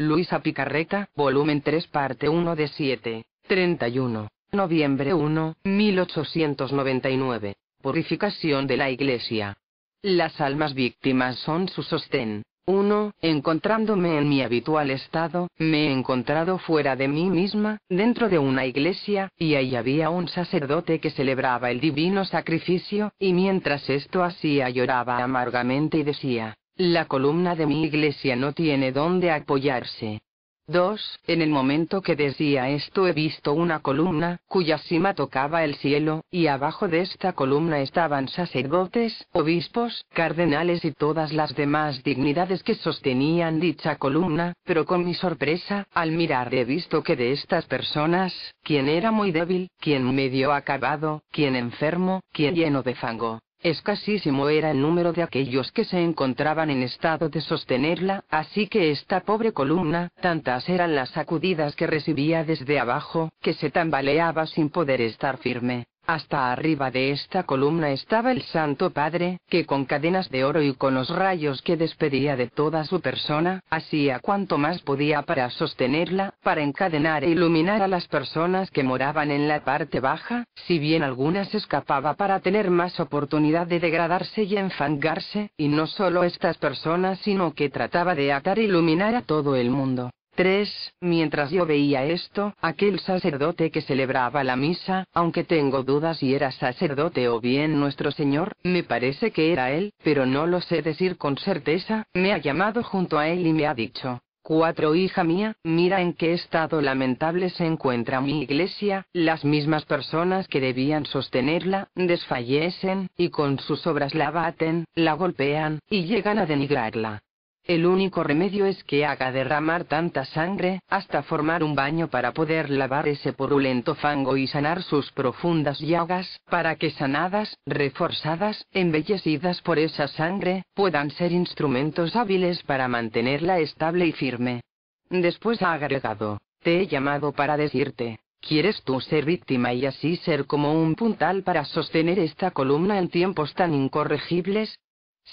Luisa Picarreta, volumen 3, parte 1 de 7. 31. Noviembre 1, 1899. Purificación de la Iglesia. Las almas víctimas son su sostén. 1. Encontrándome en mi habitual estado, me he encontrado fuera de mí misma, dentro de una iglesia, y ahí había un sacerdote que celebraba el divino sacrificio, y mientras esto hacía lloraba amargamente y decía, la columna de mi iglesia no tiene dónde apoyarse. 2. En el momento que decía esto he visto una columna, cuya cima tocaba el cielo, y abajo de esta columna estaban sacerdotes, obispos, cardenales y todas las demás dignidades que sostenían dicha columna, pero con mi sorpresa, al mirar he visto que de estas personas, quien era muy débil, quien medio acabado, quien enfermo, quien lleno de fango, Escasísimo era el número de aquellos que se encontraban en estado de sostenerla, así que esta pobre columna, tantas eran las sacudidas que recibía desde abajo, que se tambaleaba sin poder estar firme. Hasta arriba de esta columna estaba el Santo Padre, que con cadenas de oro y con los rayos que despedía de toda su persona, hacía cuanto más podía para sostenerla, para encadenar e iluminar a las personas que moraban en la parte baja, si bien algunas escapaba para tener más oportunidad de degradarse y enfangarse, y no solo estas personas sino que trataba de atar e iluminar a todo el mundo. 3. Mientras yo veía esto, aquel sacerdote que celebraba la misa, aunque tengo dudas si era sacerdote o bien nuestro Señor, me parece que era él, pero no lo sé decir con certeza, me ha llamado junto a él y me ha dicho, 4. Hija mía, mira en qué estado lamentable se encuentra mi iglesia, las mismas personas que debían sostenerla, desfallecen, y con sus obras la baten, la golpean, y llegan a denigrarla. El único remedio es que haga derramar tanta sangre, hasta formar un baño para poder lavar ese purulento fango y sanar sus profundas llagas, para que sanadas, reforzadas, embellecidas por esa sangre, puedan ser instrumentos hábiles para mantenerla estable y firme. Después ha agregado, te he llamado para decirte, ¿Quieres tú ser víctima y así ser como un puntal para sostener esta columna en tiempos tan incorregibles?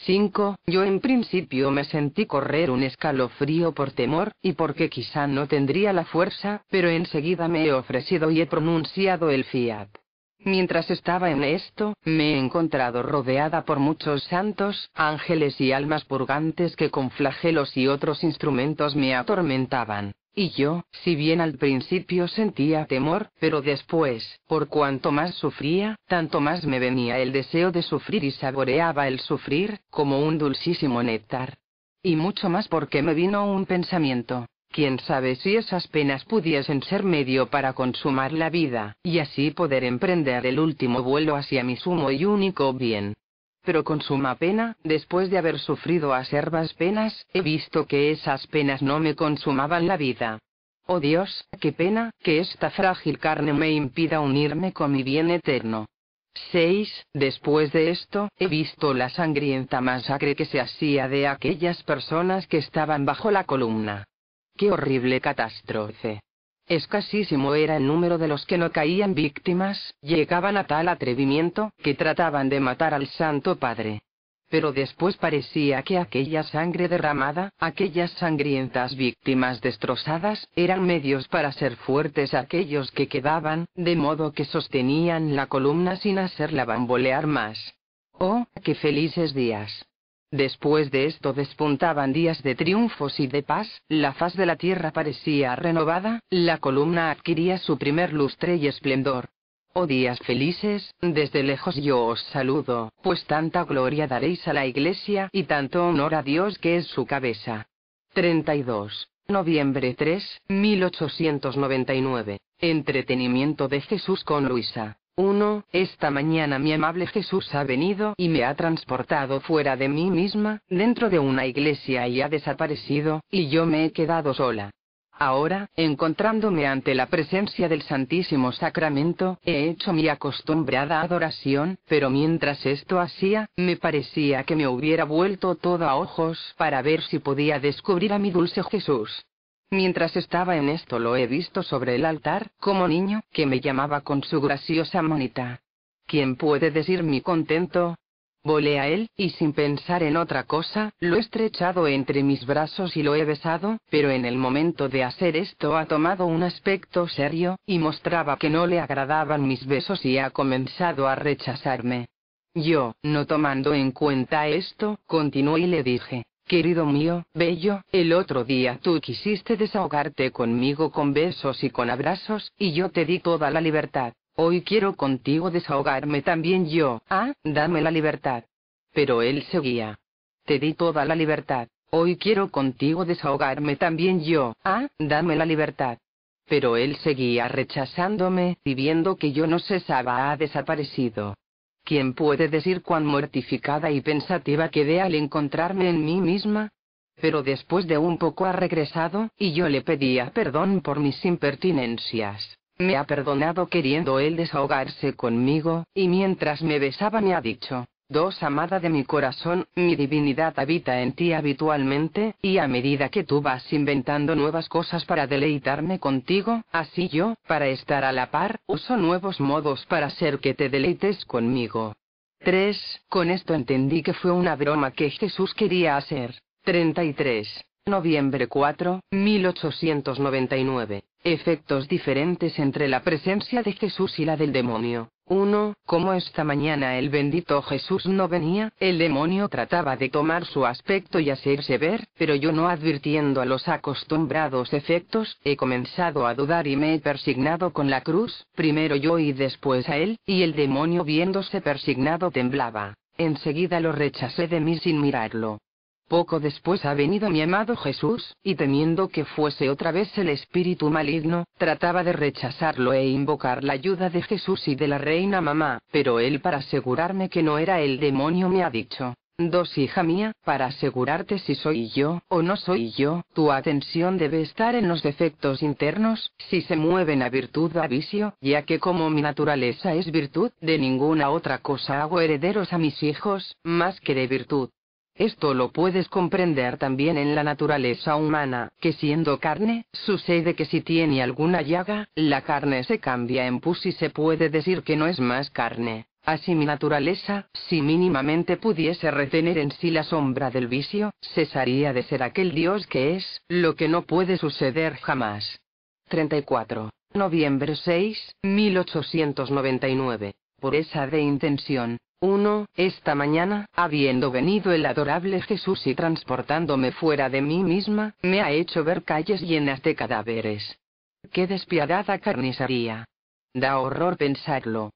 5. Yo en principio me sentí correr un escalofrío por temor, y porque quizá no tendría la fuerza, pero enseguida me he ofrecido y he pronunciado el fiat. Mientras estaba en esto, me he encontrado rodeada por muchos santos, ángeles y almas purgantes que con flagelos y otros instrumentos me atormentaban. Y yo, si bien al principio sentía temor, pero después, por cuanto más sufría, tanto más me venía el deseo de sufrir y saboreaba el sufrir, como un dulcísimo néctar. Y mucho más porque me vino un pensamiento. Quién sabe si esas penas pudiesen ser medio para consumar la vida, y así poder emprender el último vuelo hacia mi sumo y único bien. Pero con suma pena, después de haber sufrido acervas penas, he visto que esas penas no me consumaban la vida. Oh Dios, qué pena, que esta frágil carne me impida unirme con mi bien eterno. 6. Después de esto, he visto la sangrienta masacre que se hacía de aquellas personas que estaban bajo la columna. ¡Qué horrible catástrofe! Escasísimo era el número de los que no caían víctimas, llegaban a tal atrevimiento, que trataban de matar al Santo Padre. Pero después parecía que aquella sangre derramada, aquellas sangrientas víctimas destrozadas, eran medios para ser fuertes aquellos que quedaban, de modo que sostenían la columna sin hacerla bambolear más. ¡Oh, qué felices días! Después de esto despuntaban días de triunfos y de paz, la faz de la tierra parecía renovada, la columna adquiría su primer lustre y esplendor. Oh días felices, desde lejos yo os saludo, pues tanta gloria daréis a la Iglesia y tanto honor a Dios que es su cabeza. 32. Noviembre 3, 1899. Entretenimiento de Jesús con Luisa. 1. Esta mañana mi amable Jesús ha venido y me ha transportado fuera de mí misma, dentro de una iglesia y ha desaparecido, y yo me he quedado sola. Ahora, encontrándome ante la presencia del Santísimo Sacramento, he hecho mi acostumbrada adoración, pero mientras esto hacía, me parecía que me hubiera vuelto todo a ojos para ver si podía descubrir a mi dulce Jesús. Mientras estaba en esto lo he visto sobre el altar, como niño, que me llamaba con su graciosa monita. ¿Quién puede decir mi contento? Volé a él, y sin pensar en otra cosa, lo he estrechado entre mis brazos y lo he besado, pero en el momento de hacer esto ha tomado un aspecto serio, y mostraba que no le agradaban mis besos y ha comenzado a rechazarme. Yo, no tomando en cuenta esto, continué y le dije, Querido mío, bello, el otro día tú quisiste desahogarte conmigo con besos y con abrazos, y yo te di toda la libertad. Hoy quiero contigo desahogarme también yo. Ah, dame la libertad. Pero él seguía. Te di toda la libertad. Hoy quiero contigo desahogarme también yo. Ah, dame la libertad. Pero él seguía rechazándome y viendo que yo no cesaba ha desaparecido. ¿Quién puede decir cuán mortificada y pensativa quedé al encontrarme en mí misma? Pero después de un poco ha regresado, y yo le pedía perdón por mis impertinencias. Me ha perdonado queriendo él desahogarse conmigo, y mientras me besaba me ha dicho, 2. Amada de mi corazón, mi divinidad habita en ti habitualmente, y a medida que tú vas inventando nuevas cosas para deleitarme contigo, así yo, para estar a la par, uso nuevos modos para hacer que te deleites conmigo. 3. Con esto entendí que fue una broma que Jesús quería hacer. 33. Noviembre 4, 1899. Efectos diferentes entre la presencia de Jesús y la del demonio. 1. Como esta mañana el bendito Jesús no venía, el demonio trataba de tomar su aspecto y hacerse ver, pero yo no advirtiendo a los acostumbrados efectos, he comenzado a dudar y me he persignado con la cruz, primero yo y después a él, y el demonio viéndose persignado temblaba. Enseguida lo rechacé de mí sin mirarlo. Poco después ha venido mi amado Jesús, y temiendo que fuese otra vez el espíritu maligno, trataba de rechazarlo e invocar la ayuda de Jesús y de la reina mamá, pero él para asegurarme que no era el demonio me ha dicho, Dos hija mía, para asegurarte si soy yo o no soy yo, tu atención debe estar en los defectos internos, si se mueven a virtud o a vicio, ya que como mi naturaleza es virtud, de ninguna otra cosa hago herederos a mis hijos, más que de virtud. Esto lo puedes comprender también en la naturaleza humana, que siendo carne, sucede que si tiene alguna llaga, la carne se cambia en pus y se puede decir que no es más carne. Así mi naturaleza, si mínimamente pudiese retener en sí la sombra del vicio, cesaría de ser aquel Dios que es, lo que no puede suceder jamás. 34. Noviembre 6, 1899. esa de intención. 1. Esta mañana, habiendo venido el adorable Jesús y transportándome fuera de mí misma, me ha hecho ver calles llenas de cadáveres. ¡Qué despiadada carnicería! Da horror pensarlo.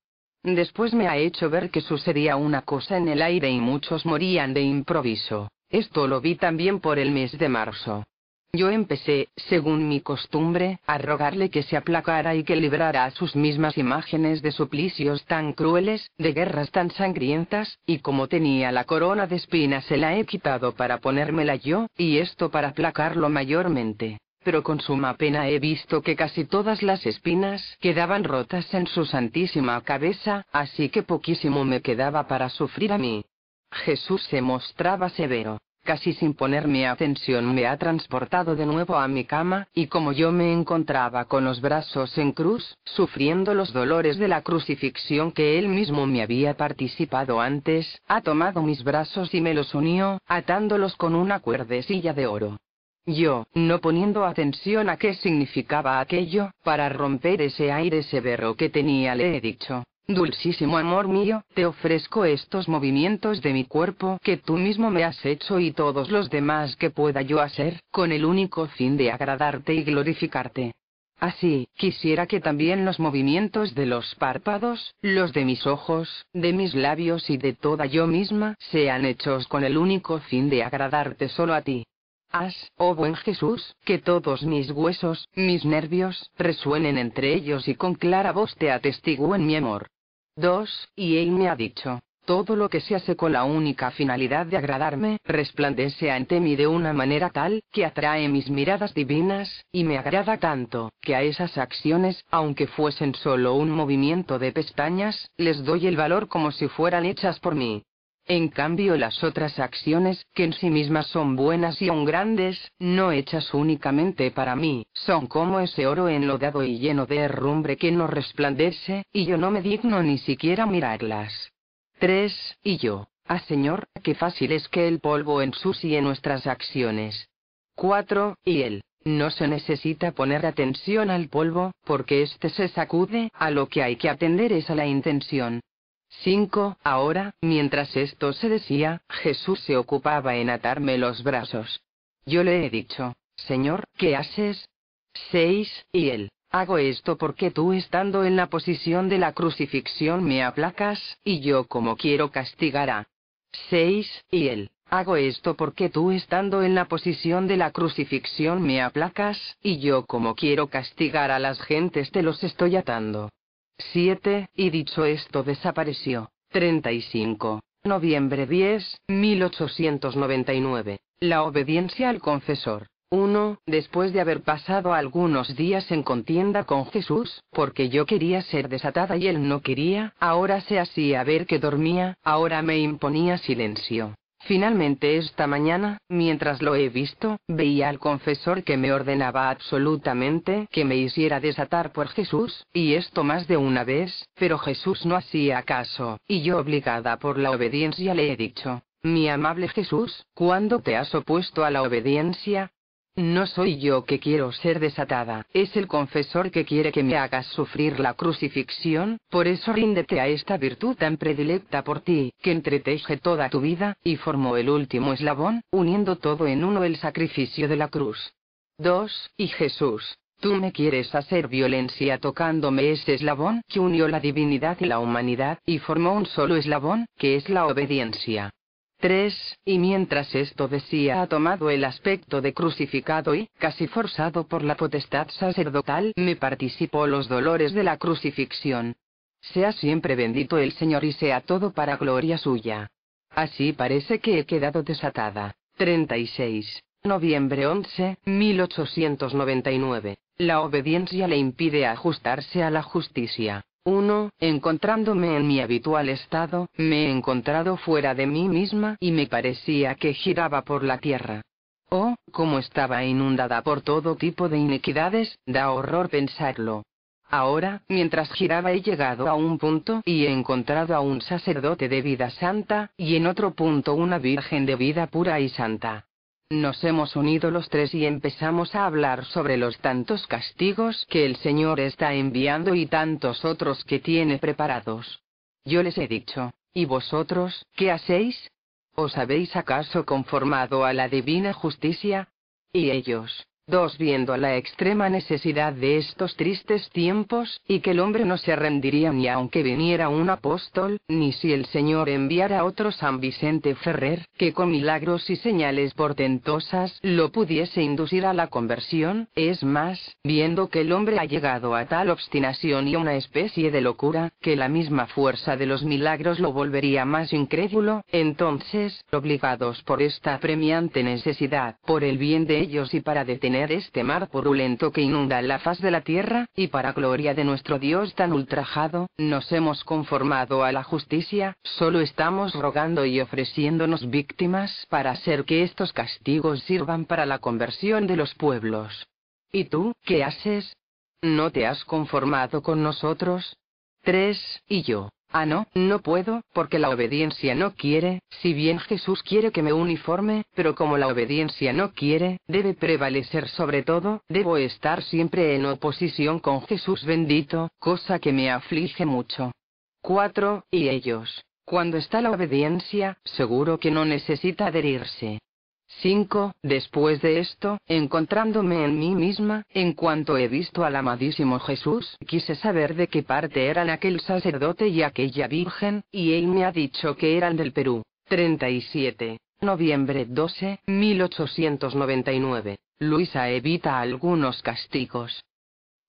Después me ha hecho ver que sucedía una cosa en el aire y muchos morían de improviso. Esto lo vi también por el mes de marzo. Yo empecé, según mi costumbre, a rogarle que se aplacara y que librara a sus mismas imágenes de suplicios tan crueles, de guerras tan sangrientas, y como tenía la corona de espinas se la he quitado para ponérmela yo, y esto para aplacarlo mayormente. Pero con suma pena he visto que casi todas las espinas quedaban rotas en su santísima cabeza, así que poquísimo me quedaba para sufrir a mí. Jesús se mostraba severo casi sin ponerme atención me ha transportado de nuevo a mi cama, y como yo me encontraba con los brazos en cruz, sufriendo los dolores de la crucifixión que él mismo me había participado antes, ha tomado mis brazos y me los unió, atándolos con una cuerdecilla de oro. Yo, no poniendo atención a qué significaba aquello, para romper ese aire severo que tenía le he dicho, Dulcísimo amor mío, te ofrezco estos movimientos de mi cuerpo que tú mismo me has hecho y todos los demás que pueda yo hacer, con el único fin de agradarte y glorificarte. Así, quisiera que también los movimientos de los párpados, los de mis ojos, de mis labios y de toda yo misma sean hechos con el único fin de agradarte solo a ti. Haz, oh buen Jesús, que todos mis huesos, mis nervios, resuenen entre ellos y con clara voz te atestiguen mi amor. 2, y él me ha dicho, todo lo que se hace con la única finalidad de agradarme, resplandece ante mí de una manera tal, que atrae mis miradas divinas, y me agrada tanto, que a esas acciones, aunque fuesen solo un movimiento de pestañas, les doy el valor como si fueran hechas por mí. En cambio las otras acciones, que en sí mismas son buenas y aún grandes, no hechas únicamente para mí, son como ese oro enlodado y lleno de herrumbre que no resplandece, y yo no me digno ni siquiera mirarlas. 3. Y yo. Ah Señor, qué fácil es que el polvo ensucie nuestras acciones. 4. Y él. No se necesita poner atención al polvo, porque éste se sacude, a lo que hay que atender es a la intención. 5. Ahora, mientras esto se decía, Jesús se ocupaba en atarme los brazos. Yo le he dicho, Señor, ¿qué haces? 6. Y él, hago esto porque tú estando en la posición de la crucifixión me aplacas, y yo como quiero castigará. 6. Y él, hago esto porque tú estando en la posición de la crucifixión me aplacas, y yo como quiero castigar a las gentes te los estoy atando. 7, y dicho esto desapareció. 35. Noviembre 10, 1899. La obediencia al confesor. 1. Después de haber pasado algunos días en contienda con Jesús, porque yo quería ser desatada y él no quería, ahora se hacía ver que dormía, ahora me imponía silencio. Finalmente esta mañana, mientras lo he visto, veía al confesor que me ordenaba absolutamente que me hiciera desatar por Jesús, y esto más de una vez, pero Jesús no hacía caso, y yo obligada por la obediencia le he dicho, mi amable Jesús, ¿cuándo te has opuesto a la obediencia? No soy yo que quiero ser desatada, es el confesor que quiere que me hagas sufrir la crucifixión, por eso ríndete a esta virtud tan predilecta por ti, que entreteje toda tu vida, y formó el último eslabón, uniendo todo en uno el sacrificio de la cruz. 2. Y Jesús. Tú me quieres hacer violencia tocándome ese eslabón que unió la divinidad y la humanidad y formó un solo eslabón, que es la obediencia. 3, y mientras esto decía ha tomado el aspecto de crucificado y, casi forzado por la potestad sacerdotal, me participó los dolores de la crucifixión. Sea siempre bendito el Señor y sea todo para gloria suya. Así parece que he quedado desatada. 36. Noviembre 11, 1899. La obediencia le impide ajustarse a la justicia. «Uno, Encontrándome en mi habitual estado, me he encontrado fuera de mí misma y me parecía que giraba por la tierra. Oh, como estaba inundada por todo tipo de inequidades, da horror pensarlo. Ahora, mientras giraba he llegado a un punto y he encontrado a un sacerdote de vida santa, y en otro punto una virgen de vida pura y santa. Nos hemos unido los tres y empezamos a hablar sobre los tantos castigos que el Señor está enviando y tantos otros que tiene preparados. Yo les he dicho, ¿y vosotros, qué hacéis? ¿Os habéis acaso conformado a la divina justicia? Y ellos, 2. Viendo la extrema necesidad de estos tristes tiempos, y que el hombre no se rendiría ni aunque viniera un apóstol, ni si el Señor enviara otro San Vicente Ferrer, que con milagros y señales portentosas lo pudiese inducir a la conversión, es más, viendo que el hombre ha llegado a tal obstinación y una especie de locura, que la misma fuerza de los milagros lo volvería más incrédulo, entonces, obligados por esta apremiante necesidad, por el bien de ellos y para detener de este mar purulento que inunda la faz de la tierra, y para gloria de nuestro Dios tan ultrajado, nos hemos conformado a la justicia, solo estamos rogando y ofreciéndonos víctimas para hacer que estos castigos sirvan para la conversión de los pueblos. ¿Y tú, qué haces? ¿No te has conformado con nosotros? 3. Y yo, Ah, no, no puedo, porque la obediencia no quiere, si bien Jesús quiere que me uniforme, pero como la obediencia no quiere, debe prevalecer sobre todo, debo estar siempre en oposición con Jesús bendito, cosa que me aflige mucho. 4. Y ellos. Cuando está la obediencia, seguro que no necesita adherirse. 5. Después de esto, encontrándome en mí misma, en cuanto he visto al amadísimo Jesús, quise saber de qué parte eran aquel sacerdote y aquella virgen, y él me ha dicho que eran del Perú. 37. Noviembre 12, 1899. Luisa evita algunos castigos.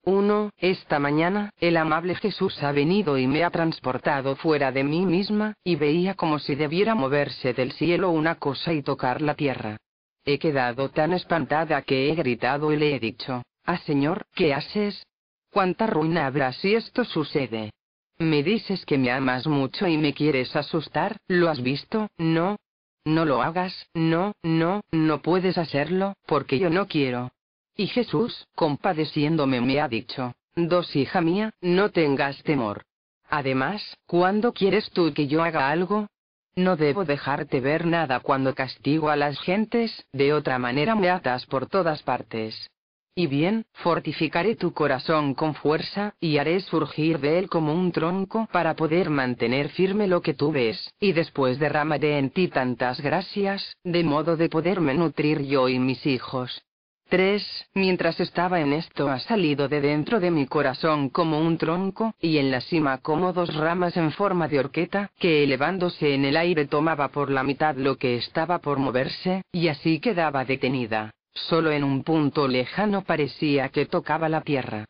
1. Esta mañana, el amable Jesús ha venido y me ha transportado fuera de mí misma, y veía como si debiera moverse del cielo una cosa y tocar la tierra. He quedado tan espantada que he gritado y le he dicho, Ah Señor, ¿qué haces? ¿Cuánta ruina habrá si esto sucede? Me dices que me amas mucho y me quieres asustar, ¿lo has visto? No. No lo hagas, no, no, no puedes hacerlo, porque yo no quiero. Y Jesús, compadeciéndome, me ha dicho, Dos hija mía, no tengas temor. Además, ¿cuándo quieres tú que yo haga algo? No debo dejarte ver nada cuando castigo a las gentes, de otra manera me atas por todas partes. Y bien, fortificaré tu corazón con fuerza, y haré surgir de él como un tronco para poder mantener firme lo que tú ves, y después derramaré en ti tantas gracias, de modo de poderme nutrir yo y mis hijos. 3. Mientras estaba en esto ha salido de dentro de mi corazón como un tronco, y en la cima como dos ramas en forma de horqueta, que elevándose en el aire tomaba por la mitad lo que estaba por moverse, y así quedaba detenida. Solo en un punto lejano parecía que tocaba la tierra.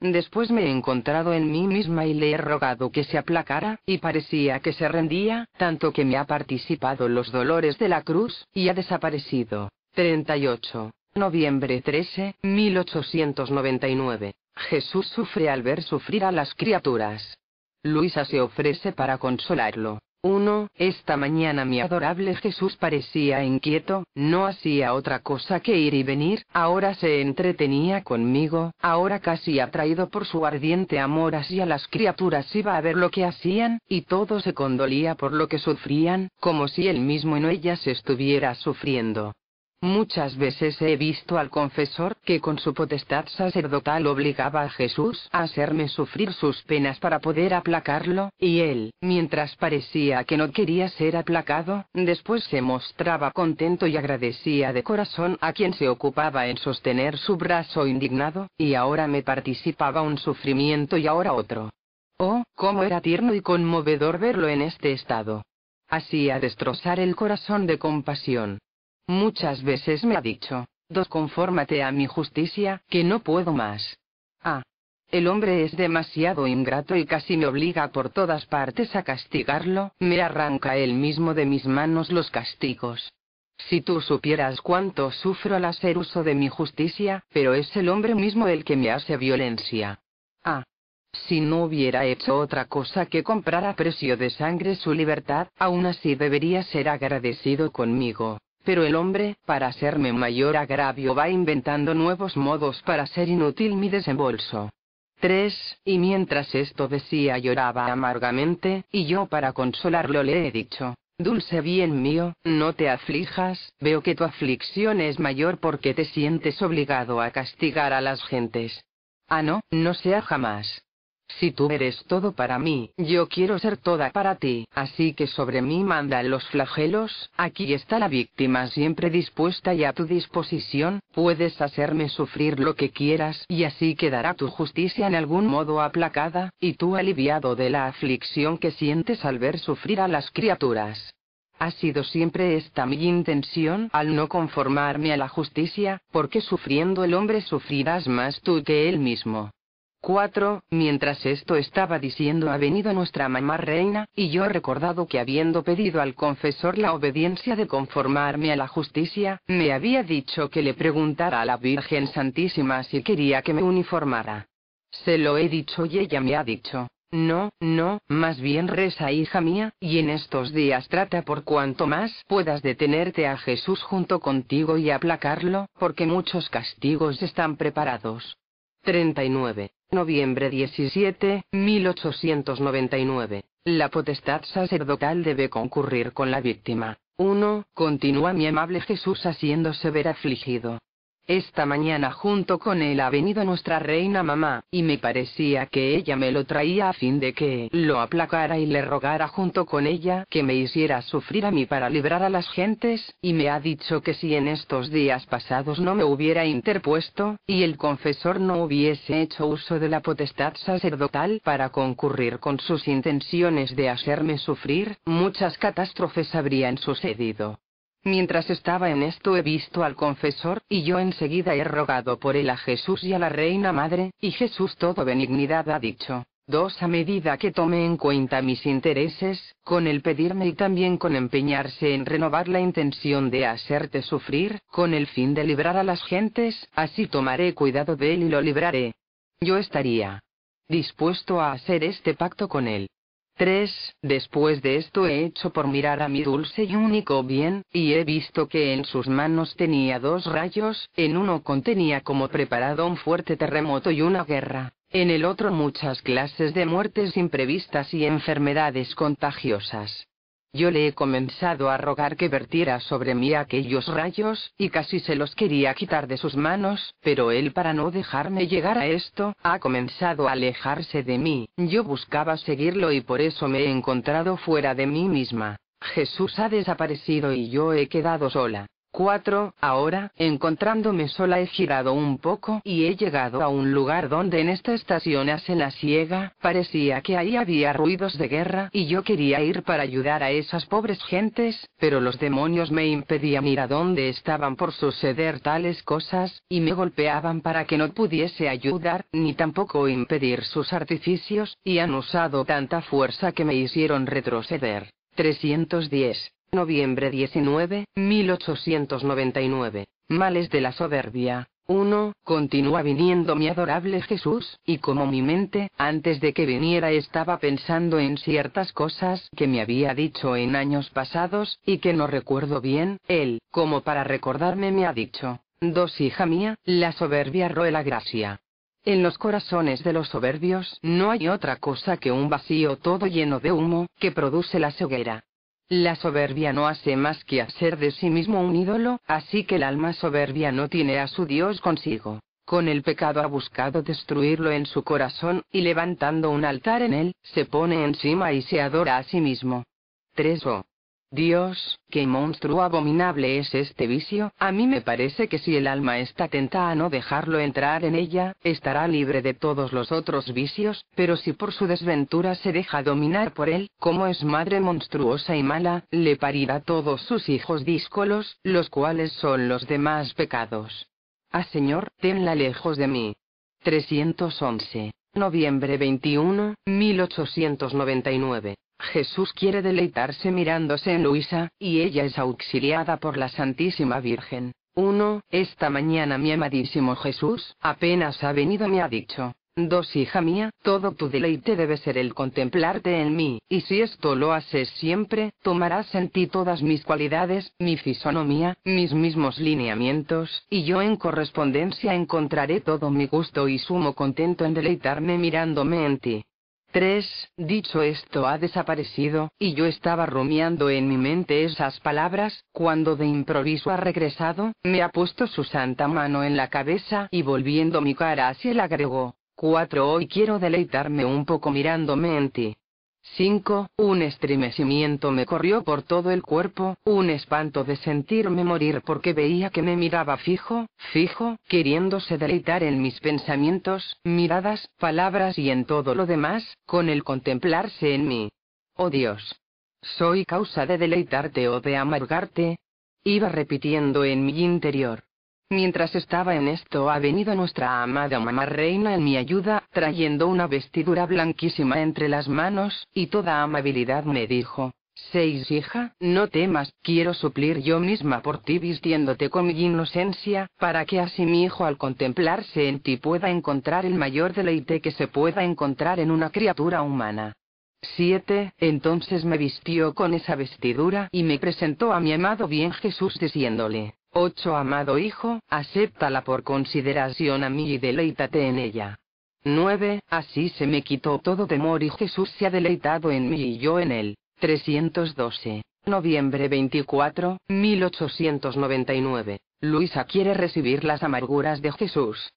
Después me he encontrado en mí misma y le he rogado que se aplacara, y parecía que se rendía, tanto que me ha participado los dolores de la cruz, y ha desaparecido. 38. Noviembre 13, 1899. Jesús sufre al ver sufrir a las criaturas. Luisa se ofrece para consolarlo. 1. Esta mañana mi adorable Jesús parecía inquieto, no hacía otra cosa que ir y venir, ahora se entretenía conmigo, ahora casi atraído por su ardiente amor hacia las criaturas iba a ver lo que hacían, y todo se condolía por lo que sufrían, como si él mismo en ellas estuviera sufriendo. Muchas veces he visto al confesor que con su potestad sacerdotal obligaba a Jesús a hacerme sufrir sus penas para poder aplacarlo, y él, mientras parecía que no quería ser aplacado, después se mostraba contento y agradecía de corazón a quien se ocupaba en sostener su brazo indignado, y ahora me participaba un sufrimiento y ahora otro. Oh, cómo era tierno y conmovedor verlo en este estado. Hacía destrozar el corazón de compasión. Muchas veces me ha dicho, dos confórmate a mi justicia, que no puedo más. Ah. El hombre es demasiado ingrato y casi me obliga por todas partes a castigarlo, me arranca él mismo de mis manos los castigos. Si tú supieras cuánto sufro al hacer uso de mi justicia, pero es el hombre mismo el que me hace violencia. Ah. Si no hubiera hecho otra cosa que comprar a precio de sangre su libertad, aún así debería ser agradecido conmigo. Pero el hombre, para hacerme mayor agravio, va inventando nuevos modos para ser inútil mi desembolso. 3. Y mientras esto decía lloraba amargamente, y yo para consolarlo le he dicho, Dulce bien mío, no te aflijas, veo que tu aflicción es mayor porque te sientes obligado a castigar a las gentes. Ah, no, no sea jamás. Si tú eres todo para mí, yo quiero ser toda para ti, así que sobre mí manda los flagelos, aquí está la víctima siempre dispuesta y a tu disposición, puedes hacerme sufrir lo que quieras y así quedará tu justicia en algún modo aplacada, y tú aliviado de la aflicción que sientes al ver sufrir a las criaturas. Ha sido siempre esta mi intención al no conformarme a la justicia, porque sufriendo el hombre sufrirás más tú que él mismo. 4. Mientras esto estaba diciendo ha venido nuestra mamá reina, y yo he recordado que habiendo pedido al confesor la obediencia de conformarme a la justicia, me había dicho que le preguntara a la Virgen Santísima si quería que me uniformara. Se lo he dicho y ella me ha dicho, no, no, más bien reza hija mía, y en estos días trata por cuanto más puedas detenerte a Jesús junto contigo y aplacarlo, porque muchos castigos están preparados. 39. Noviembre 17, 1899. La potestad sacerdotal debe concurrir con la víctima. 1. Continúa mi amable Jesús haciéndose ver afligido esta mañana junto con él ha venido nuestra reina mamá, y me parecía que ella me lo traía a fin de que lo aplacara y le rogara junto con ella que me hiciera sufrir a mí para librar a las gentes, y me ha dicho que si en estos días pasados no me hubiera interpuesto, y el confesor no hubiese hecho uso de la potestad sacerdotal para concurrir con sus intenciones de hacerme sufrir, muchas catástrofes habrían sucedido. Mientras estaba en esto he visto al confesor, y yo enseguida he rogado por él a Jesús y a la Reina Madre, y Jesús todo benignidad ha dicho. Dos a medida que tome en cuenta mis intereses, con el pedirme y también con empeñarse en renovar la intención de hacerte sufrir, con el fin de librar a las gentes, así tomaré cuidado de él y lo libraré. Yo estaría dispuesto a hacer este pacto con él. 3. Después de esto he hecho por mirar a mi dulce y único bien, y he visto que en sus manos tenía dos rayos, en uno contenía como preparado un fuerte terremoto y una guerra, en el otro muchas clases de muertes imprevistas y enfermedades contagiosas. Yo le he comenzado a rogar que vertiera sobre mí aquellos rayos, y casi se los quería quitar de sus manos, pero él para no dejarme llegar a esto, ha comenzado a alejarse de mí, yo buscaba seguirlo y por eso me he encontrado fuera de mí misma. Jesús ha desaparecido y yo he quedado sola. 4. Ahora, encontrándome sola he girado un poco y he llegado a un lugar donde en esta estación hace la siega, parecía que ahí había ruidos de guerra y yo quería ir para ayudar a esas pobres gentes, pero los demonios me impedían ir a donde estaban por suceder tales cosas, y me golpeaban para que no pudiese ayudar, ni tampoco impedir sus artificios, y han usado tanta fuerza que me hicieron retroceder. 310. Noviembre 19, 1899. Males de la soberbia. 1. Continúa viniendo mi adorable Jesús, y como mi mente, antes de que viniera estaba pensando en ciertas cosas que me había dicho en años pasados, y que no recuerdo bien, él, como para recordarme me ha dicho, 2 hija mía, la soberbia roe la gracia. En los corazones de los soberbios no hay otra cosa que un vacío todo lleno de humo, que produce la ceguera. La soberbia no hace más que hacer de sí mismo un ídolo, así que el alma soberbia no tiene a su Dios consigo. Con el pecado ha buscado destruirlo en su corazón, y levantando un altar en él, se pone encima y se adora a sí mismo. 3. O. Dios, qué monstruo abominable es este vicio, a mí me parece que si el alma está atenta a no dejarlo entrar en ella, estará libre de todos los otros vicios, pero si por su desventura se deja dominar por él, como es madre monstruosa y mala, le parirá todos sus hijos díscolos, los cuales son los demás pecados. Ah Señor, tenla lejos de mí. 311. Noviembre 21, 1899. Jesús quiere deleitarse mirándose en Luisa, y ella es auxiliada por la Santísima Virgen. 1. Esta mañana mi amadísimo Jesús, apenas ha venido me ha dicho, Dos hija mía, todo tu deleite debe ser el contemplarte en mí, y si esto lo haces siempre, tomarás en ti todas mis cualidades, mi fisonomía, mis mismos lineamientos, y yo en correspondencia encontraré todo mi gusto y sumo contento en deleitarme mirándome en ti. 3. Dicho esto ha desaparecido, y yo estaba rumiando en mi mente esas palabras, cuando de improviso ha regresado, me ha puesto su santa mano en la cabeza y volviendo mi cara hacia él agregó. 4. Hoy quiero deleitarme un poco mirándome en ti. 5. Un estremecimiento me corrió por todo el cuerpo, un espanto de sentirme morir porque veía que me miraba fijo, fijo, queriéndose deleitar en mis pensamientos, miradas, palabras y en todo lo demás, con el contemplarse en mí. Oh Dios. Soy causa de deleitarte o de amargarte. Iba repitiendo en mi interior. Mientras estaba en esto ha venido nuestra amada mamá reina en mi ayuda, trayendo una vestidura blanquísima entre las manos, y toda amabilidad me dijo, Seis hija, no temas, quiero suplir yo misma por ti vistiéndote con mi inocencia, para que así mi hijo al contemplarse en ti pueda encontrar el mayor deleite que se pueda encontrar en una criatura humana. «Siete, Entonces me vistió con esa vestidura y me presentó a mi amado bien Jesús diciéndole, 8. Amado hijo, acéptala por consideración a mí y deleítate en ella. 9. Así se me quitó todo temor y Jesús se ha deleitado en mí y yo en él. 312. Noviembre 24, 1899. Luisa quiere recibir las amarguras de Jesús.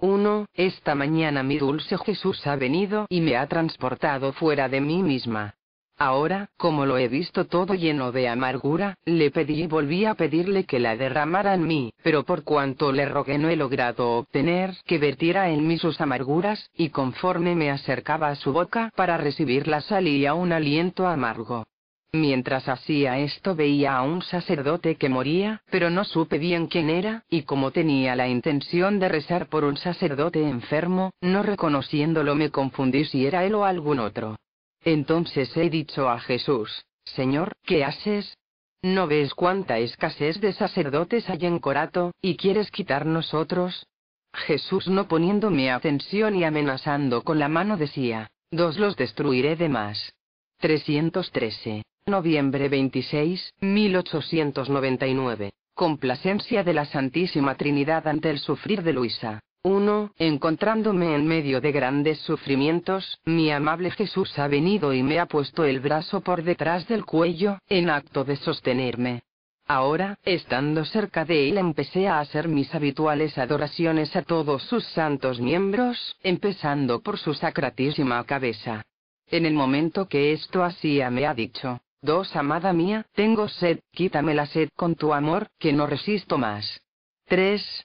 1. Esta mañana mi dulce Jesús ha venido y me ha transportado fuera de mí misma. Ahora, como lo he visto todo lleno de amargura, le pedí y volví a pedirle que la derramara en mí, pero por cuanto le rogué no he logrado obtener que vertiera en mí sus amarguras, y conforme me acercaba a su boca para recibirla salía un aliento amargo. Mientras hacía esto veía a un sacerdote que moría, pero no supe bien quién era, y como tenía la intención de rezar por un sacerdote enfermo, no reconociéndolo me confundí si era él o algún otro. Entonces he dicho a Jesús, Señor, ¿qué haces? ¿No ves cuánta escasez de sacerdotes hay en Corato, y quieres quitar nosotros?» Jesús no poniéndome atención y amenazando con la mano decía, dos los destruiré de más. 313. Noviembre 26, 1899. Complacencia de la Santísima Trinidad ante el sufrir de Luisa. 1. Encontrándome en medio de grandes sufrimientos, mi amable Jesús ha venido y me ha puesto el brazo por detrás del cuello, en acto de sostenerme. Ahora, estando cerca de él, empecé a hacer mis habituales adoraciones a todos sus santos miembros, empezando por su sacratísima cabeza. En el momento que esto hacía me ha dicho, Dos amada mía, tengo sed, quítame la sed con tu amor, que no resisto más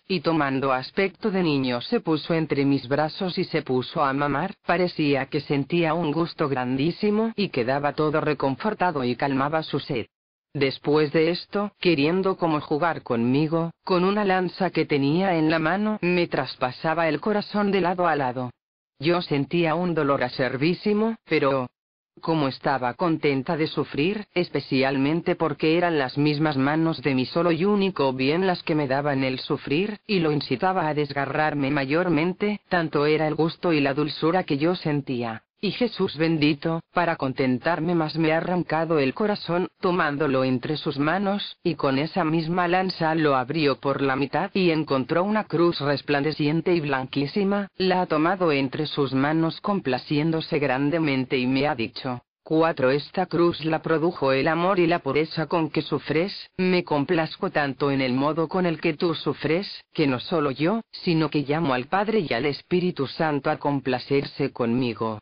y tomando aspecto de niño se puso entre mis brazos y se puso a mamar, parecía que sentía un gusto grandísimo y quedaba todo reconfortado y calmaba su sed. Después de esto, queriendo como jugar conmigo, con una lanza que tenía en la mano, me traspasaba el corazón de lado a lado. Yo sentía un dolor aservísimo pero, como estaba contenta de sufrir, especialmente porque eran las mismas manos de mi solo y único bien las que me daban el sufrir, y lo incitaba a desgarrarme mayormente, tanto era el gusto y la dulzura que yo sentía. Y Jesús bendito, para contentarme más me ha arrancado el corazón, tomándolo entre sus manos, y con esa misma lanza lo abrió por la mitad y encontró una cruz resplandeciente y blanquísima, la ha tomado entre sus manos complaciéndose grandemente y me ha dicho, cuatro Esta cruz la produjo el amor y la pureza con que sufres, me complazco tanto en el modo con el que tú sufres, que no solo yo, sino que llamo al Padre y al Espíritu Santo a complacerse conmigo.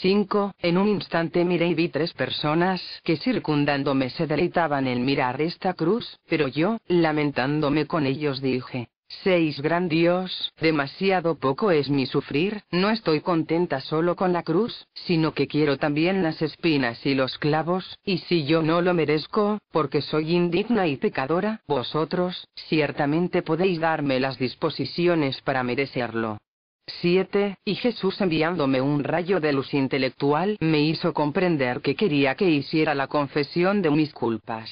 5. En un instante miré y vi tres personas que circundándome se deleitaban en mirar esta cruz, pero yo, lamentándome con ellos, dije, «Seis Gran Dios, demasiado poco es mi sufrir, no estoy contenta solo con la cruz, sino que quiero también las espinas y los clavos, y si yo no lo merezco, porque soy indigna y pecadora, vosotros, ciertamente podéis darme las disposiciones para merecerlo. 7. Y Jesús enviándome un rayo de luz intelectual me hizo comprender que quería que hiciera la confesión de mis culpas.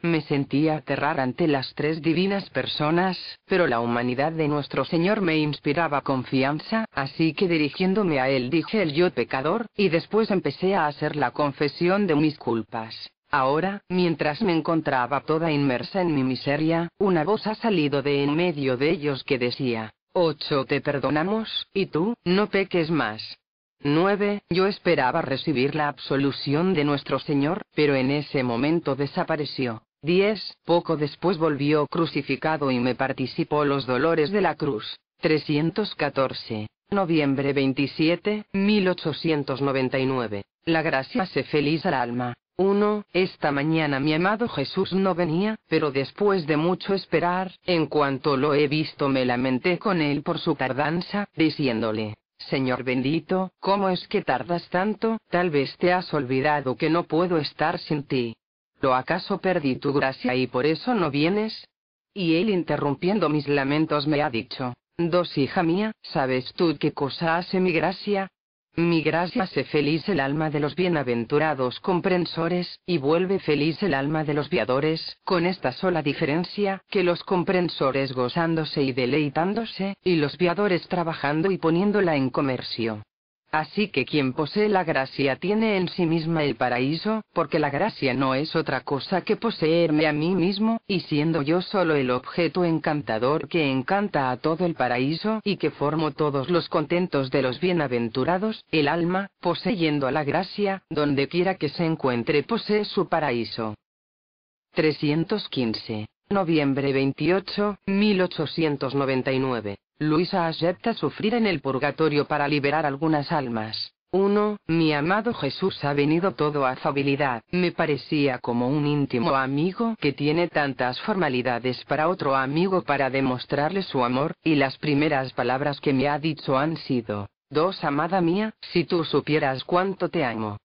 Me sentía aterrar ante las tres divinas personas, pero la humanidad de nuestro Señor me inspiraba confianza, así que dirigiéndome a Él dije el yo pecador, y después empecé a hacer la confesión de mis culpas. Ahora, mientras me encontraba toda inmersa en mi miseria, una voz ha salido de en medio de ellos que decía, 8. Te perdonamos, y tú, no peques más. 9. Yo esperaba recibir la absolución de nuestro Señor, pero en ese momento desapareció. 10. Poco después volvió crucificado y me participó los dolores de la cruz. 314. Noviembre 27, 1899. La gracia hace feliz al alma. 1. Esta mañana mi amado Jesús no venía, pero después de mucho esperar, en cuanto lo he visto me lamenté con él por su tardanza, diciéndole, Señor bendito, ¿cómo es que tardas tanto? Tal vez te has olvidado que no puedo estar sin ti. ¿Lo acaso perdí tu gracia y por eso no vienes? Y él interrumpiendo mis lamentos me ha dicho, Dos hija mía, ¿sabes tú qué cosa hace mi gracia? Mi gracia hace feliz el alma de los bienaventurados comprensores, y vuelve feliz el alma de los viadores, con esta sola diferencia, que los comprensores gozándose y deleitándose, y los viadores trabajando y poniéndola en comercio. Así que quien posee la gracia tiene en sí misma el paraíso, porque la gracia no es otra cosa que poseerme a mí mismo, y siendo yo solo el objeto encantador que encanta a todo el paraíso y que formo todos los contentos de los bienaventurados, el alma, poseyendo a la gracia, donde quiera que se encuentre posee su paraíso. 315. Noviembre 28, 1899. Luisa acepta sufrir en el purgatorio para liberar algunas almas. 1. Mi amado Jesús ha venido todo a afabilidad. Me parecía como un íntimo amigo que tiene tantas formalidades para otro amigo para demostrarle su amor, y las primeras palabras que me ha dicho han sido, 2. amada mía, si tú supieras cuánto te amo.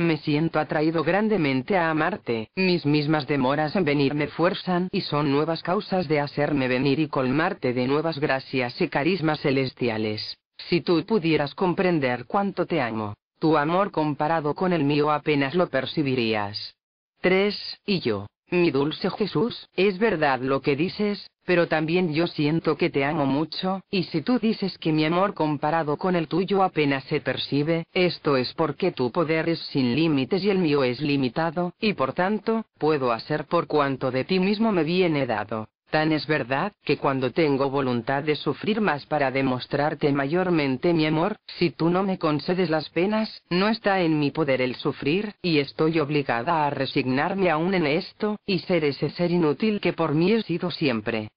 Me siento atraído grandemente a amarte, mis mismas demoras en venir me fuerzan y son nuevas causas de hacerme venir y colmarte de nuevas gracias y carismas celestiales. Si tú pudieras comprender cuánto te amo, tu amor comparado con el mío apenas lo percibirías. 3. Y yo, mi dulce Jesús, es verdad lo que dices, pero también yo siento que te amo mucho, y si tú dices que mi amor comparado con el tuyo apenas se percibe, esto es porque tu poder es sin límites y el mío es limitado, y por tanto, puedo hacer por cuanto de ti mismo me viene dado. Tan es verdad, que cuando tengo voluntad de sufrir más para demostrarte mayormente mi amor, si tú no me concedes las penas, no está en mi poder el sufrir, y estoy obligada a resignarme aún en esto, y ser ese ser inútil que por mí he sido siempre.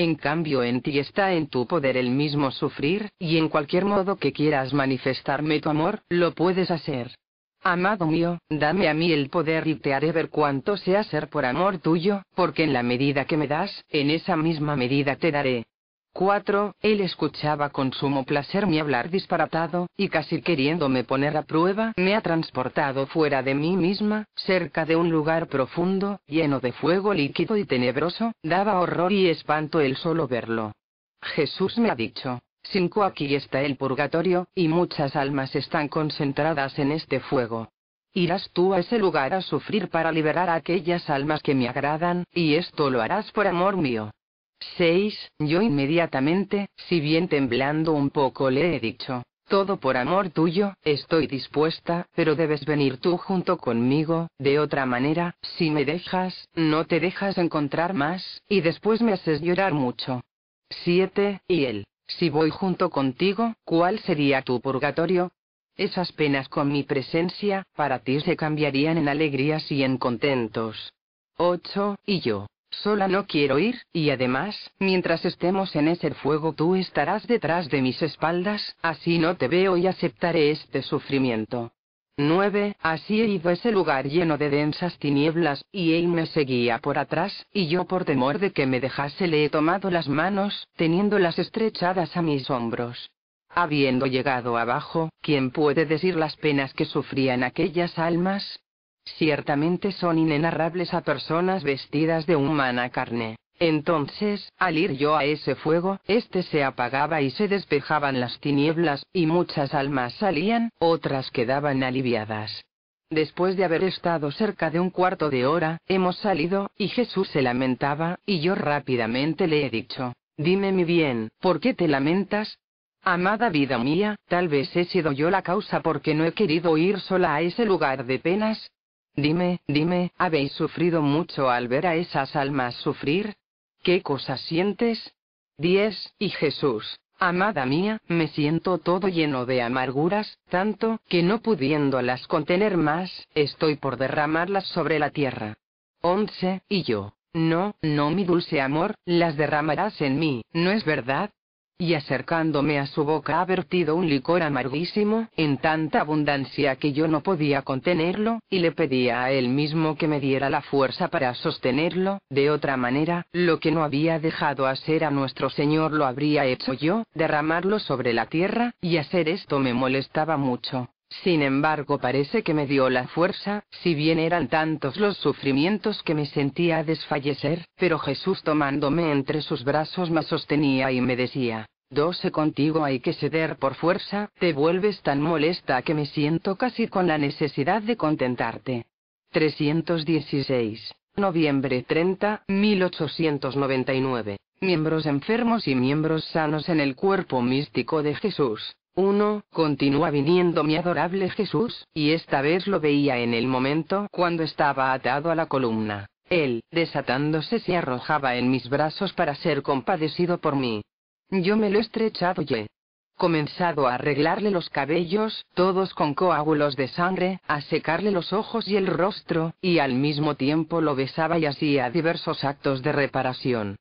En cambio en ti está en tu poder el mismo sufrir, y en cualquier modo que quieras manifestarme tu amor, lo puedes hacer. Amado mío, dame a mí el poder y te haré ver cuánto sea ser por amor tuyo, porque en la medida que me das, en esa misma medida te daré. 4. Él escuchaba con sumo placer mi hablar disparatado, y casi queriéndome poner a prueba, me ha transportado fuera de mí misma, cerca de un lugar profundo, lleno de fuego líquido y tenebroso, daba horror y espanto el solo verlo. Jesús me ha dicho, 5. Aquí está el purgatorio, y muchas almas están concentradas en este fuego. Irás tú a ese lugar a sufrir para liberar a aquellas almas que me agradan, y esto lo harás por amor mío. 6. Yo inmediatamente, si bien temblando un poco le he dicho, todo por amor tuyo, estoy dispuesta, pero debes venir tú junto conmigo, de otra manera, si me dejas, no te dejas encontrar más, y después me haces llorar mucho. 7. Y él, si voy junto contigo, ¿cuál sería tu purgatorio? Esas penas con mi presencia, para ti se cambiarían en alegrías y en contentos. 8. Y yo, Sola no quiero ir, y además, mientras estemos en ese fuego tú estarás detrás de mis espaldas, así no te veo y aceptaré este sufrimiento. 9. Así he ido a ese lugar lleno de densas tinieblas, y él me seguía por atrás, y yo por temor de que me dejase le he tomado las manos, teniéndolas estrechadas a mis hombros. Habiendo llegado abajo, ¿quién puede decir las penas que sufrían aquellas almas? Ciertamente son inenarrables a personas vestidas de humana carne. Entonces, al ir yo a ese fuego, éste se apagaba y se despejaban las tinieblas, y muchas almas salían, otras quedaban aliviadas. Después de haber estado cerca de un cuarto de hora, hemos salido, y Jesús se lamentaba, y yo rápidamente le he dicho, Dime mi bien, ¿por qué te lamentas? Amada vida mía, tal vez he sido yo la causa porque no he querido ir sola a ese lugar de penas, Dime, dime, ¿habéis sufrido mucho al ver a esas almas sufrir? ¿Qué cosas sientes? 10. Y Jesús, amada mía, me siento todo lleno de amarguras, tanto, que no pudiéndolas contener más, estoy por derramarlas sobre la tierra. 11. Y yo, no, no, mi dulce amor, las derramarás en mí, ¿no es verdad? y acercándome a su boca ha vertido un licor amarguísimo, en tanta abundancia que yo no podía contenerlo, y le pedía a él mismo que me diera la fuerza para sostenerlo, de otra manera, lo que no había dejado hacer a nuestro Señor lo habría hecho yo, derramarlo sobre la tierra, y hacer esto me molestaba mucho. Sin embargo, parece que me dio la fuerza, si bien eran tantos los sufrimientos que me sentía desfallecer, pero Jesús tomándome entre sus brazos me sostenía y me decía, Doce contigo hay que ceder por fuerza, te vuelves tan molesta que me siento casi con la necesidad de contentarte. 316. Noviembre 30, 1899. Miembros enfermos y miembros sanos en el cuerpo místico de Jesús. 1. Continúa viniendo mi adorable Jesús, y esta vez lo veía en el momento cuando estaba atado a la columna. Él, desatándose, se arrojaba en mis brazos para ser compadecido por mí. Yo me lo he estrechado y he comenzado a arreglarle los cabellos, todos con coágulos de sangre, a secarle los ojos y el rostro, y al mismo tiempo lo besaba y hacía diversos actos de reparación.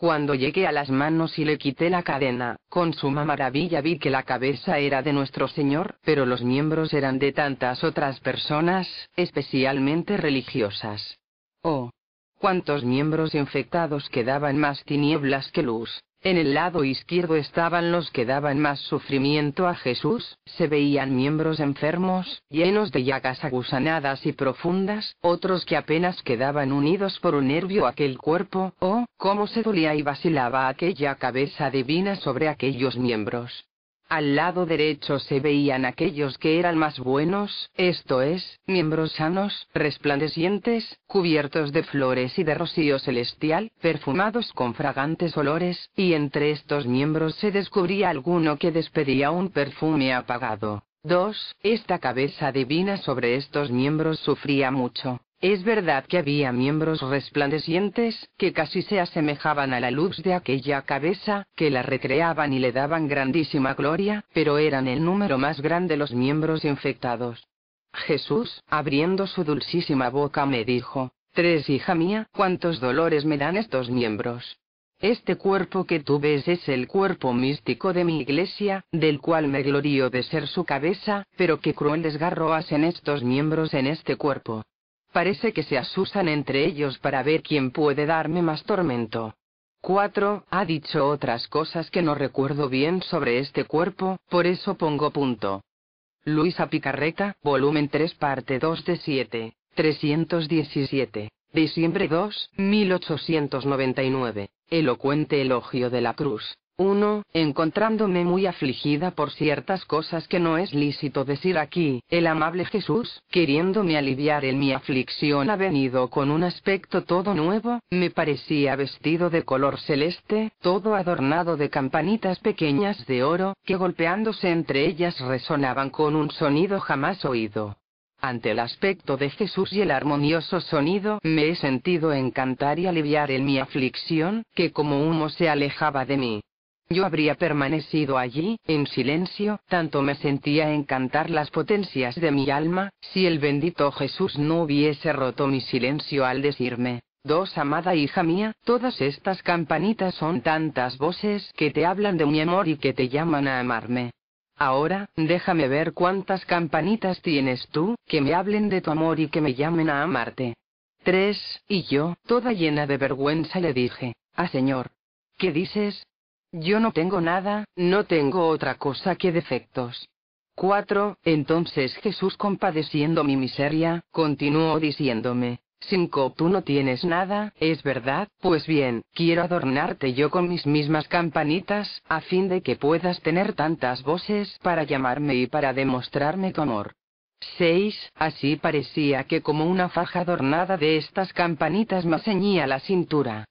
Cuando llegué a las manos y le quité la cadena, con suma maravilla vi que la cabeza era de nuestro Señor, pero los miembros eran de tantas otras personas, especialmente religiosas. Oh, cuántos miembros infectados quedaban más tinieblas que luz. En el lado izquierdo estaban los que daban más sufrimiento a Jesús, se veían miembros enfermos, llenos de llagas agusanadas y profundas, otros que apenas quedaban unidos por un nervio a aquel cuerpo, oh, cómo se dolía y vacilaba aquella cabeza divina sobre aquellos miembros. Al lado derecho se veían aquellos que eran más buenos, esto es, miembros sanos, resplandecientes, cubiertos de flores y de rocío celestial, perfumados con fragantes olores, y entre estos miembros se descubría alguno que despedía un perfume apagado. 2. Esta cabeza divina sobre estos miembros sufría mucho, es verdad que había miembros resplandecientes, que casi se asemejaban a la luz de aquella cabeza, que la recreaban y le daban grandísima gloria, pero eran el número más grande los miembros infectados. Jesús, abriendo su dulcísima boca, me dijo, Tres, hija mía, cuántos dolores me dan estos miembros. Este cuerpo que tú ves es el cuerpo místico de mi iglesia, del cual me glorío de ser su cabeza, pero qué cruel desgarro hacen estos miembros en este cuerpo. Parece que se asusan entre ellos para ver quién puede darme más tormento. 4. Ha dicho otras cosas que no recuerdo bien sobre este cuerpo, por eso pongo punto. Luisa Picarreta, volumen 3, parte 2 de 7. 317. Diciembre 2, 1899. Elocuente elogio de la cruz. Uno, Encontrándome muy afligida por ciertas cosas que no es lícito decir aquí, el amable Jesús, queriéndome aliviar en mi aflicción, ha venido con un aspecto todo nuevo, me parecía vestido de color celeste, todo adornado de campanitas pequeñas de oro, que golpeándose entre ellas resonaban con un sonido jamás oído. Ante el aspecto de Jesús y el armonioso sonido, me he sentido encantar y aliviar en mi aflicción, que como humo se alejaba de mí. Yo habría permanecido allí, en silencio, tanto me sentía encantar las potencias de mi alma, si el bendito Jesús no hubiese roto mi silencio al decirme, Dos, amada hija mía, todas estas campanitas son tantas voces que te hablan de mi amor y que te llaman a amarme. Ahora, déjame ver cuántas campanitas tienes tú, que me hablen de tu amor y que me llamen a amarte. Tres, y yo, toda llena de vergüenza, le dije, Ah Señor. ¿Qué dices? Yo no tengo nada, no tengo otra cosa que defectos. 4. Entonces Jesús compadeciendo mi miseria, continuó diciéndome, Cinco, tú no tienes nada, es verdad, pues bien, quiero adornarte yo con mis mismas campanitas, a fin de que puedas tener tantas voces para llamarme y para demostrarme tu amor. 6. Así parecía que como una faja adornada de estas campanitas me ceñía la cintura.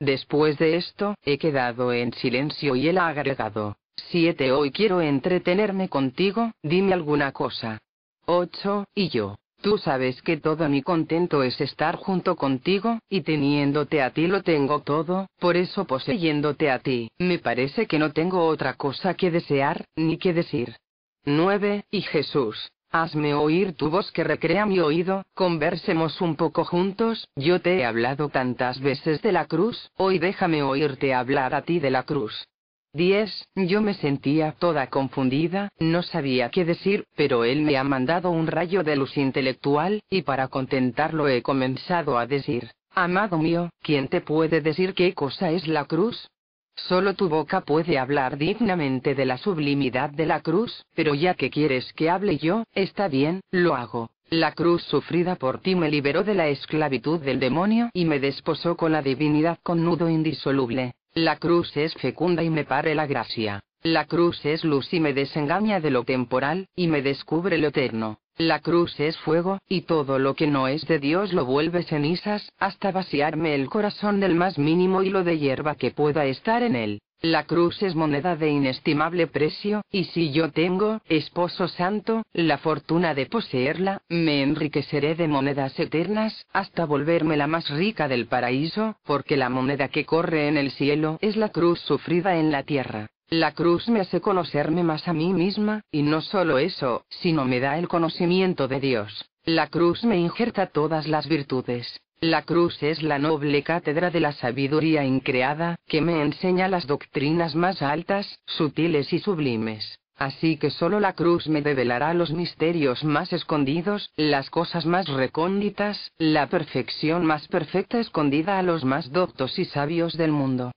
Después de esto, he quedado en silencio y él ha agregado. «Siete Hoy quiero entretenerme contigo, dime alguna cosa. «Ocho, Y yo. Tú sabes que todo mi contento es estar junto contigo, y teniéndote a ti lo tengo todo, por eso poseyéndote a ti, me parece que no tengo otra cosa que desear, ni que decir. «Nueve, Y Jesús, Hazme oír tu voz que recrea mi oído, conversemos un poco juntos, yo te he hablado tantas veces de la cruz, hoy déjame oírte hablar a ti de la cruz. 10. Yo me sentía toda confundida, no sabía qué decir, pero él me ha mandado un rayo de luz intelectual, y para contentarlo he comenzado a decir, Amado mío, ¿quién te puede decir qué cosa es la cruz? Solo tu boca puede hablar dignamente de la sublimidad de la cruz, pero ya que quieres que hable yo, está bien, lo hago. La cruz sufrida por ti me liberó de la esclavitud del demonio y me desposó con la divinidad con nudo indisoluble. La cruz es fecunda y me pare la gracia. La cruz es luz y me desengaña de lo temporal, y me descubre lo eterno. La cruz es fuego, y todo lo que no es de Dios lo vuelve cenizas, hasta vaciarme el corazón del más mínimo hilo de hierba que pueda estar en él. La cruz es moneda de inestimable precio, y si yo tengo, esposo santo, la fortuna de poseerla, me enriqueceré de monedas eternas, hasta volverme la más rica del paraíso, porque la moneda que corre en el cielo es la cruz sufrida en la tierra. La cruz me hace conocerme más a mí misma, y no solo eso, sino me da el conocimiento de Dios. La cruz me injerta todas las virtudes. La cruz es la noble cátedra de la sabiduría increada, que me enseña las doctrinas más altas, sutiles y sublimes. Así que solo la cruz me develará los misterios más escondidos, las cosas más recónditas, la perfección más perfecta escondida a los más doctos y sabios del mundo.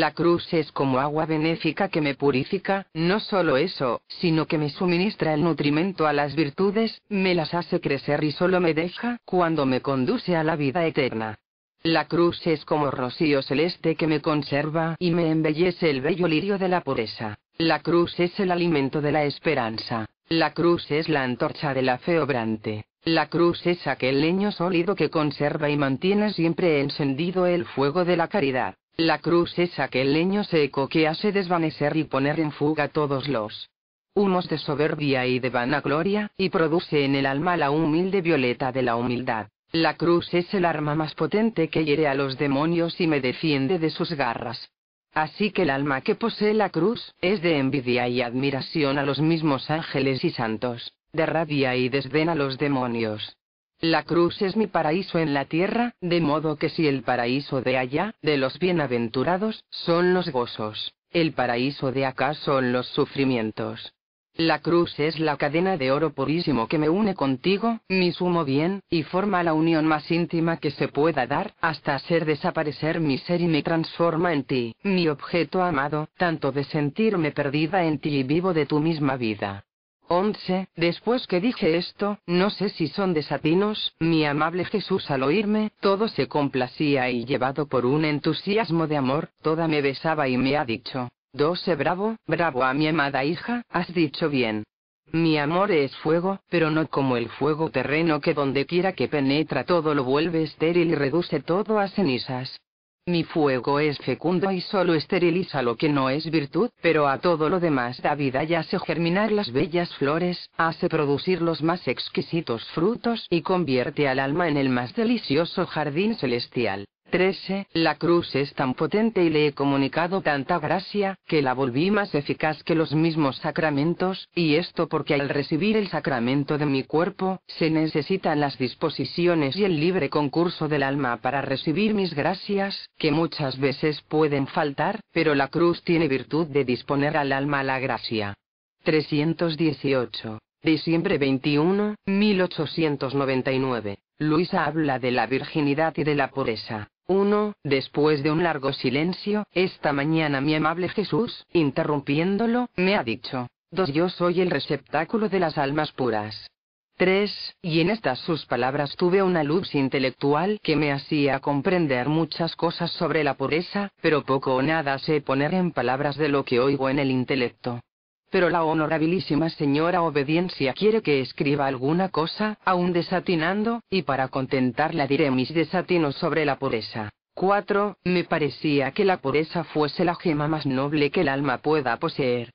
La cruz es como agua benéfica que me purifica, no solo eso, sino que me suministra el nutrimento a las virtudes, me las hace crecer y solo me deja cuando me conduce a la vida eterna. La cruz es como rocío celeste que me conserva y me embellece el bello lirio de la pureza. La cruz es el alimento de la esperanza. La cruz es la antorcha de la fe obrante. La cruz es aquel leño sólido que conserva y mantiene siempre encendido el fuego de la caridad. La cruz es aquel leño seco que hace desvanecer y poner en fuga todos los humos de soberbia y de vanagloria, y produce en el alma la humilde violeta de la humildad. La cruz es el arma más potente que hiere a los demonios y me defiende de sus garras. Así que el alma que posee la cruz, es de envidia y admiración a los mismos ángeles y santos, de rabia y desdén a los demonios. La cruz es mi paraíso en la tierra, de modo que si el paraíso de allá, de los bienaventurados, son los gozos, el paraíso de acá son los sufrimientos. La cruz es la cadena de oro purísimo que me une contigo, mi sumo bien, y forma la unión más íntima que se pueda dar, hasta hacer desaparecer mi ser y me transforma en ti, mi objeto amado, tanto de sentirme perdida en ti y vivo de tu misma vida. 11. Después que dije esto, no sé si son desatinos, mi amable Jesús al oírme, todo se complacía y llevado por un entusiasmo de amor, toda me besaba y me ha dicho, doce Bravo, bravo a mi amada hija, has dicho bien. Mi amor es fuego, pero no como el fuego terreno que donde quiera que penetra todo lo vuelve estéril y reduce todo a cenizas. Mi fuego es fecundo y solo esteriliza lo que no es virtud, pero a todo lo demás da vida y hace germinar las bellas flores, hace producir los más exquisitos frutos y convierte al alma en el más delicioso jardín celestial. 13. La cruz es tan potente y le he comunicado tanta gracia, que la volví más eficaz que los mismos sacramentos, y esto porque al recibir el sacramento de mi cuerpo, se necesitan las disposiciones y el libre concurso del alma para recibir mis gracias, que muchas veces pueden faltar, pero la cruz tiene virtud de disponer al alma la gracia. 318. Diciembre 21, 1899. Luisa habla de la virginidad y de la pureza. 1. Después de un largo silencio, esta mañana mi amable Jesús, interrumpiéndolo, me ha dicho. 2. Yo soy el receptáculo de las almas puras. 3. Y en estas sus palabras tuve una luz intelectual que me hacía comprender muchas cosas sobre la pureza, pero poco o nada sé poner en palabras de lo que oigo en el intelecto pero la honorabilísima señora Obediencia quiere que escriba alguna cosa, aun desatinando, y para contentarla diré mis desatinos sobre la pureza. 4. Me parecía que la pureza fuese la gema más noble que el alma pueda poseer.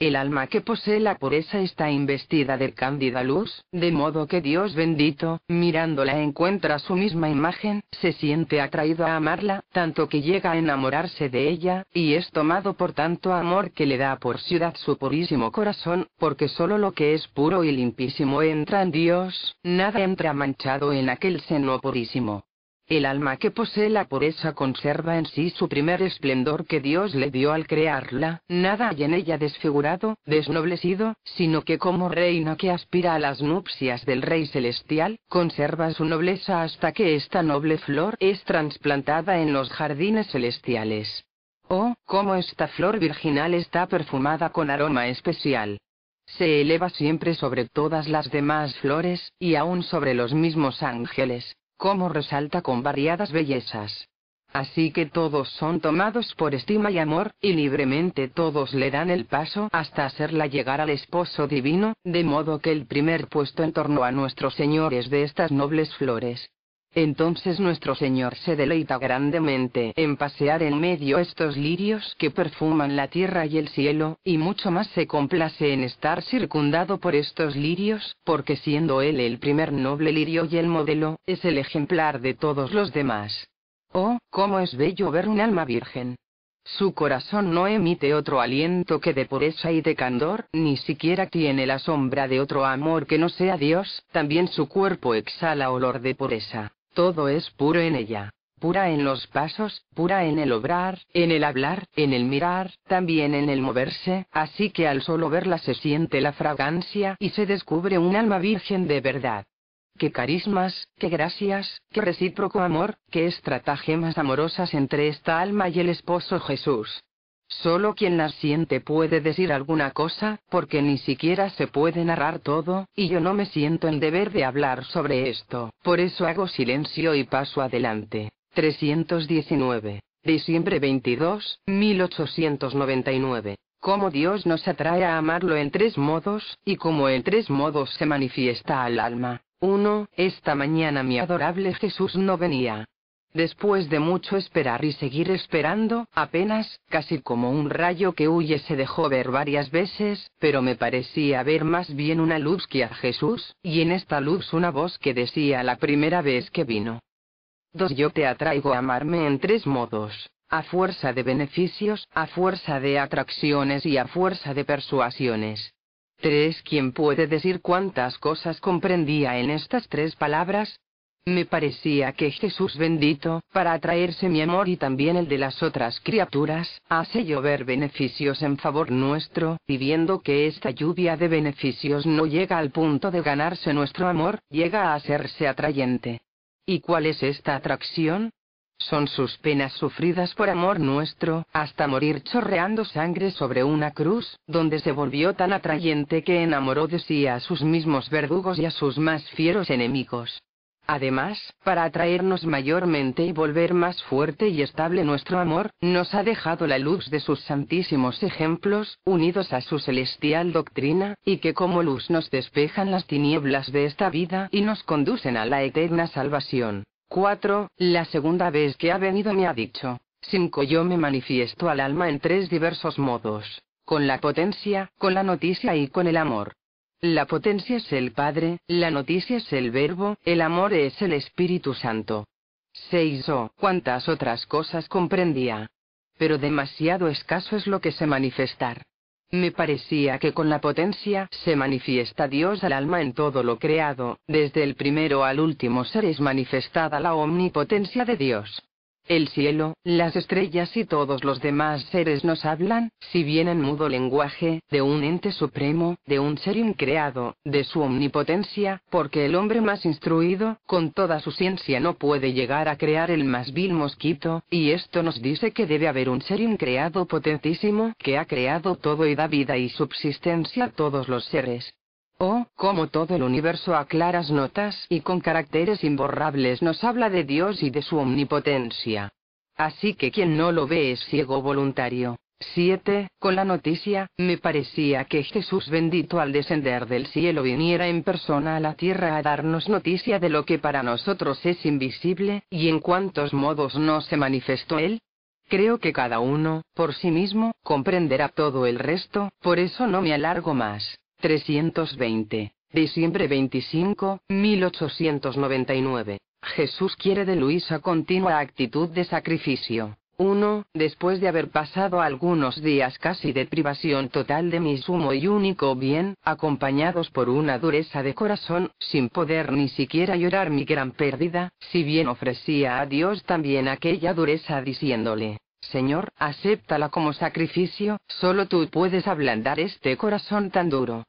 El alma que posee la pureza está investida de cándida luz, de modo que Dios bendito, mirándola encuentra su misma imagen, se siente atraído a amarla, tanto que llega a enamorarse de ella, y es tomado por tanto amor que le da por ciudad su purísimo corazón, porque sólo lo que es puro y limpísimo entra en Dios, nada entra manchado en aquel seno purísimo. El alma que posee la pureza conserva en sí su primer esplendor que Dios le dio al crearla, nada hay en ella desfigurado, desnoblecido, sino que como reina que aspira a las nupcias del Rey Celestial, conserva su nobleza hasta que esta noble flor es transplantada en los jardines celestiales. Oh, cómo esta flor virginal está perfumada con aroma especial se eleva siempre sobre todas las demás flores, y aún sobre los mismos ángeles, como resalta con variadas bellezas. Así que todos son tomados por estima y amor, y libremente todos le dan el paso hasta hacerla llegar al esposo divino, de modo que el primer puesto en torno a nuestros señores de estas nobles flores. Entonces nuestro Señor se deleita grandemente en pasear en medio estos lirios que perfuman la tierra y el cielo, y mucho más se complace en estar circundado por estos lirios, porque siendo Él el primer noble lirio y el modelo, es el ejemplar de todos los demás. Oh, cómo es bello ver un alma virgen. Su corazón no emite otro aliento que de pureza y de candor, ni siquiera tiene la sombra de otro amor que no sea Dios, también su cuerpo exhala olor de pureza. Todo es puro en ella, pura en los pasos, pura en el obrar, en el hablar, en el mirar, también en el moverse, así que al solo verla se siente la fragancia y se descubre un alma virgen de verdad. Qué carismas, qué gracias, qué recíproco amor, qué estratagemas amorosas entre esta alma y el esposo Jesús. Solo quien la siente puede decir alguna cosa, porque ni siquiera se puede narrar todo, y yo no me siento en deber de hablar sobre esto, por eso hago silencio y paso adelante. 319. Diciembre 22, 1899. Cómo Dios nos atrae a amarlo en tres modos, y cómo en tres modos se manifiesta al alma. 1. Esta mañana mi adorable Jesús no venía. Después de mucho esperar y seguir esperando, apenas, casi como un rayo que huye se dejó ver varias veces, pero me parecía ver más bien una luz que a Jesús, y en esta luz una voz que decía la primera vez que vino. Dos Yo te atraigo a amarme en tres modos, a fuerza de beneficios, a fuerza de atracciones y a fuerza de persuasiones. 3. ¿Quién puede decir cuántas cosas comprendía en estas tres palabras? Me parecía que Jesús bendito, para atraerse mi amor y también el de las otras criaturas, hace llover beneficios en favor nuestro, y viendo que esta lluvia de beneficios no llega al punto de ganarse nuestro amor, llega a hacerse atrayente. ¿Y cuál es esta atracción? Son sus penas sufridas por amor nuestro, hasta morir chorreando sangre sobre una cruz, donde se volvió tan atrayente que enamoró de sí a sus mismos verdugos y a sus más fieros enemigos. Además, para atraernos mayormente y volver más fuerte y estable nuestro amor, nos ha dejado la luz de sus santísimos ejemplos, unidos a su celestial doctrina, y que como luz nos despejan las tinieblas de esta vida y nos conducen a la eterna salvación. 4. La segunda vez que ha venido me ha dicho. 5. Yo me manifiesto al alma en tres diversos modos. Con la potencia, con la noticia y con el amor. La potencia es el Padre, la noticia es el Verbo, el amor es el Espíritu Santo. Se hizo Cuántas otras cosas comprendía. Pero demasiado escaso es lo que se manifestar. Me parecía que con la potencia se manifiesta Dios al alma en todo lo creado, desde el primero al último ser es manifestada la omnipotencia de Dios. El cielo, las estrellas y todos los demás seres nos hablan, si bien en mudo lenguaje, de un ente supremo, de un ser increado, de su omnipotencia, porque el hombre más instruido, con toda su ciencia no puede llegar a crear el más vil mosquito, y esto nos dice que debe haber un ser increado potentísimo que ha creado todo y da vida y subsistencia a todos los seres. Oh, como todo el universo a claras notas y con caracteres imborrables nos habla de Dios y de su omnipotencia. Así que quien no lo ve es ciego voluntario. 7. Con la noticia, me parecía que Jesús bendito al descender del cielo viniera en persona a la tierra a darnos noticia de lo que para nosotros es invisible, y en cuántos modos no se manifestó Él. Creo que cada uno, por sí mismo, comprenderá todo el resto, por eso no me alargo más. 320. Diciembre 25, 1899. Jesús quiere de Luisa continua actitud de sacrificio. 1. Después de haber pasado algunos días casi de privación total de mi sumo y único bien, acompañados por una dureza de corazón, sin poder ni siquiera llorar mi gran pérdida, si bien ofrecía a Dios también aquella dureza diciéndole, Señor, acéptala como sacrificio, solo tú puedes ablandar este corazón tan duro.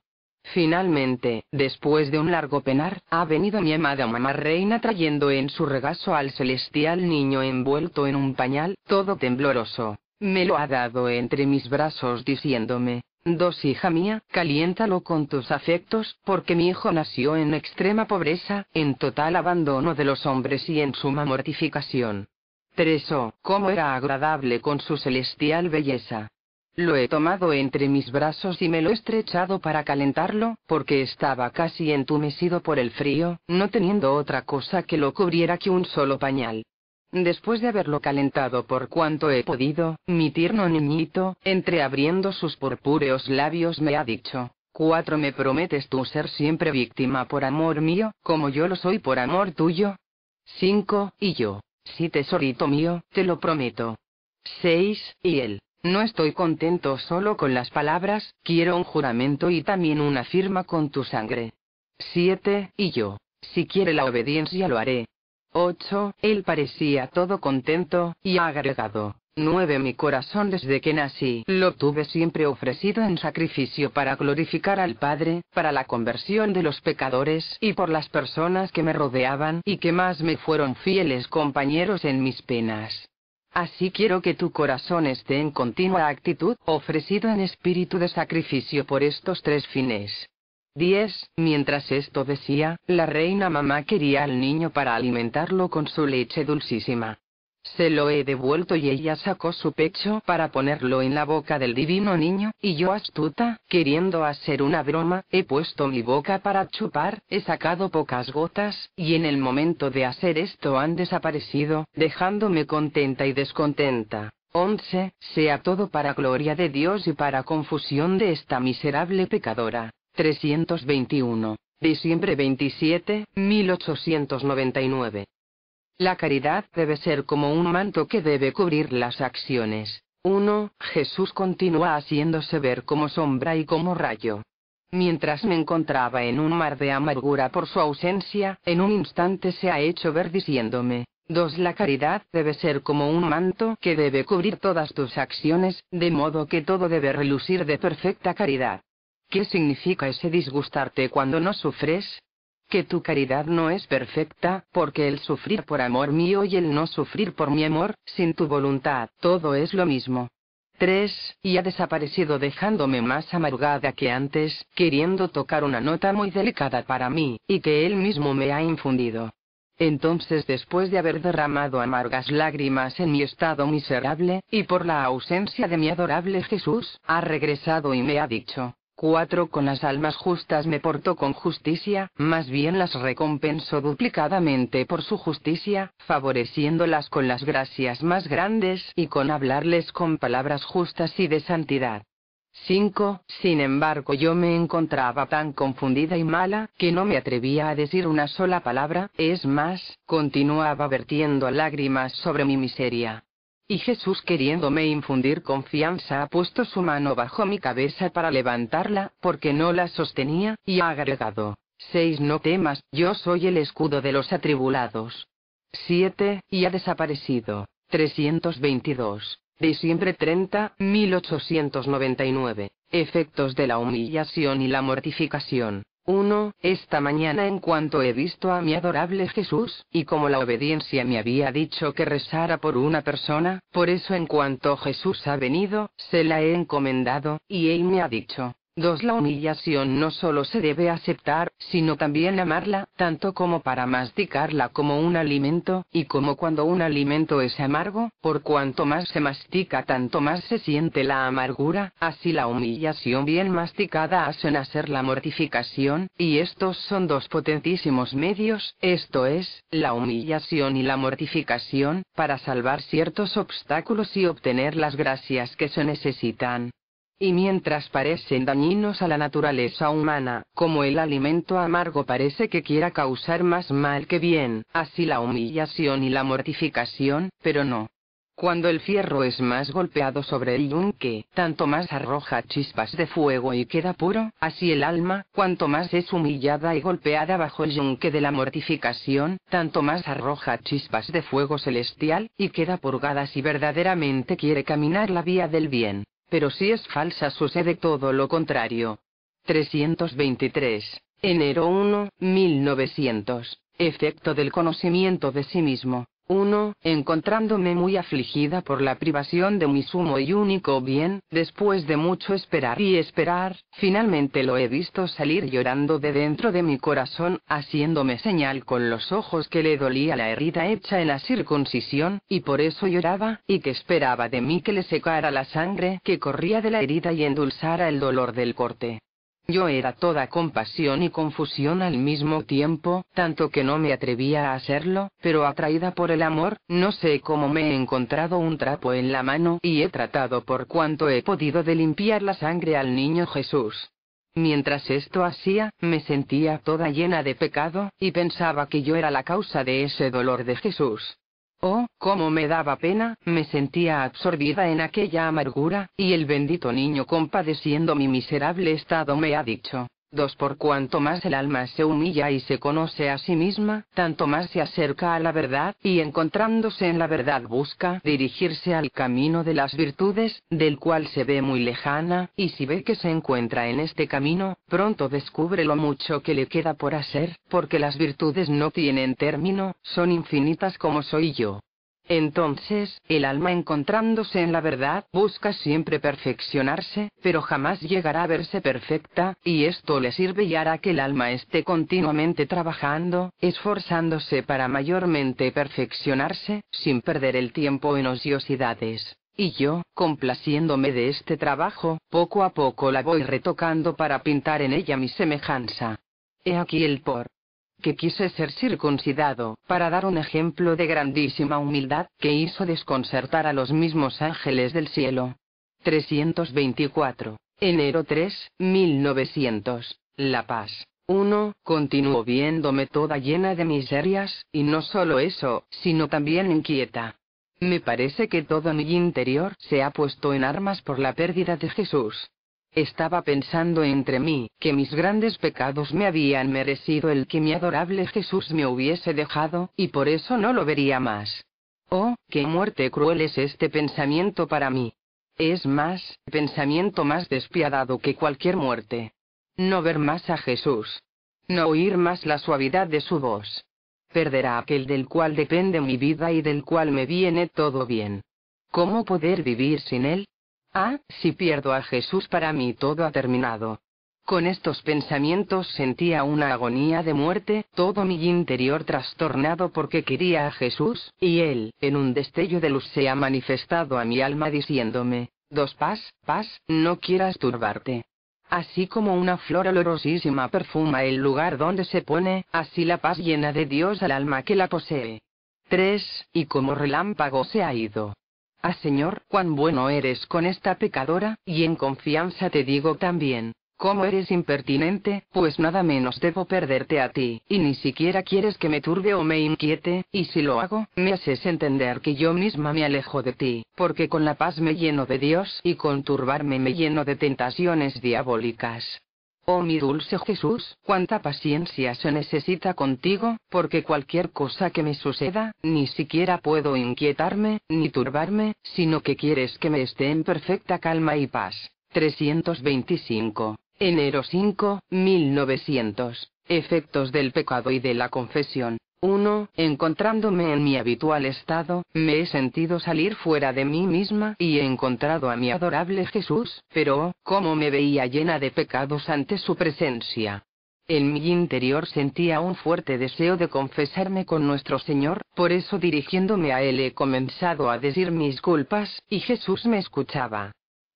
Finalmente, después de un largo penar, ha venido mi amada mamá reina trayendo en su regazo al celestial niño envuelto en un pañal, todo tembloroso. Me lo ha dado entre mis brazos diciéndome, Dos hija mía, caliéntalo con tus afectos, porque mi hijo nació en extrema pobreza, en total abandono de los hombres y en suma mortificación. Tresó, cómo era agradable con su celestial belleza. Lo he tomado entre mis brazos y me lo he estrechado para calentarlo, porque estaba casi entumecido por el frío, no teniendo otra cosa que lo cubriera que un solo pañal. Después de haberlo calentado por cuanto he podido, mi tierno niñito, entreabriendo sus purpúreos labios, me ha dicho, Cuatro me prometes tú ser siempre víctima por amor mío, como yo lo soy por amor tuyo. Cinco, y yo, sí tesorito mío, te lo prometo. Seis, y él, no estoy contento solo con las palabras, quiero un juramento y también una firma con tu sangre. 7. Y yo, si quiere la obediencia lo haré. 8. Él parecía todo contento, y ha agregado. 9. Mi corazón desde que nací lo tuve siempre ofrecido en sacrificio para glorificar al Padre, para la conversión de los pecadores y por las personas que me rodeaban y que más me fueron fieles compañeros en mis penas. Así quiero que tu corazón esté en continua actitud, ofrecido en espíritu de sacrificio por estos tres fines. 10. Mientras esto decía, la reina mamá quería al niño para alimentarlo con su leche dulcísima. Se lo he devuelto y ella sacó su pecho para ponerlo en la boca del divino niño, y yo astuta, queriendo hacer una broma, he puesto mi boca para chupar, he sacado pocas gotas, y en el momento de hacer esto han desaparecido, dejándome contenta y descontenta. 11. Sea todo para gloria de Dios y para confusión de esta miserable pecadora. 321. Diciembre 27, 1899. La caridad debe ser como un manto que debe cubrir las acciones. 1. Jesús continúa haciéndose ver como sombra y como rayo. Mientras me encontraba en un mar de amargura por su ausencia, en un instante se ha hecho ver diciéndome, 2. La caridad debe ser como un manto que debe cubrir todas tus acciones, de modo que todo debe relucir de perfecta caridad. ¿Qué significa ese disgustarte cuando no sufres? que tu caridad no es perfecta, porque el sufrir por amor mío y el no sufrir por mi amor, sin tu voluntad, todo es lo mismo. 3. Y ha desaparecido dejándome más amargada que antes, queriendo tocar una nota muy delicada para mí, y que él mismo me ha infundido. Entonces después de haber derramado amargas lágrimas en mi estado miserable, y por la ausencia de mi adorable Jesús, ha regresado y me ha dicho, 4. Con las almas justas me portó con justicia, más bien las recompensó duplicadamente por su justicia, favoreciéndolas con las gracias más grandes y con hablarles con palabras justas y de santidad. 5. Sin embargo yo me encontraba tan confundida y mala, que no me atrevía a decir una sola palabra, es más, continuaba vertiendo lágrimas sobre mi miseria. Y Jesús queriéndome infundir confianza ha puesto su mano bajo mi cabeza para levantarla, porque no la sostenía, y ha agregado, 6. No temas, yo soy el escudo de los atribulados. 7. Y ha desaparecido. 322. Diciembre 30, 1899. Efectos de la humillación y la mortificación. 1. Esta mañana en cuanto he visto a mi adorable Jesús, y como la obediencia me había dicho que rezara por una persona, por eso en cuanto Jesús ha venido, se la he encomendado, y él me ha dicho, 2. La humillación no solo se debe aceptar, sino también amarla, tanto como para masticarla como un alimento, y como cuando un alimento es amargo, por cuanto más se mastica tanto más se siente la amargura, así la humillación bien masticada hace nacer la mortificación, y estos son dos potentísimos medios, esto es, la humillación y la mortificación, para salvar ciertos obstáculos y obtener las gracias que se necesitan. Y mientras parecen dañinos a la naturaleza humana, como el alimento amargo parece que quiera causar más mal que bien, así la humillación y la mortificación, pero no. Cuando el fierro es más golpeado sobre el yunque, tanto más arroja chispas de fuego y queda puro, así el alma, cuanto más es humillada y golpeada bajo el yunque de la mortificación, tanto más arroja chispas de fuego celestial, y queda purgada si verdaderamente quiere caminar la vía del bien. Pero si es falsa sucede todo lo contrario. 323. Enero 1, 1900. Efecto del conocimiento de sí mismo. 1. Encontrándome muy afligida por la privación de mi sumo y único bien, después de mucho esperar y esperar, finalmente lo he visto salir llorando de dentro de mi corazón, haciéndome señal con los ojos que le dolía la herida hecha en la circuncisión, y por eso lloraba, y que esperaba de mí que le secara la sangre que corría de la herida y endulzara el dolor del corte. Yo era toda compasión y confusión al mismo tiempo, tanto que no me atrevía a hacerlo, pero atraída por el amor, no sé cómo me he encontrado un trapo en la mano y he tratado por cuanto he podido de limpiar la sangre al niño Jesús. Mientras esto hacía, me sentía toda llena de pecado, y pensaba que yo era la causa de ese dolor de Jesús. Oh, cómo me daba pena, me sentía absorbida en aquella amargura, y el bendito niño compadeciendo mi miserable estado me ha dicho, 2 Por cuanto más el alma se humilla y se conoce a sí misma, tanto más se acerca a la verdad, y encontrándose en la verdad busca dirigirse al camino de las virtudes, del cual se ve muy lejana, y si ve que se encuentra en este camino, pronto descubre lo mucho que le queda por hacer, porque las virtudes no tienen término, son infinitas como soy yo. Entonces, el alma encontrándose en la verdad, busca siempre perfeccionarse, pero jamás llegará a verse perfecta, y esto le sirve y hará que el alma esté continuamente trabajando, esforzándose para mayormente perfeccionarse, sin perder el tiempo en ociosidades. Y yo, complaciéndome de este trabajo, poco a poco la voy retocando para pintar en ella mi semejanza. He aquí el por que quise ser circuncidado, para dar un ejemplo de grandísima humildad, que hizo desconcertar a los mismos ángeles del cielo. 324. Enero 3, 1900. La Paz. 1. Continuó viéndome toda llena de miserias, y no solo eso, sino también inquieta. Me parece que todo mi interior se ha puesto en armas por la pérdida de Jesús. Estaba pensando entre mí, que mis grandes pecados me habían merecido el que mi adorable Jesús me hubiese dejado, y por eso no lo vería más. Oh, qué muerte cruel es este pensamiento para mí. Es más, pensamiento más despiadado que cualquier muerte. No ver más a Jesús. No oír más la suavidad de su voz. Perderá aquel del cual depende mi vida y del cual me viene todo bien. ¿Cómo poder vivir sin él? Ah, si pierdo a Jesús para mí todo ha terminado. Con estos pensamientos sentía una agonía de muerte, todo mi interior trastornado porque quería a Jesús, y él, en un destello de luz, se ha manifestado a mi alma diciéndome, dos paz, paz, no quieras turbarte. Así como una flor olorosísima perfuma el lugar donde se pone, así la paz llena de Dios al alma que la posee. Tres, Y como relámpago se ha ido. Ah Señor, cuán bueno eres con esta pecadora, y en confianza te digo también, cómo eres impertinente, pues nada menos debo perderte a ti, y ni siquiera quieres que me turbe o me inquiete, y si lo hago, me haces entender que yo misma me alejo de ti, porque con la paz me lleno de Dios y con turbarme me lleno de tentaciones diabólicas. Oh mi dulce Jesús, cuánta paciencia se necesita contigo, porque cualquier cosa que me suceda, ni siquiera puedo inquietarme, ni turbarme, sino que quieres que me esté en perfecta calma y paz. 325. Enero 5, 1900. Efectos del pecado y de la confesión. 1. Encontrándome en mi habitual estado, me he sentido salir fuera de mí misma y he encontrado a mi adorable Jesús, pero, oh, ¿cómo me veía llena de pecados ante su presencia. En mi interior sentía un fuerte deseo de confesarme con nuestro Señor, por eso dirigiéndome a Él he comenzado a decir mis culpas, y Jesús me escuchaba.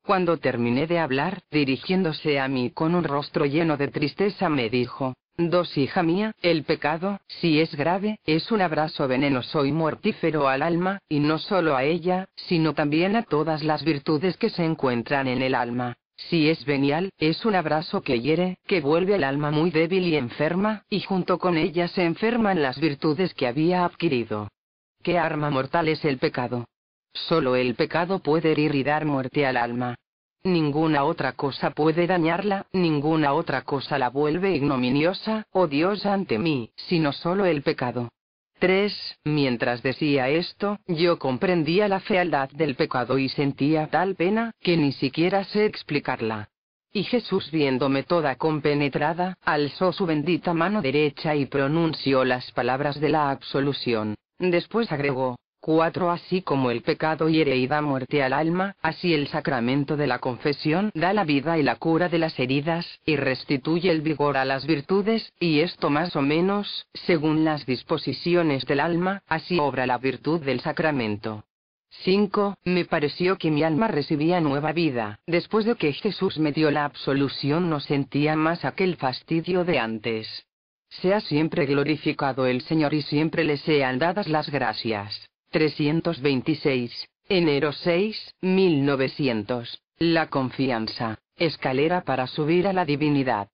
Cuando terminé de hablar, dirigiéndose a mí con un rostro lleno de tristeza, me dijo, «Dos Hija mía, el pecado, si es grave, es un abrazo venenoso y mortífero al alma, y no solo a ella, sino también a todas las virtudes que se encuentran en el alma. Si es venial, es un abrazo que hiere, que vuelve al alma muy débil y enferma, y junto con ella se enferman las virtudes que había adquirido. ¿Qué arma mortal es el pecado? Solo el pecado puede herir y dar muerte al alma. Ninguna otra cosa puede dañarla, ninguna otra cosa la vuelve ignominiosa, Dios ante mí, sino solo el pecado. 3. Mientras decía esto, yo comprendía la fealdad del pecado y sentía tal pena, que ni siquiera sé explicarla. Y Jesús viéndome toda compenetrada, alzó su bendita mano derecha y pronunció las palabras de la absolución. Después agregó, 4. Así como el pecado hiere y da muerte al alma, así el sacramento de la confesión da la vida y la cura de las heridas, y restituye el vigor a las virtudes, y esto más o menos, según las disposiciones del alma, así obra la virtud del sacramento. 5. Me pareció que mi alma recibía nueva vida, después de que Jesús me dio la absolución no sentía más aquel fastidio de antes. Sea siempre glorificado el Señor y siempre le sean dadas las gracias. 326. Enero 6, 1900. La confianza. Escalera para subir a la divinidad.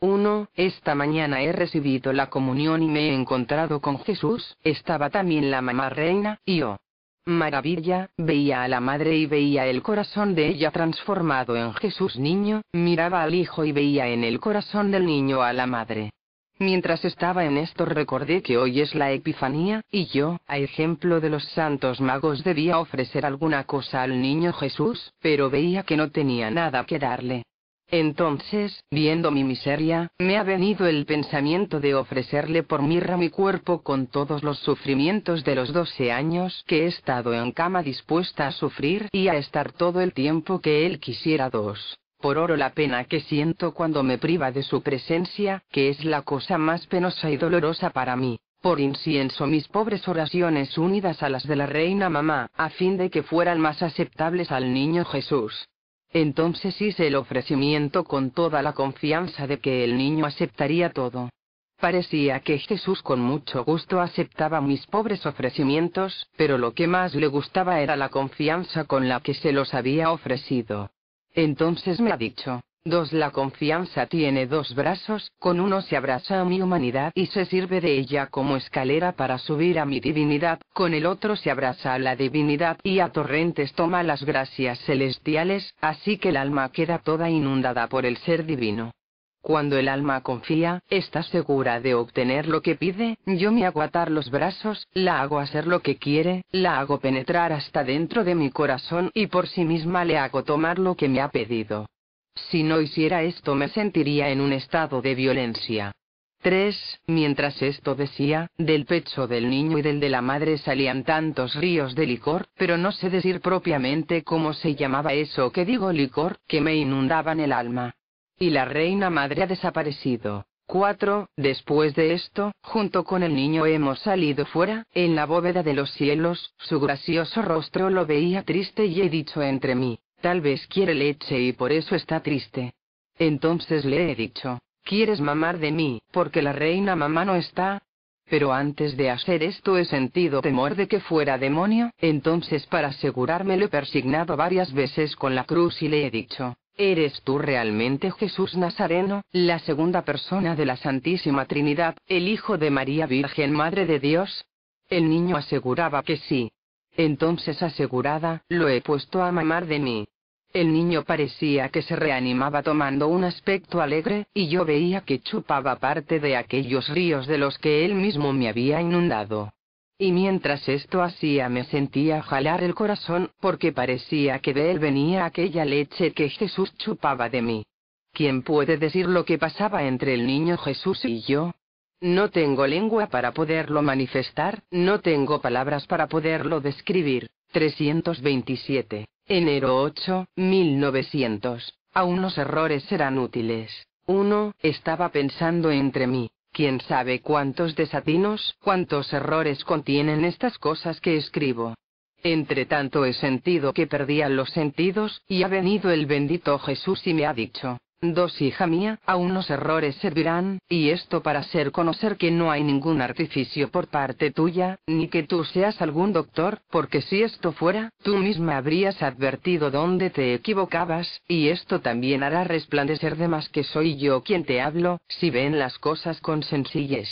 1. Esta mañana he recibido la comunión y me he encontrado con Jesús, estaba también la mamá reina, y oh. Maravilla, veía a la madre y veía el corazón de ella transformado en Jesús niño, miraba al hijo y veía en el corazón del niño a la madre. Mientras estaba en esto recordé que hoy es la Epifanía, y yo, a ejemplo de los santos magos, debía ofrecer alguna cosa al niño Jesús, pero veía que no tenía nada que darle. Entonces, viendo mi miseria, me ha venido el pensamiento de ofrecerle por mirra mi cuerpo con todos los sufrimientos de los doce años que he estado en cama dispuesta a sufrir y a estar todo el tiempo que él quisiera dos por oro la pena que siento cuando me priva de su presencia, que es la cosa más penosa y dolorosa para mí. Por incienso mis pobres oraciones unidas a las de la reina mamá, a fin de que fueran más aceptables al niño Jesús. Entonces hice el ofrecimiento con toda la confianza de que el niño aceptaría todo. Parecía que Jesús con mucho gusto aceptaba mis pobres ofrecimientos, pero lo que más le gustaba era la confianza con la que se los había ofrecido. Entonces me ha dicho. Dos, La confianza tiene dos brazos, con uno se abraza a mi humanidad y se sirve de ella como escalera para subir a mi divinidad, con el otro se abraza a la divinidad y a torrentes toma las gracias celestiales, así que el alma queda toda inundada por el ser divino. Cuando el alma confía, está segura de obtener lo que pide, yo me hago atar los brazos, la hago hacer lo que quiere, la hago penetrar hasta dentro de mi corazón y por sí misma le hago tomar lo que me ha pedido. Si no hiciera esto me sentiría en un estado de violencia. 3. Mientras esto decía, del pecho del niño y del de la madre salían tantos ríos de licor, pero no sé decir propiamente cómo se llamaba eso que digo licor, que me inundaban el alma. Y la reina madre ha desaparecido. 4. Después de esto, junto con el niño hemos salido fuera, en la bóveda de los cielos, su gracioso rostro lo veía triste y he dicho entre mí, tal vez quiere leche y por eso está triste. Entonces le he dicho, ¿quieres mamar de mí, porque la reina mamá no está? Pero antes de hacer esto he sentido temor de que fuera demonio, entonces para asegurarme lo he persignado varias veces con la cruz y le he dicho, ¿Eres tú realmente Jesús Nazareno, la segunda persona de la Santísima Trinidad, el Hijo de María Virgen Madre de Dios? El niño aseguraba que sí. Entonces asegurada, lo he puesto a mamar de mí. El niño parecía que se reanimaba tomando un aspecto alegre, y yo veía que chupaba parte de aquellos ríos de los que él mismo me había inundado. Y mientras esto hacía me sentía jalar el corazón, porque parecía que de él venía aquella leche que Jesús chupaba de mí. ¿Quién puede decir lo que pasaba entre el niño Jesús y yo? No tengo lengua para poderlo manifestar, no tengo palabras para poderlo describir. 327. Enero 8, 1900. Aún los errores serán útiles. 1. Estaba pensando entre mí quién sabe cuántos desatinos, cuántos errores contienen estas cosas que escribo. Entre tanto he sentido que perdía los sentidos, y ha venido el bendito Jesús y me ha dicho, Dos hija mía, aún los errores servirán, y esto para ser conocer que no hay ningún artificio por parte tuya, ni que tú seas algún doctor, porque si esto fuera, tú misma habrías advertido dónde te equivocabas, y esto también hará resplandecer de más que soy yo quien te hablo, si ven las cosas con sencillez.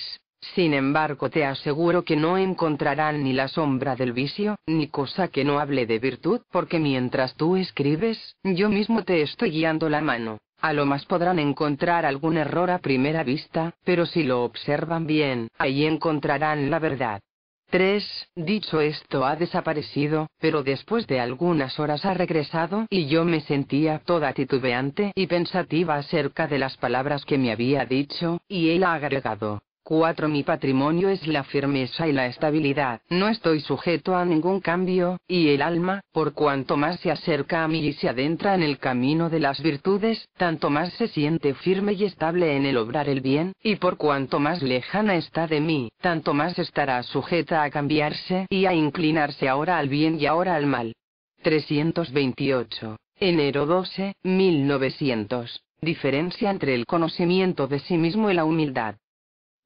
Sin embargo, te aseguro que no encontrarán ni la sombra del vicio, ni cosa que no hable de virtud, porque mientras tú escribes, yo mismo te estoy guiando la mano. A lo más podrán encontrar algún error a primera vista, pero si lo observan bien, ahí encontrarán la verdad. 3. Dicho esto ha desaparecido, pero después de algunas horas ha regresado y yo me sentía toda titubeante y pensativa acerca de las palabras que me había dicho, y él ha agregado, 4. Mi patrimonio es la firmeza y la estabilidad. No estoy sujeto a ningún cambio, y el alma, por cuanto más se acerca a mí y se adentra en el camino de las virtudes, tanto más se siente firme y estable en el obrar el bien, y por cuanto más lejana está de mí, tanto más estará sujeta a cambiarse y a inclinarse ahora al bien y ahora al mal. 328. Enero 12, 1900. Diferencia entre el conocimiento de sí mismo y la humildad.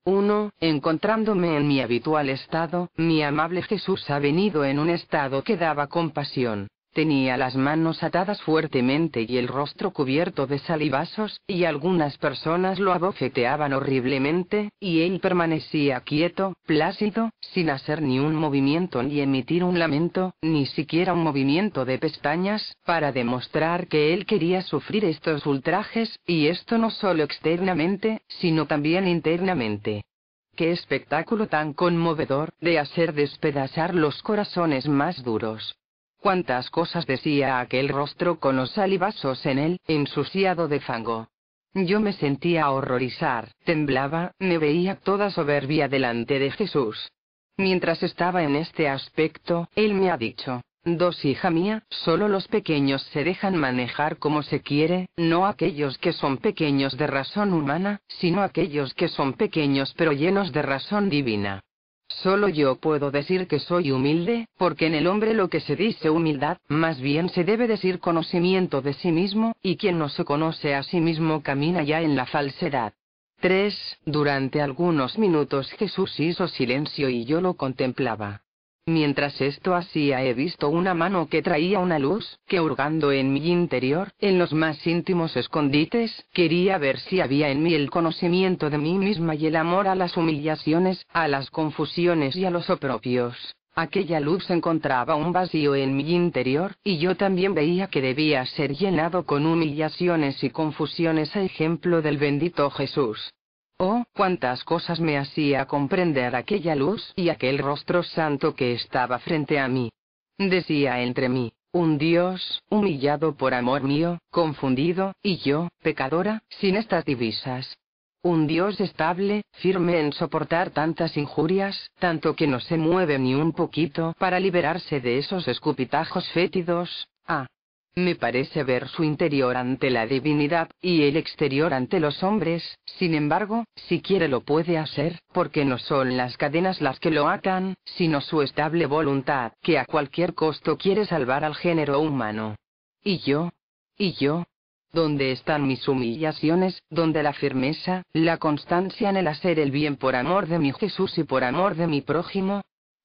1. Encontrándome en mi habitual estado, mi amable Jesús ha venido en un estado que daba compasión. Tenía las manos atadas fuertemente y el rostro cubierto de salivazos, y algunas personas lo abofeteaban horriblemente, y él permanecía quieto, plácido, sin hacer ni un movimiento ni emitir un lamento, ni siquiera un movimiento de pestañas, para demostrar que él quería sufrir estos ultrajes, y esto no solo externamente, sino también internamente. Qué espectáculo tan conmovedor, de hacer despedazar los corazones más duros. Cuántas cosas decía aquel rostro con los salivazos en él, ensuciado de fango. Yo me sentía horrorizar, temblaba, me veía toda soberbia delante de Jesús. Mientras estaba en este aspecto, él me ha dicho, Dos hija mía, solo los pequeños se dejan manejar como se quiere, no aquellos que son pequeños de razón humana, sino aquellos que son pequeños pero llenos de razón divina. Solo yo puedo decir que soy humilde, porque en el hombre lo que se dice humildad, más bien se debe decir conocimiento de sí mismo, y quien no se conoce a sí mismo camina ya en la falsedad. 3. Durante algunos minutos Jesús hizo silencio y yo lo contemplaba. Mientras esto hacía he visto una mano que traía una luz, que hurgando en mi interior, en los más íntimos escondites, quería ver si había en mí el conocimiento de mí misma y el amor a las humillaciones, a las confusiones y a los opropios. Aquella luz encontraba un vacío en mi interior, y yo también veía que debía ser llenado con humillaciones y confusiones a ejemplo del bendito Jesús. Oh, cuántas cosas me hacía comprender aquella luz y aquel rostro santo que estaba frente a mí. Decía entre mí, un Dios, humillado por amor mío, confundido, y yo, pecadora, sin estas divisas. Un Dios estable, firme en soportar tantas injurias, tanto que no se mueve ni un poquito para liberarse de esos escupitajos fétidos. Ah, me parece ver su interior ante la divinidad, y el exterior ante los hombres, sin embargo, si quiere lo puede hacer, porque no son las cadenas las que lo atan, sino su estable voluntad, que a cualquier costo quiere salvar al género humano. ¿Y yo? ¿Y yo? ¿Dónde están mis humillaciones, donde la firmeza, la constancia en el hacer el bien por amor de mi Jesús y por amor de mi prójimo?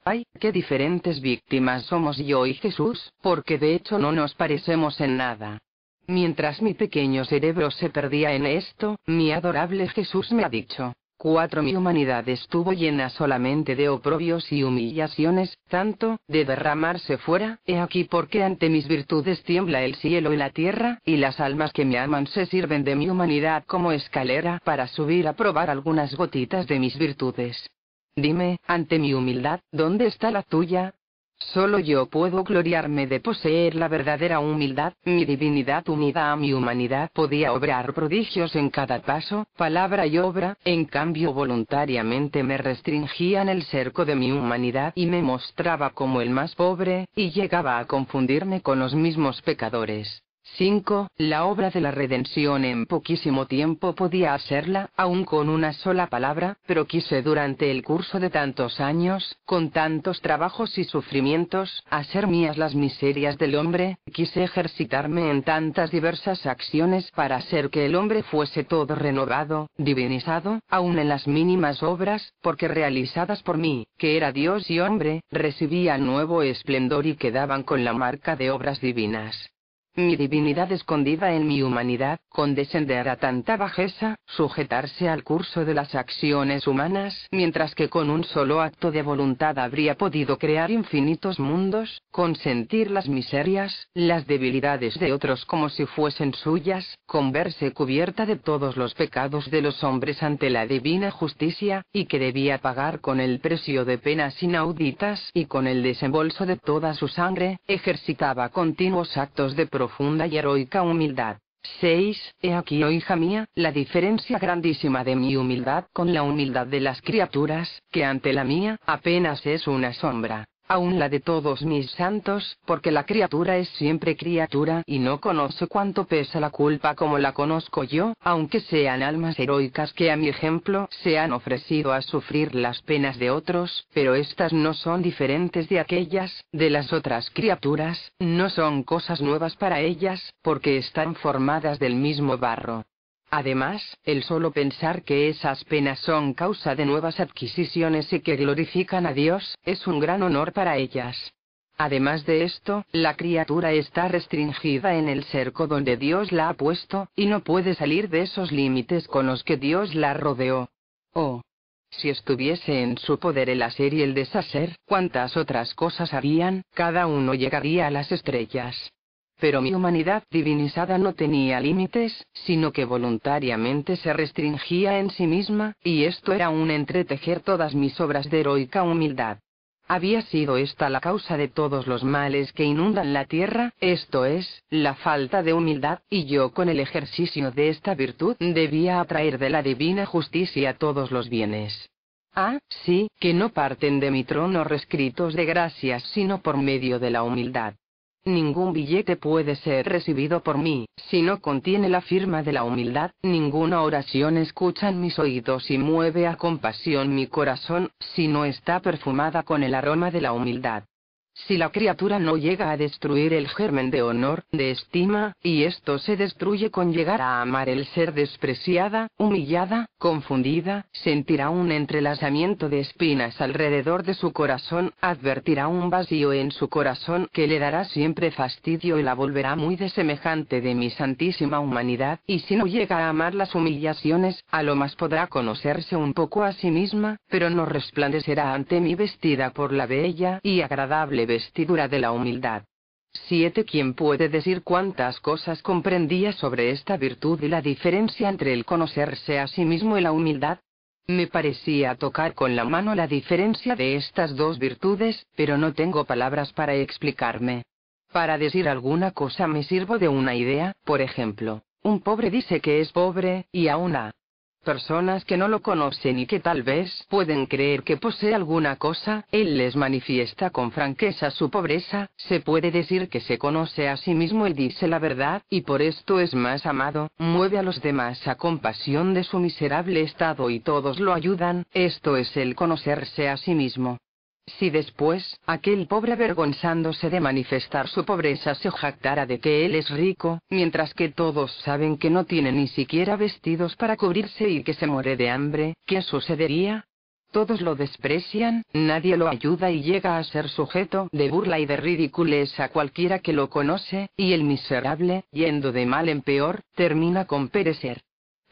Ay, qué diferentes víctimas somos yo y Jesús, porque de hecho no nos parecemos en nada. Mientras mi pequeño cerebro se perdía en esto, mi adorable Jesús me ha dicho, Cuatro Mi humanidad estuvo llena solamente de oprobios y humillaciones, tanto, de derramarse fuera, he aquí porque ante mis virtudes tiembla el cielo y la tierra, y las almas que me aman se sirven de mi humanidad como escalera para subir a probar algunas gotitas de mis virtudes. Dime, ante mi humildad, ¿dónde está la tuya? Solo yo puedo gloriarme de poseer la verdadera humildad, mi divinidad unida a mi humanidad podía obrar prodigios en cada paso, palabra y obra, en cambio voluntariamente me restringía en el cerco de mi humanidad y me mostraba como el más pobre, y llegaba a confundirme con los mismos pecadores. 5. La obra de la redención en poquísimo tiempo podía hacerla, aun con una sola palabra, pero quise durante el curso de tantos años, con tantos trabajos y sufrimientos, hacer mías las miserias del hombre, quise ejercitarme en tantas diversas acciones para hacer que el hombre fuese todo renovado, divinizado, aun en las mínimas obras, porque realizadas por mí, que era Dios y hombre, recibían nuevo esplendor y quedaban con la marca de obras divinas mi divinidad escondida en mi humanidad, condescender a tanta bajeza, sujetarse al curso de las acciones humanas, mientras que con un solo acto de voluntad habría podido crear infinitos mundos, consentir las miserias, las debilidades de otros como si fuesen suyas, con verse cubierta de todos los pecados de los hombres ante la divina justicia, y que debía pagar con el precio de penas inauditas y con el desembolso de toda su sangre, ejercitaba continuos actos de profunda y heroica humildad. 6. He aquí, oh hija mía, la diferencia grandísima de mi humildad con la humildad de las criaturas, que ante la mía apenas es una sombra. «Aún la de todos mis santos, porque la criatura es siempre criatura y no conoce cuánto pesa la culpa como la conozco yo, aunque sean almas heroicas que a mi ejemplo se han ofrecido a sufrir las penas de otros, pero estas no son diferentes de aquellas, de las otras criaturas, no son cosas nuevas para ellas, porque están formadas del mismo barro. Además, el solo pensar que esas penas son causa de nuevas adquisiciones y que glorifican a Dios, es un gran honor para ellas. Además de esto, la criatura está restringida en el cerco donde Dios la ha puesto, y no puede salir de esos límites con los que Dios la rodeó. Oh, si estuviese en su poder el hacer y el deshacer, cuántas otras cosas harían, cada uno llegaría a las estrellas. Pero mi humanidad divinizada no tenía límites, sino que voluntariamente se restringía en sí misma, y esto era un entretejer todas mis obras de heroica humildad. Había sido esta la causa de todos los males que inundan la tierra, esto es, la falta de humildad, y yo con el ejercicio de esta virtud debía atraer de la divina justicia todos los bienes. Ah, sí, que no parten de mi trono rescritos de gracias, sino por medio de la humildad. Ningún billete puede ser recibido por mí, si no contiene la firma de la humildad, ninguna oración escucha en mis oídos y mueve a compasión mi corazón, si no está perfumada con el aroma de la humildad. Si la criatura no llega a destruir el germen de honor, de estima, y esto se destruye con llegar a amar el ser despreciada, humillada, confundida, sentirá un entrelazamiento de espinas alrededor de su corazón, advertirá un vacío en su corazón que le dará siempre fastidio y la volverá muy desemejante de mi santísima humanidad, y si no llega a amar las humillaciones, a lo más podrá conocerse un poco a sí misma, pero no resplandecerá ante mi vestida por la bella y agradable vestidura de la humildad. Siete ¿Quién puede decir cuántas cosas comprendía sobre esta virtud y la diferencia entre el conocerse a sí mismo y la humildad? Me parecía tocar con la mano la diferencia de estas dos virtudes, pero no tengo palabras para explicarme. Para decir alguna cosa me sirvo de una idea, por ejemplo, un pobre dice que es pobre, y a una Personas que no lo conocen y que tal vez pueden creer que posee alguna cosa, él les manifiesta con franqueza su pobreza, se puede decir que se conoce a sí mismo y dice la verdad, y por esto es más amado, mueve a los demás a compasión de su miserable estado y todos lo ayudan, esto es el conocerse a sí mismo. Si después, aquel pobre avergonzándose de manifestar su pobreza se jactara de que él es rico, mientras que todos saben que no tiene ni siquiera vestidos para cubrirse y que se muere de hambre, ¿qué sucedería? Todos lo desprecian, nadie lo ayuda y llega a ser sujeto de burla y de ridiculez a cualquiera que lo conoce, y el miserable, yendo de mal en peor, termina con perecer.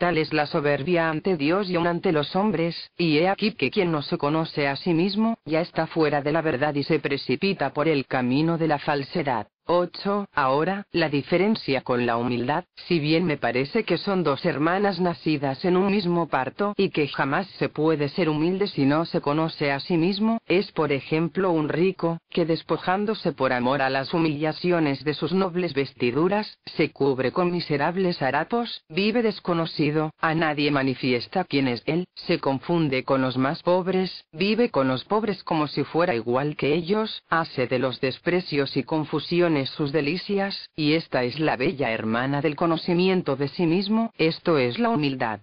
Tal es la soberbia ante Dios y aun ante los hombres, y he aquí que quien no se conoce a sí mismo, ya está fuera de la verdad y se precipita por el camino de la falsedad. 8. Ahora, la diferencia con la humildad, si bien me parece que son dos hermanas nacidas en un mismo parto y que jamás se puede ser humilde si no se conoce a sí mismo, es por ejemplo un rico, que despojándose por amor a las humillaciones de sus nobles vestiduras, se cubre con miserables harapos, vive desconocido, a nadie manifiesta quién es él, se confunde con los más pobres, vive con los pobres como si fuera igual que ellos, hace de los desprecios y confusiones sus delicias, y esta es la bella hermana del conocimiento de sí mismo, esto es la humildad.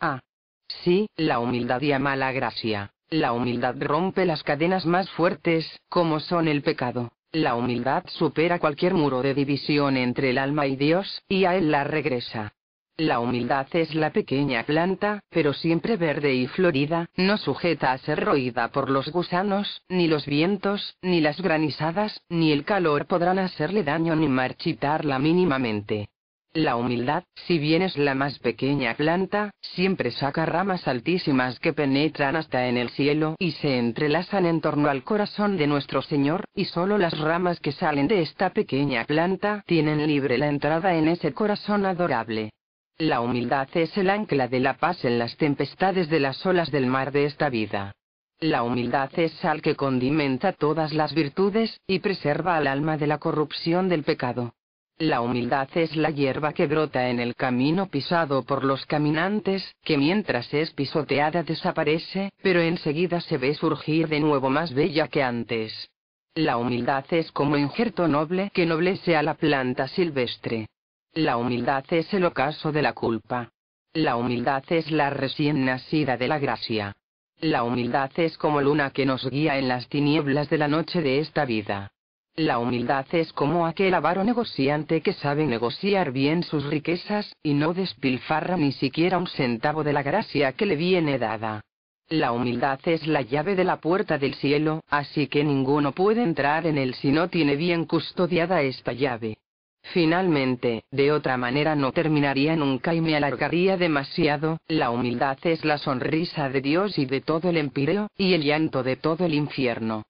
Ah. Sí, la humildad llama la gracia. La humildad rompe las cadenas más fuertes, como son el pecado. La humildad supera cualquier muro de división entre el alma y Dios, y a él la regresa. La humildad es la pequeña planta, pero siempre verde y florida, no sujeta a ser roída por los gusanos, ni los vientos, ni las granizadas, ni el calor podrán hacerle daño ni marchitarla mínimamente. La humildad, si bien es la más pequeña planta, siempre saca ramas altísimas que penetran hasta en el cielo y se entrelazan en torno al corazón de nuestro Señor, y solo las ramas que salen de esta pequeña planta tienen libre la entrada en ese corazón adorable. La humildad es el ancla de la paz en las tempestades de las olas del mar de esta vida. La humildad es sal que condimenta todas las virtudes, y preserva al alma de la corrupción del pecado. La humildad es la hierba que brota en el camino pisado por los caminantes, que mientras es pisoteada desaparece, pero enseguida se ve surgir de nuevo más bella que antes. La humildad es como injerto noble que noblece a la planta silvestre. La humildad es el ocaso de la culpa. La humildad es la recién nacida de la gracia. La humildad es como luna que nos guía en las tinieblas de la noche de esta vida. La humildad es como aquel avaro negociante que sabe negociar bien sus riquezas, y no despilfarra ni siquiera un centavo de la gracia que le viene dada. La humildad es la llave de la puerta del cielo, así que ninguno puede entrar en él si no tiene bien custodiada esta llave. Finalmente, de otra manera no terminaría nunca y me alargaría demasiado, la humildad es la sonrisa de Dios y de todo el empireo, y el llanto de todo el infierno.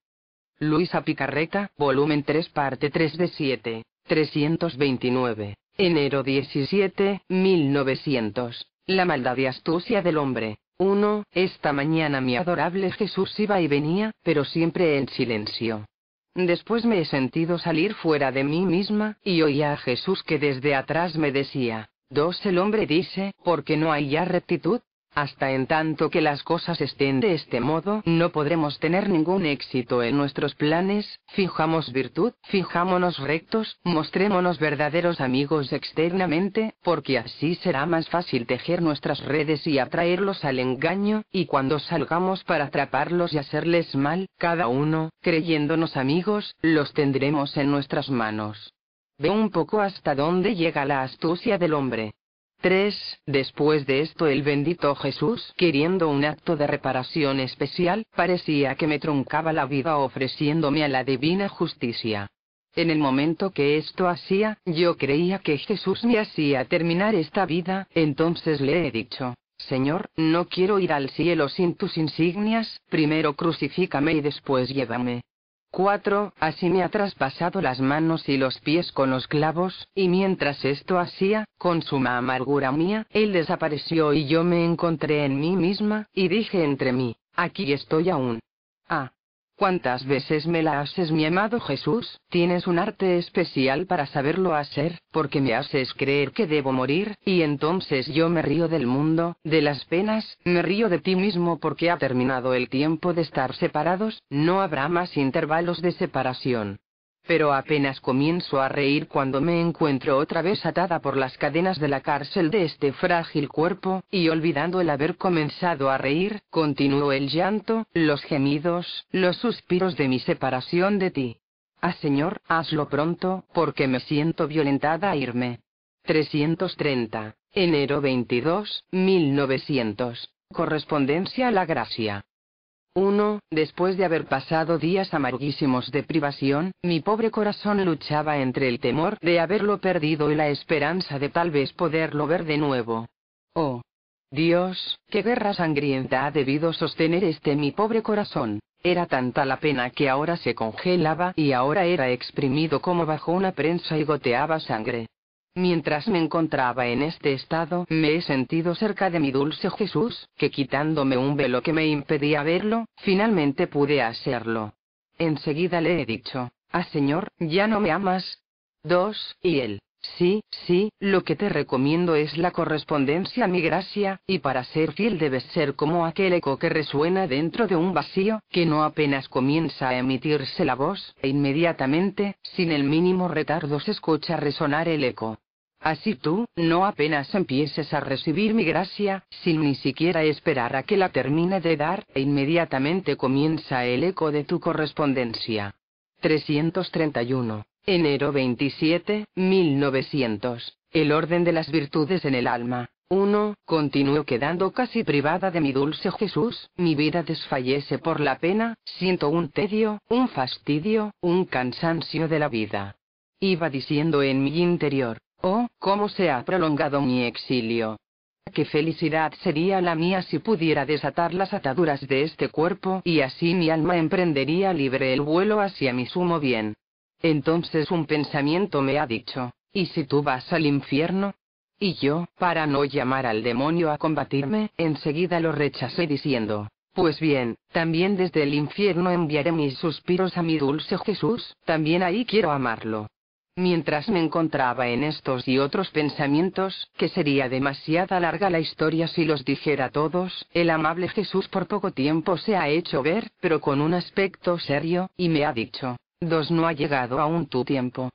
Luisa Picarreta, volumen 3 parte 3 de 7, 329, enero 17, 1900, La maldad y astucia del hombre. 1. Esta mañana mi adorable Jesús iba y venía, pero siempre en silencio. Después me he sentido salir fuera de mí misma, y oía a Jesús que desde atrás me decía, Dos el hombre dice, porque no hay ya rectitud, hasta en tanto que las cosas estén de este modo, no podremos tener ningún éxito en nuestros planes, fijamos virtud, fijámonos rectos, mostrémonos verdaderos amigos externamente, porque así será más fácil tejer nuestras redes y atraerlos al engaño, y cuando salgamos para atraparlos y hacerles mal, cada uno, creyéndonos amigos, los tendremos en nuestras manos. Ve un poco hasta dónde llega la astucia del hombre. 3. Después de esto el bendito Jesús, queriendo un acto de reparación especial, parecía que me truncaba la vida ofreciéndome a la divina justicia. En el momento que esto hacía, yo creía que Jesús me hacía terminar esta vida, entonces le he dicho, Señor, no quiero ir al cielo sin tus insignias, primero crucifícame y después llévame. 4. Así me ha traspasado las manos y los pies con los clavos, y mientras esto hacía, con suma amargura mía, él desapareció y yo me encontré en mí misma, y dije entre mí, aquí estoy aún. Ah, ¿Cuántas veces me la haces mi amado Jesús? Tienes un arte especial para saberlo hacer, porque me haces creer que debo morir, y entonces yo me río del mundo, de las penas, me río de ti mismo porque ha terminado el tiempo de estar separados, no habrá más intervalos de separación pero apenas comienzo a reír cuando me encuentro otra vez atada por las cadenas de la cárcel de este frágil cuerpo, y olvidando el haber comenzado a reír, continuó el llanto, los gemidos, los suspiros de mi separación de ti. Ah Señor, hazlo pronto, porque me siento violentada a irme. 330. Enero 22, 1900. Correspondencia a la gracia. Uno, Después de haber pasado días amarguísimos de privación, mi pobre corazón luchaba entre el temor de haberlo perdido y la esperanza de tal vez poderlo ver de nuevo. Oh. Dios, qué guerra sangrienta ha debido sostener este mi pobre corazón. Era tanta la pena que ahora se congelaba y ahora era exprimido como bajo una prensa y goteaba sangre. Mientras me encontraba en este estado, me he sentido cerca de mi dulce Jesús, que quitándome un velo que me impedía verlo, finalmente pude hacerlo. Enseguida le he dicho, Ah Señor, ya no me amas. 2. Y él, Sí, sí, lo que te recomiendo es la correspondencia a mi gracia, y para ser fiel debes ser como aquel eco que resuena dentro de un vacío, que no apenas comienza a emitirse la voz, e inmediatamente, sin el mínimo retardo se escucha resonar el eco. Así tú, no apenas empieces a recibir mi gracia, sin ni siquiera esperar a que la termine de dar, e inmediatamente comienza el eco de tu correspondencia. 331. Enero 27, 1900. El orden de las virtudes en el alma. 1. Continúo quedando casi privada de mi dulce Jesús, mi vida desfallece por la pena, siento un tedio, un fastidio, un cansancio de la vida. Iba diciendo en mi interior, Oh, cómo se ha prolongado mi exilio. Qué felicidad sería la mía si pudiera desatar las ataduras de este cuerpo y así mi alma emprendería libre el vuelo hacia mi sumo bien. Entonces un pensamiento me ha dicho, ¿y si tú vas al infierno? Y yo, para no llamar al demonio a combatirme, enseguida lo rechacé diciendo, pues bien, también desde el infierno enviaré mis suspiros a mi dulce Jesús, también ahí quiero amarlo. Mientras me encontraba en estos y otros pensamientos, que sería demasiada larga la historia si los dijera todos, el amable Jesús por poco tiempo se ha hecho ver, pero con un aspecto serio, y me ha dicho, dos no ha llegado aún tu tiempo.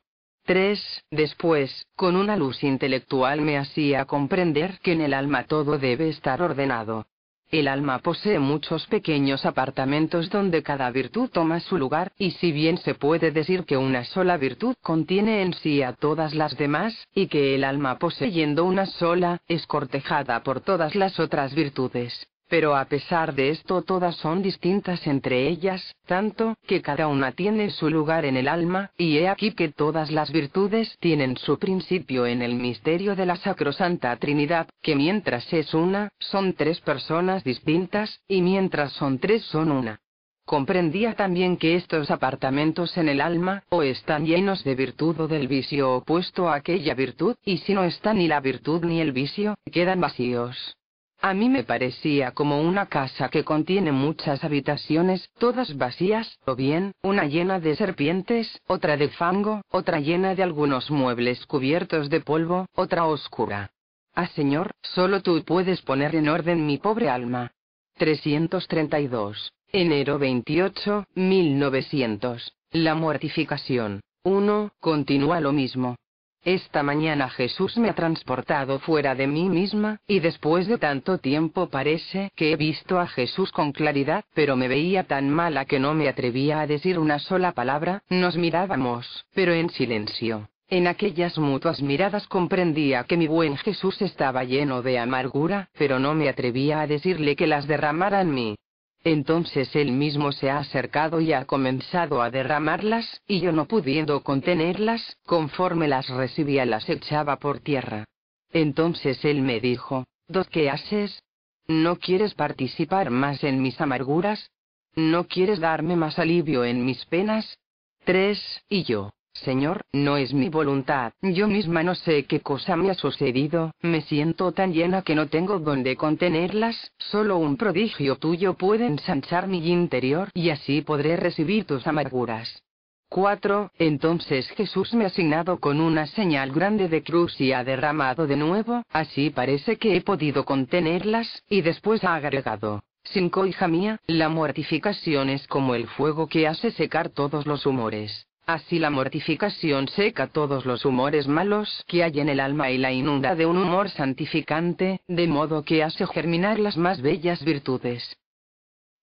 Tres, Después, con una luz intelectual me hacía comprender que en el alma todo debe estar ordenado, el alma posee muchos pequeños apartamentos donde cada virtud toma su lugar, y si bien se puede decir que una sola virtud contiene en sí a todas las demás, y que el alma poseyendo una sola, es cortejada por todas las otras virtudes, pero a pesar de esto todas son distintas entre ellas, tanto que cada una tiene su lugar en el alma, y he aquí que todas las virtudes tienen su principio en el misterio de la Sacrosanta Trinidad, que mientras es una, son tres personas distintas, y mientras son tres son una. Comprendía también que estos apartamentos en el alma, o están llenos de virtud o del vicio opuesto a aquella virtud, y si no está ni la virtud ni el vicio, quedan vacíos. A mí me parecía como una casa que contiene muchas habitaciones, todas vacías, o bien, una llena de serpientes, otra de fango, otra llena de algunos muebles cubiertos de polvo, otra oscura. Ah Señor, solo tú puedes poner en orden mi pobre alma. 332. Enero 28, 1900. La mortificación. 1. Continúa lo mismo. Esta mañana Jesús me ha transportado fuera de mí misma, y después de tanto tiempo parece que he visto a Jesús con claridad, pero me veía tan mala que no me atrevía a decir una sola palabra, nos mirábamos, pero en silencio. En aquellas mutuas miradas comprendía que mi buen Jesús estaba lleno de amargura, pero no me atrevía a decirle que las derramara en mí. Entonces él mismo se ha acercado y ha comenzado a derramarlas, y yo no pudiendo contenerlas, conforme las recibía las echaba por tierra. Entonces él me dijo, ¿Dos qué haces? ¿No quieres participar más en mis amarguras? ¿No quieres darme más alivio en mis penas? Tres, Y yo, Señor, no es mi voluntad, yo misma no sé qué cosa me ha sucedido, me siento tan llena que no tengo dónde contenerlas, solo un prodigio tuyo puede ensanchar mi interior y así podré recibir tus amarguras. 4. Entonces Jesús me ha asignado con una señal grande de cruz y ha derramado de nuevo, así parece que he podido contenerlas, y después ha agregado. 5. Hija mía, la mortificación es como el fuego que hace secar todos los humores. Así la mortificación seca todos los humores malos que hay en el alma y la inunda de un humor santificante, de modo que hace germinar las más bellas virtudes.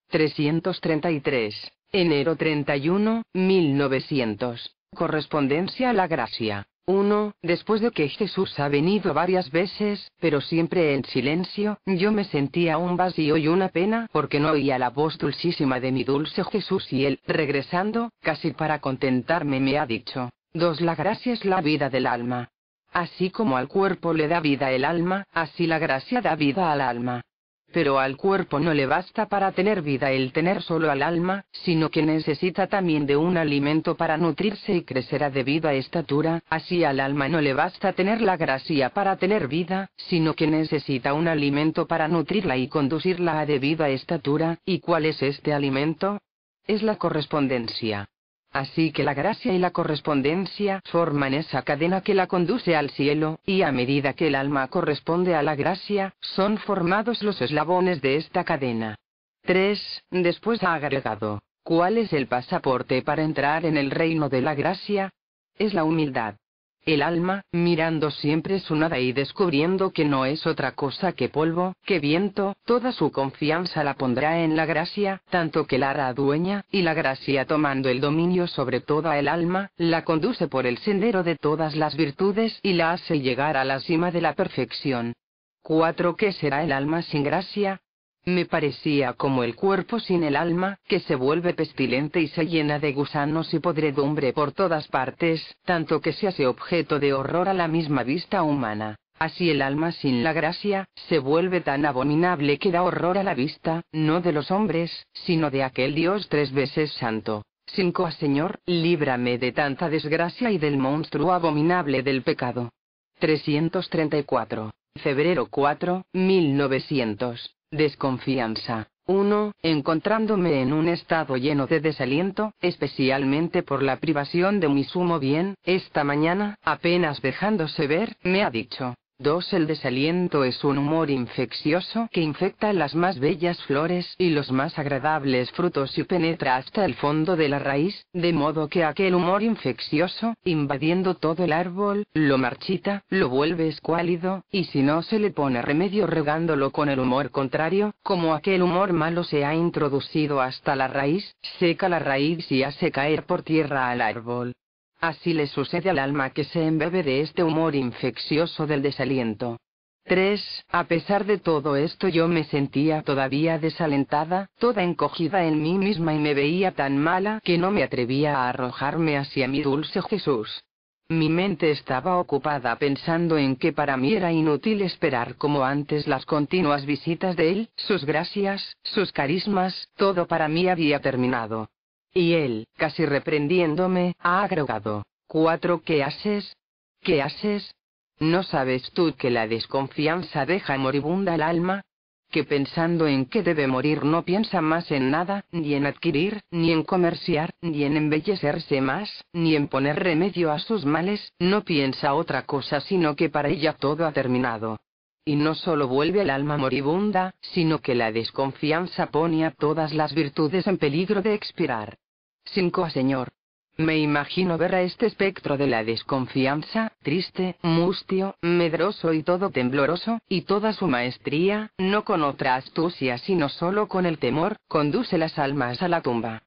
333. Enero 31, 1900. Correspondencia a la gracia. 1. Después de que Jesús ha venido varias veces, pero siempre en silencio, yo me sentía un vacío y una pena porque no oía la voz dulcísima de mi dulce Jesús y él, regresando, casi para contentarme me ha dicho, 2. La gracia es la vida del alma. Así como al cuerpo le da vida el alma, así la gracia da vida al alma pero al cuerpo no le basta para tener vida el tener solo al alma, sino que necesita también de un alimento para nutrirse y crecer a debida estatura, así al alma no le basta tener la gracia para tener vida, sino que necesita un alimento para nutrirla y conducirla a debida estatura, ¿y cuál es este alimento? Es la correspondencia. Así que la gracia y la correspondencia forman esa cadena que la conduce al cielo, y a medida que el alma corresponde a la gracia, son formados los eslabones de esta cadena. 3. Después ha agregado, ¿cuál es el pasaporte para entrar en el reino de la gracia? Es la humildad. El alma, mirando siempre su nada y descubriendo que no es otra cosa que polvo, que viento, toda su confianza la pondrá en la gracia, tanto que la hará dueña, y la gracia tomando el dominio sobre toda el alma, la conduce por el sendero de todas las virtudes y la hace llegar a la cima de la perfección. 4. ¿Qué será el alma sin gracia? Me parecía como el cuerpo sin el alma, que se vuelve pestilente y se llena de gusanos y podredumbre por todas partes, tanto que se hace objeto de horror a la misma vista humana. Así el alma sin la gracia, se vuelve tan abominable que da horror a la vista, no de los hombres, sino de aquel Dios tres veces santo. 5. Ah, Señor, líbrame de tanta desgracia y del monstruo abominable del pecado. 334. Febrero 4, 1900. Desconfianza. Uno, Encontrándome en un estado lleno de desaliento, especialmente por la privación de mi sumo bien, esta mañana, apenas dejándose ver, me ha dicho, 2. El desaliento es un humor infeccioso que infecta las más bellas flores y los más agradables frutos y penetra hasta el fondo de la raíz, de modo que aquel humor infeccioso, invadiendo todo el árbol, lo marchita, lo vuelve escuálido, y si no se le pone remedio regándolo con el humor contrario, como aquel humor malo se ha introducido hasta la raíz, seca la raíz y hace caer por tierra al árbol. Así le sucede al alma que se embebe de este humor infeccioso del desaliento. 3. A pesar de todo esto yo me sentía todavía desalentada, toda encogida en mí misma y me veía tan mala que no me atrevía a arrojarme hacia mi dulce Jesús. Mi mente estaba ocupada pensando en que para mí era inútil esperar como antes las continuas visitas de él, sus gracias, sus carismas, todo para mí había terminado. Y él, casi reprendiéndome, ha agregado. Cuatro, ¿qué haces? ¿Qué haces? ¿No sabes tú que la desconfianza deja moribunda el alma? Que pensando en que debe morir no piensa más en nada, ni en adquirir, ni en comerciar, ni en embellecerse más, ni en poner remedio a sus males, no piensa otra cosa sino que para ella todo ha terminado. Y no solo vuelve el alma moribunda, sino que la desconfianza pone a todas las virtudes en peligro de expirar. 5. señor. Me imagino ver a este espectro de la desconfianza, triste, mustio, medroso y todo tembloroso, y toda su maestría, no con otra astucia sino solo con el temor, conduce las almas a la tumba.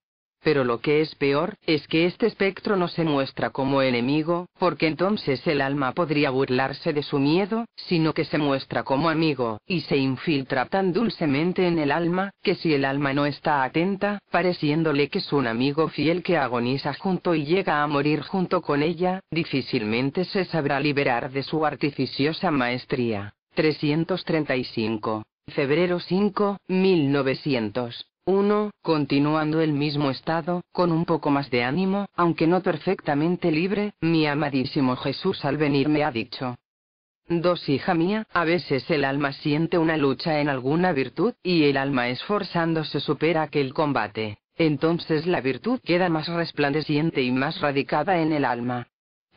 Pero lo que es peor, es que este espectro no se muestra como enemigo, porque entonces el alma podría burlarse de su miedo, sino que se muestra como amigo, y se infiltra tan dulcemente en el alma, que si el alma no está atenta, pareciéndole que es un amigo fiel que agoniza junto y llega a morir junto con ella, difícilmente se sabrá liberar de su artificiosa maestría. 335. Febrero 5, 1900. 1. Continuando el mismo estado, con un poco más de ánimo, aunque no perfectamente libre, mi amadísimo Jesús al venir me ha dicho. 2. Hija mía, a veces el alma siente una lucha en alguna virtud, y el alma esforzándose supera aquel combate. Entonces la virtud queda más resplandeciente y más radicada en el alma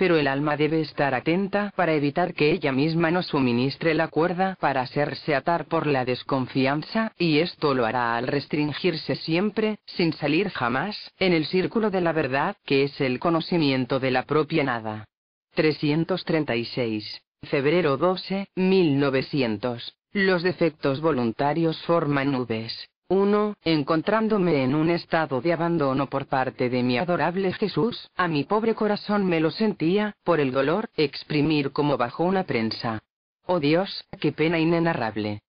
pero el alma debe estar atenta para evitar que ella misma no suministre la cuerda para hacerse atar por la desconfianza, y esto lo hará al restringirse siempre, sin salir jamás, en el círculo de la verdad, que es el conocimiento de la propia nada. 336. Febrero 12, 1900. Los defectos voluntarios forman nubes 1. Encontrándome en un estado de abandono por parte de mi adorable Jesús, a mi pobre corazón me lo sentía, por el dolor, exprimir como bajo una prensa. Oh Dios, qué pena inenarrable.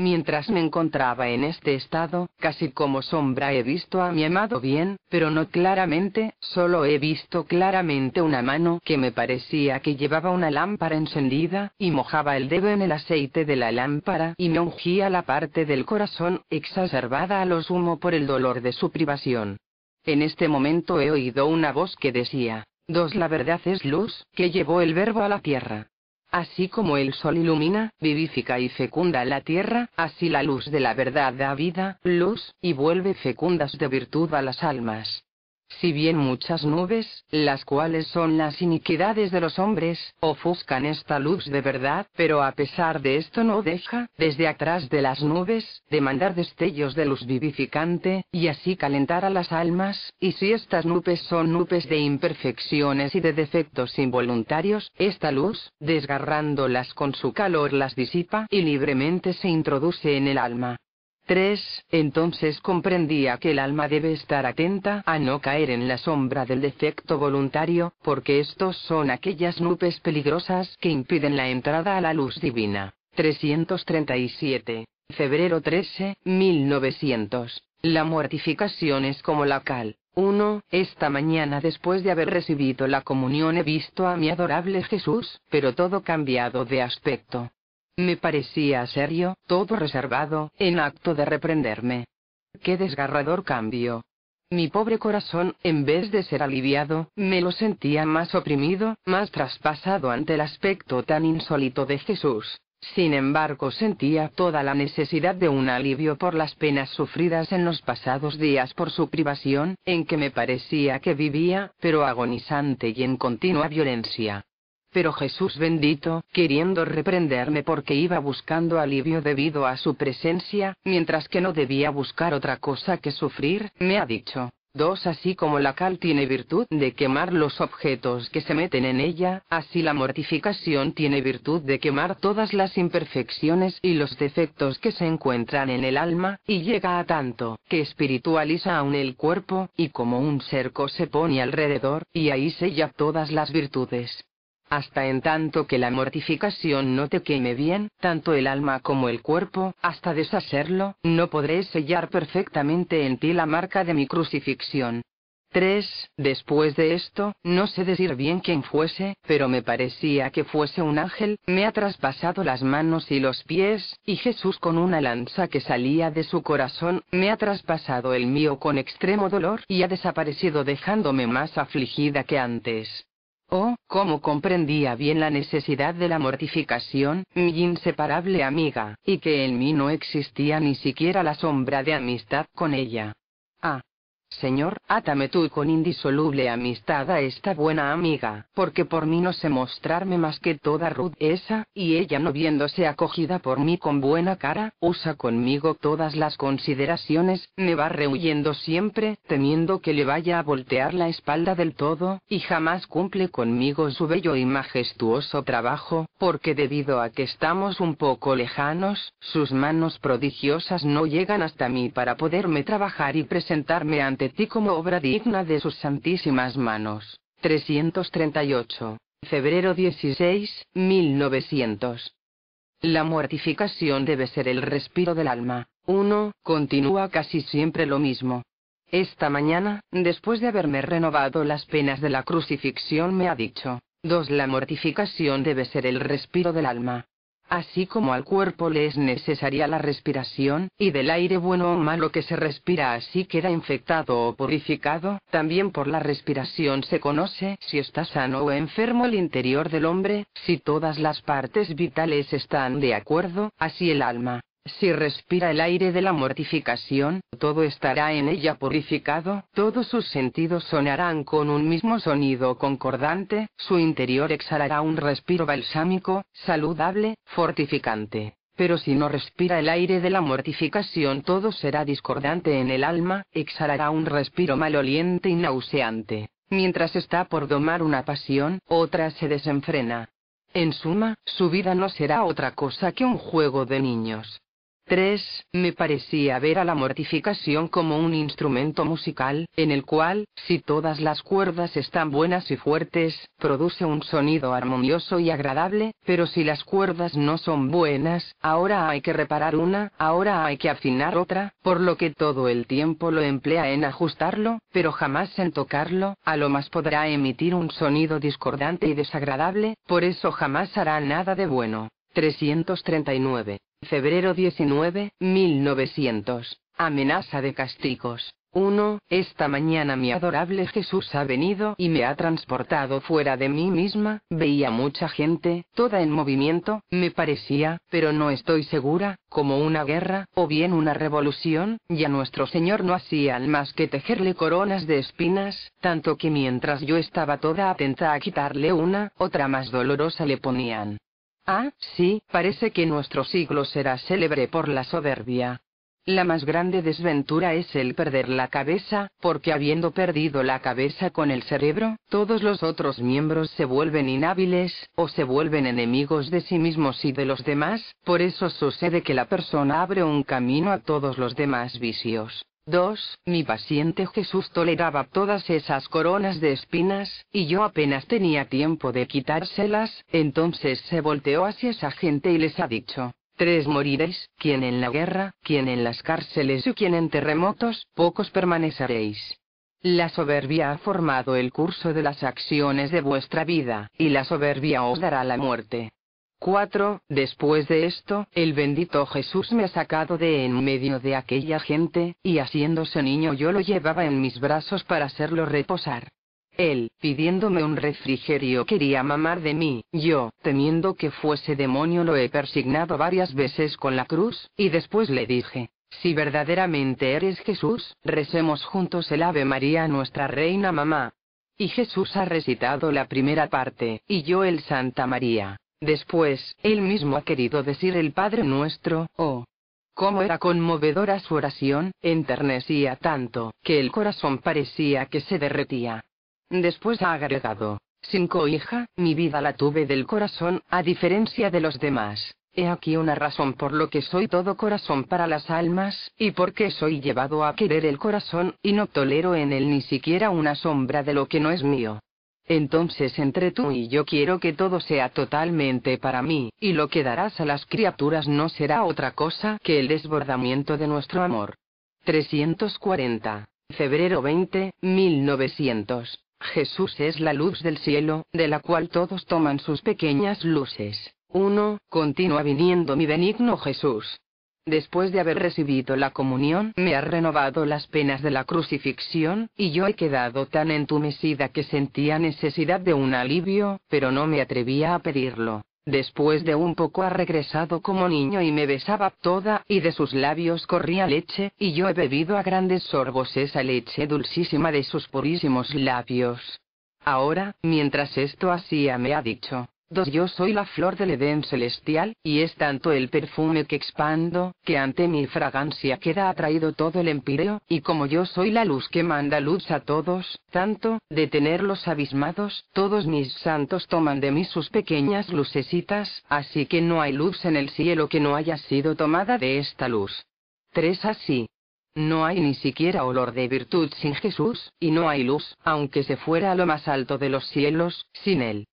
Mientras me encontraba en este estado, casi como sombra he visto a mi amado bien, pero no claramente, solo he visto claramente una mano que me parecía que llevaba una lámpara encendida, y mojaba el dedo en el aceite de la lámpara y me ungía la parte del corazón, exacerbada a lo sumo por el dolor de su privación. En este momento he oído una voz que decía, Dos la verdad es luz, que llevó el verbo a la tierra. Así como el sol ilumina, vivifica y fecunda la tierra, así la luz de la verdad da vida, luz, y vuelve fecundas de virtud a las almas. Si bien muchas nubes, las cuales son las iniquidades de los hombres, ofuscan esta luz de verdad, pero a pesar de esto no deja, desde atrás de las nubes, de mandar destellos de luz vivificante, y así calentar a las almas, y si estas nubes son nubes de imperfecciones y de defectos involuntarios, esta luz, desgarrándolas con su calor las disipa y libremente se introduce en el alma. 3. Entonces comprendía que el alma debe estar atenta a no caer en la sombra del defecto voluntario, porque estos son aquellas nubes peligrosas que impiden la entrada a la luz divina. 337. Febrero 13, 1900. La mortificación es como la cal. 1. Esta mañana después de haber recibido la comunión he visto a mi adorable Jesús, pero todo cambiado de aspecto. Me parecía serio, todo reservado, en acto de reprenderme. Qué desgarrador cambio. Mi pobre corazón, en vez de ser aliviado, me lo sentía más oprimido, más traspasado ante el aspecto tan insólito de Jesús. Sin embargo, sentía toda la necesidad de un alivio por las penas sufridas en los pasados días por su privación, en que me parecía que vivía, pero agonizante y en continua violencia. Pero Jesús bendito, queriendo reprenderme porque iba buscando alivio debido a su presencia, mientras que no debía buscar otra cosa que sufrir, me ha dicho. «Dos Así como la cal tiene virtud de quemar los objetos que se meten en ella, así la mortificación tiene virtud de quemar todas las imperfecciones y los defectos que se encuentran en el alma, y llega a tanto, que espiritualiza aún el cuerpo, y como un cerco se pone alrededor, y ahí sella todas las virtudes hasta en tanto que la mortificación no te queme bien, tanto el alma como el cuerpo, hasta deshacerlo, no podré sellar perfectamente en ti la marca de mi crucifixión. 3. Después de esto, no sé decir bien quién fuese, pero me parecía que fuese un ángel, me ha traspasado las manos y los pies, y Jesús con una lanza que salía de su corazón, me ha traspasado el mío con extremo dolor y ha desaparecido dejándome más afligida que antes. Oh, cómo comprendía bien la necesidad de la mortificación, mi inseparable amiga, y que en mí no existía ni siquiera la sombra de amistad con ella. Ah, Señor, átame tú con indisoluble amistad a esta buena amiga, porque por mí no sé mostrarme más que toda esa, y ella no viéndose acogida por mí con buena cara, usa conmigo todas las consideraciones, me va rehuyendo siempre, temiendo que le vaya a voltear la espalda del todo, y jamás cumple conmigo su bello y majestuoso trabajo, porque debido a que estamos un poco lejanos, sus manos prodigiosas no llegan hasta mí para poderme trabajar y presentarme ante ti como obra digna de sus santísimas manos. 338. Febrero 16, 1900. La mortificación debe ser el respiro del alma. 1. Continúa casi siempre lo mismo. Esta mañana, después de haberme renovado las penas de la crucifixión, me ha dicho, 2. La mortificación debe ser el respiro del alma. Así como al cuerpo le es necesaria la respiración, y del aire bueno o malo que se respira así queda infectado o purificado, también por la respiración se conoce si está sano o enfermo el interior del hombre, si todas las partes vitales están de acuerdo, así el alma, si respira el aire de la mortificación, todo estará en ella purificado, todos sus sentidos sonarán con un mismo sonido concordante, su interior exhalará un respiro balsámico, saludable, fortificante. Pero si no respira el aire de la mortificación todo será discordante en el alma, exhalará un respiro maloliente y nauseante. Mientras está por domar una pasión, otra se desenfrena. En suma, su vida no será otra cosa que un juego de niños. 3. Me parecía ver a la mortificación como un instrumento musical, en el cual, si todas las cuerdas están buenas y fuertes, produce un sonido armonioso y agradable, pero si las cuerdas no son buenas, ahora hay que reparar una, ahora hay que afinar otra, por lo que todo el tiempo lo emplea en ajustarlo, pero jamás en tocarlo, a lo más podrá emitir un sonido discordante y desagradable, por eso jamás hará nada de bueno. 339. Febrero 19, 1900. Amenaza de castigos. 1. Esta mañana mi adorable Jesús ha venido y me ha transportado fuera de mí misma, veía mucha gente, toda en movimiento, me parecía, pero no estoy segura, como una guerra, o bien una revolución, ya nuestro Señor no hacían más que tejerle coronas de espinas, tanto que mientras yo estaba toda atenta a quitarle una, otra más dolorosa le ponían. Ah, sí, parece que nuestro siglo será célebre por la soberbia. La más grande desventura es el perder la cabeza, porque habiendo perdido la cabeza con el cerebro, todos los otros miembros se vuelven inhábiles, o se vuelven enemigos de sí mismos y de los demás, por eso sucede que la persona abre un camino a todos los demás vicios. 2. Mi paciente Jesús toleraba todas esas coronas de espinas, y yo apenas tenía tiempo de quitárselas, entonces se volteó hacia esa gente y les ha dicho, Tres moriréis, quien en la guerra, quien en las cárceles y quien en terremotos, pocos permaneceréis. La soberbia ha formado el curso de las acciones de vuestra vida, y la soberbia os dará la muerte. 4. Después de esto, el bendito Jesús me ha sacado de en medio de aquella gente, y haciéndose niño yo lo llevaba en mis brazos para hacerlo reposar. Él, pidiéndome un refrigerio, quería mamar de mí, yo, temiendo que fuese demonio, lo he persignado varias veces con la cruz, y después le dije, si verdaderamente eres Jesús, recemos juntos el Ave María nuestra Reina Mamá. Y Jesús ha recitado la primera parte, y yo el Santa María. Después, él mismo ha querido decir el Padre nuestro, oh. Cómo era conmovedora su oración, enternecía tanto, que el corazón parecía que se derretía. Después ha agregado, sin hija, mi vida la tuve del corazón, a diferencia de los demás. He aquí una razón por lo que soy todo corazón para las almas, y por qué soy llevado a querer el corazón, y no tolero en él ni siquiera una sombra de lo que no es mío. Entonces entre tú y yo quiero que todo sea totalmente para mí, y lo que darás a las criaturas no será otra cosa que el desbordamiento de nuestro amor. 340. Febrero 20, 1900. Jesús es la luz del cielo, de la cual todos toman sus pequeñas luces. 1. Continúa viniendo mi benigno Jesús. Después de haber recibido la comunión, me ha renovado las penas de la crucifixión, y yo he quedado tan entumecida que sentía necesidad de un alivio, pero no me atrevía a pedirlo. Después de un poco ha regresado como niño y me besaba toda, y de sus labios corría leche, y yo he bebido a grandes sorbos esa leche dulcísima de sus purísimos labios. Ahora, mientras esto hacía, me ha dicho, 2. Yo soy la flor del Edén celestial, y es tanto el perfume que expando, que ante mi fragancia queda atraído todo el empíreo, y como yo soy la luz que manda luz a todos, tanto, de tenerlos abismados, todos mis santos toman de mí sus pequeñas lucecitas, así que no hay luz en el cielo que no haya sido tomada de esta luz. 3. Así, no hay ni siquiera olor de virtud sin Jesús, y no hay luz, aunque se fuera a lo más alto de los cielos, sin Él.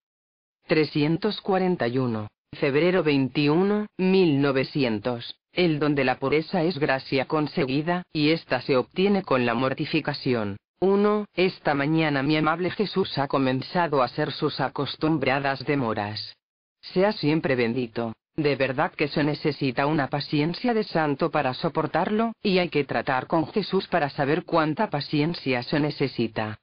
341. Febrero 21, 1900. El donde la pureza es gracia conseguida, y ésta se obtiene con la mortificación. 1. Esta mañana mi amable Jesús ha comenzado a hacer sus acostumbradas demoras. Sea siempre bendito. De verdad que se necesita una paciencia de santo para soportarlo, y hay que tratar con Jesús para saber cuánta paciencia se necesita.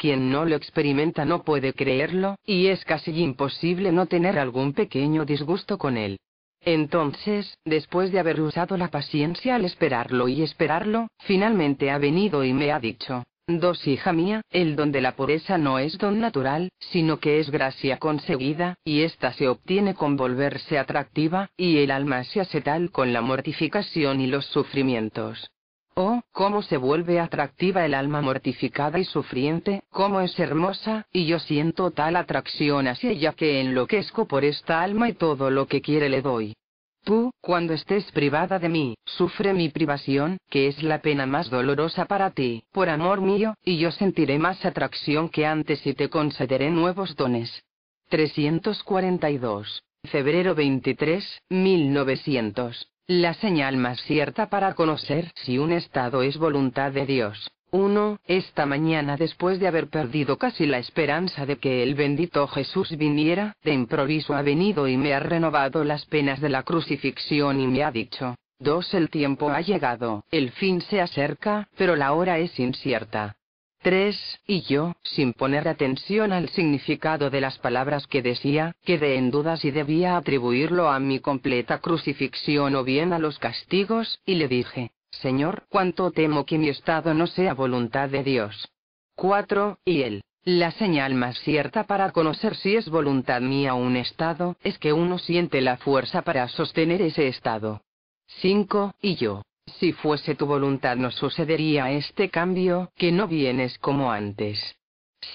Quien no lo experimenta no puede creerlo, y es casi imposible no tener algún pequeño disgusto con él. Entonces, después de haber usado la paciencia al esperarlo y esperarlo, finalmente ha venido y me ha dicho, Dos hija mía, el don de la pureza no es don natural, sino que es gracia conseguida, y ésta se obtiene con volverse atractiva, y el alma se hace tal con la mortificación y los sufrimientos. Oh, cómo se vuelve atractiva el alma mortificada y sufriente, cómo es hermosa, y yo siento tal atracción hacia ella que enloquezco por esta alma y todo lo que quiere le doy. Tú, cuando estés privada de mí, sufre mi privación, que es la pena más dolorosa para ti, por amor mío, y yo sentiré más atracción que antes y te concederé nuevos dones. 342. Febrero 23, 1900. La señal más cierta para conocer si un estado es voluntad de Dios. 1. Esta mañana después de haber perdido casi la esperanza de que el bendito Jesús viniera, de improviso ha venido y me ha renovado las penas de la crucifixión y me ha dicho, 2. El tiempo ha llegado, el fin se acerca, pero la hora es incierta. 3, y yo, sin poner atención al significado de las palabras que decía, quedé en duda si debía atribuirlo a mi completa crucifixión o bien a los castigos, y le dije, Señor, cuánto temo que mi estado no sea voluntad de Dios. 4, y él. La señal más cierta para conocer si es voluntad mía un estado, es que uno siente la fuerza para sostener ese estado. 5, y yo, si fuese tu voluntad no sucedería este cambio, que no vienes como antes.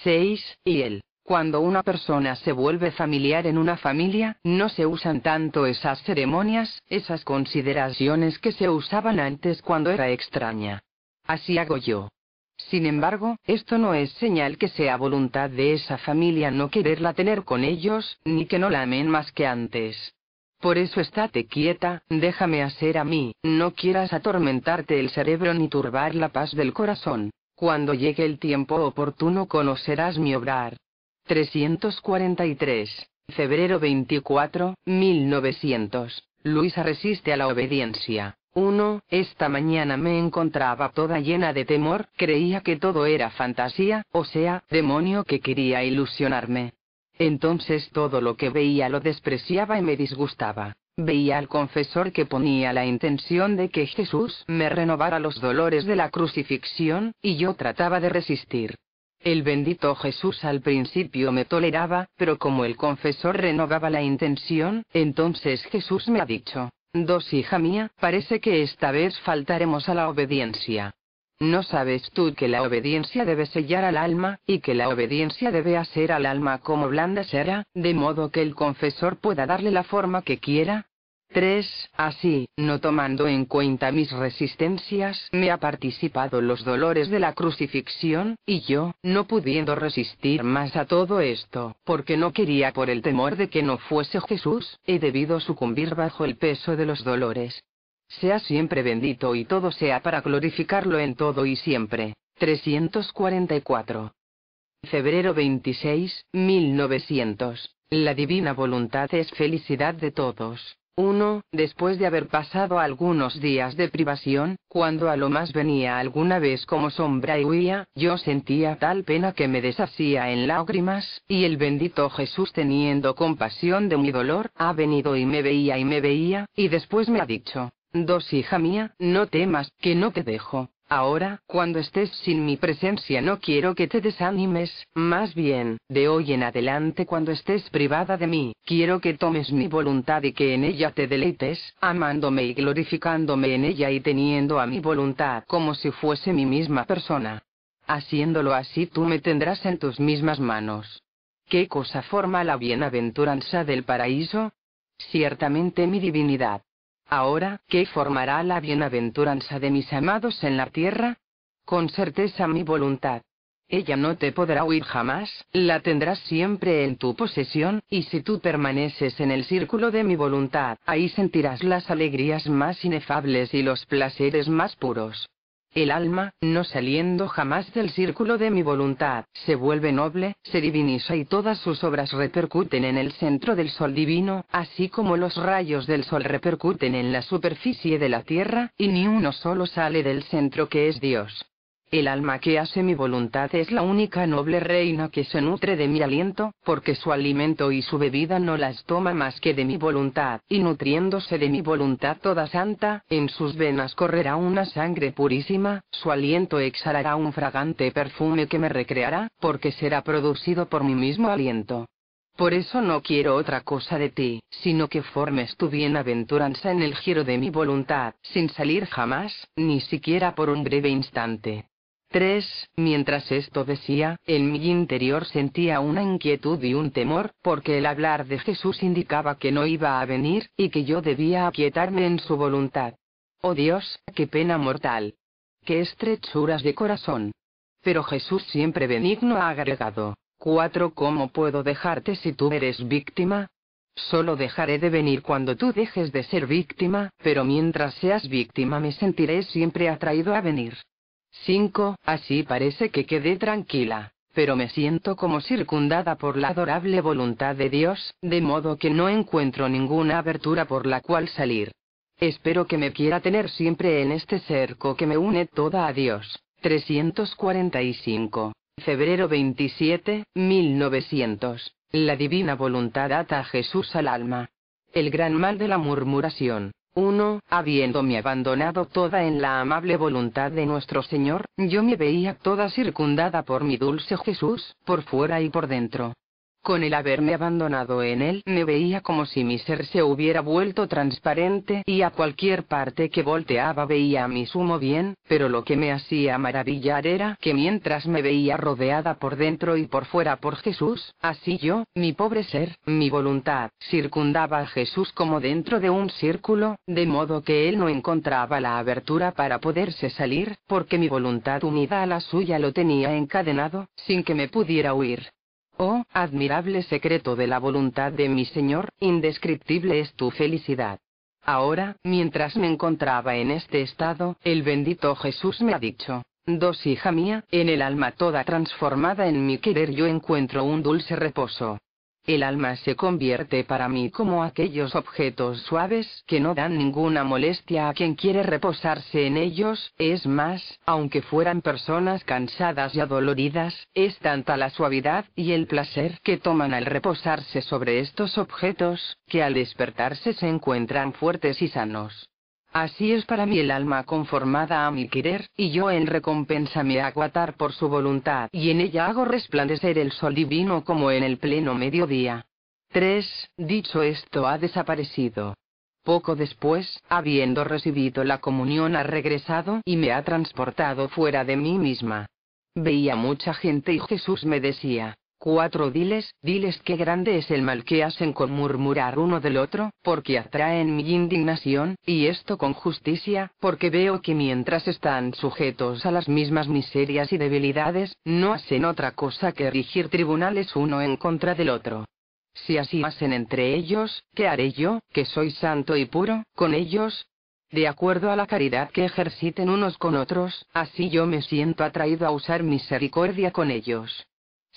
6. Y él. Cuando una persona se vuelve familiar en una familia, no se usan tanto esas ceremonias, esas consideraciones que se usaban antes cuando era extraña. Así hago yo. Sin embargo, esto no es señal que sea voluntad de esa familia no quererla tener con ellos, ni que no la amen más que antes. Por eso estate quieta, déjame hacer a mí, no quieras atormentarte el cerebro ni turbar la paz del corazón. Cuando llegue el tiempo oportuno conocerás mi obrar. 343. Febrero 24, 1900. Luisa resiste a la obediencia. 1. Esta mañana me encontraba toda llena de temor, creía que todo era fantasía, o sea, demonio que quería ilusionarme. Entonces todo lo que veía lo despreciaba y me disgustaba. Veía al confesor que ponía la intención de que Jesús me renovara los dolores de la crucifixión, y yo trataba de resistir. El bendito Jesús al principio me toleraba, pero como el confesor renovaba la intención, entonces Jesús me ha dicho, Dos hija mía, parece que esta vez faltaremos a la obediencia. ¿No sabes tú que la obediencia debe sellar al alma, y que la obediencia debe hacer al alma como blanda será, de modo que el confesor pueda darle la forma que quiera? 3. Así, no tomando en cuenta mis resistencias, me ha participado los dolores de la crucifixión, y yo, no pudiendo resistir más a todo esto, porque no quería por el temor de que no fuese Jesús, he debido sucumbir bajo el peso de los dolores sea siempre bendito y todo sea para glorificarlo en todo y siempre. 344. Febrero 26, 1900. La divina voluntad es felicidad de todos. 1. Después de haber pasado algunos días de privación, cuando a lo más venía alguna vez como sombra y huía, yo sentía tal pena que me deshacía en lágrimas, y el bendito Jesús teniendo compasión de mi dolor, ha venido y me veía y me veía, y después me ha dicho, Dos, hija mía, no temas, que no te dejo. Ahora, cuando estés sin mi presencia no quiero que te desanimes, más bien, de hoy en adelante cuando estés privada de mí, quiero que tomes mi voluntad y que en ella te deleites, amándome y glorificándome en ella y teniendo a mi voluntad como si fuese mi misma persona. Haciéndolo así tú me tendrás en tus mismas manos. ¿Qué cosa forma la bienaventuranza del paraíso? Ciertamente mi divinidad. Ahora, ¿qué formará la bienaventuranza de mis amados en la tierra? Con certeza mi voluntad. Ella no te podrá huir jamás, la tendrás siempre en tu posesión, y si tú permaneces en el círculo de mi voluntad, ahí sentirás las alegrías más inefables y los placeres más puros. El alma, no saliendo jamás del círculo de mi voluntad, se vuelve noble, se diviniza y todas sus obras repercuten en el centro del sol divino, así como los rayos del sol repercuten en la superficie de la tierra, y ni uno solo sale del centro que es Dios. El alma que hace mi voluntad es la única noble reina que se nutre de mi aliento, porque su alimento y su bebida no las toma más que de mi voluntad, y nutriéndose de mi voluntad toda santa, en sus venas correrá una sangre purísima, su aliento exhalará un fragante perfume que me recreará, porque será producido por mi mismo aliento. Por eso no quiero otra cosa de ti, sino que formes tu bienaventuranza en el giro de mi voluntad, sin salir jamás, ni siquiera por un breve instante. 3. Mientras esto decía, en mi interior sentía una inquietud y un temor, porque el hablar de Jesús indicaba que no iba a venir, y que yo debía aquietarme en su voluntad. Oh Dios, qué pena mortal. Qué estrechuras de corazón. Pero Jesús siempre benigno ha agregado. 4. ¿Cómo puedo dejarte si tú eres víctima? Solo dejaré de venir cuando tú dejes de ser víctima, pero mientras seas víctima me sentiré siempre atraído a venir. 5. Así parece que quedé tranquila, pero me siento como circundada por la adorable voluntad de Dios, de modo que no encuentro ninguna abertura por la cual salir. Espero que me quiera tener siempre en este cerco que me une toda a Dios. 345. Febrero 27, 1900. La divina voluntad ata a Jesús al alma. El gran mal de la murmuración. 1. Habiéndome abandonado toda en la amable voluntad de nuestro Señor, yo me veía toda circundada por mi dulce Jesús, por fuera y por dentro. Con el haberme abandonado en él, me veía como si mi ser se hubiera vuelto transparente y a cualquier parte que volteaba veía a mi sumo bien, pero lo que me hacía maravillar era que mientras me veía rodeada por dentro y por fuera por Jesús, así yo, mi pobre ser, mi voluntad, circundaba a Jesús como dentro de un círculo, de modo que él no encontraba la abertura para poderse salir, porque mi voluntad unida a la suya lo tenía encadenado, sin que me pudiera huir. Oh, admirable secreto de la voluntad de mi Señor, indescriptible es tu felicidad. Ahora, mientras me encontraba en este estado, el bendito Jesús me ha dicho, Dos hija mía, en el alma toda transformada en mi querer yo encuentro un dulce reposo. El alma se convierte para mí como aquellos objetos suaves que no dan ninguna molestia a quien quiere reposarse en ellos, es más, aunque fueran personas cansadas y adoloridas, es tanta la suavidad y el placer que toman al reposarse sobre estos objetos, que al despertarse se encuentran fuertes y sanos. Así es para mí el alma conformada a mi querer, y yo en recompensa me aguatar por su voluntad, y en ella hago resplandecer el sol divino como en el pleno mediodía. 3. Dicho esto ha desaparecido. Poco después, habiendo recibido la comunión ha regresado y me ha transportado fuera de mí misma. Veía mucha gente y Jesús me decía, Cuatro diles, diles qué grande es el mal que hacen con murmurar uno del otro, porque atraen mi indignación, y esto con justicia, porque veo que mientras están sujetos a las mismas miserias y debilidades, no hacen otra cosa que erigir tribunales uno en contra del otro. Si así hacen entre ellos, ¿qué haré yo, que soy santo y puro, con ellos? De acuerdo a la caridad que ejerciten unos con otros, así yo me siento atraído a usar misericordia con ellos.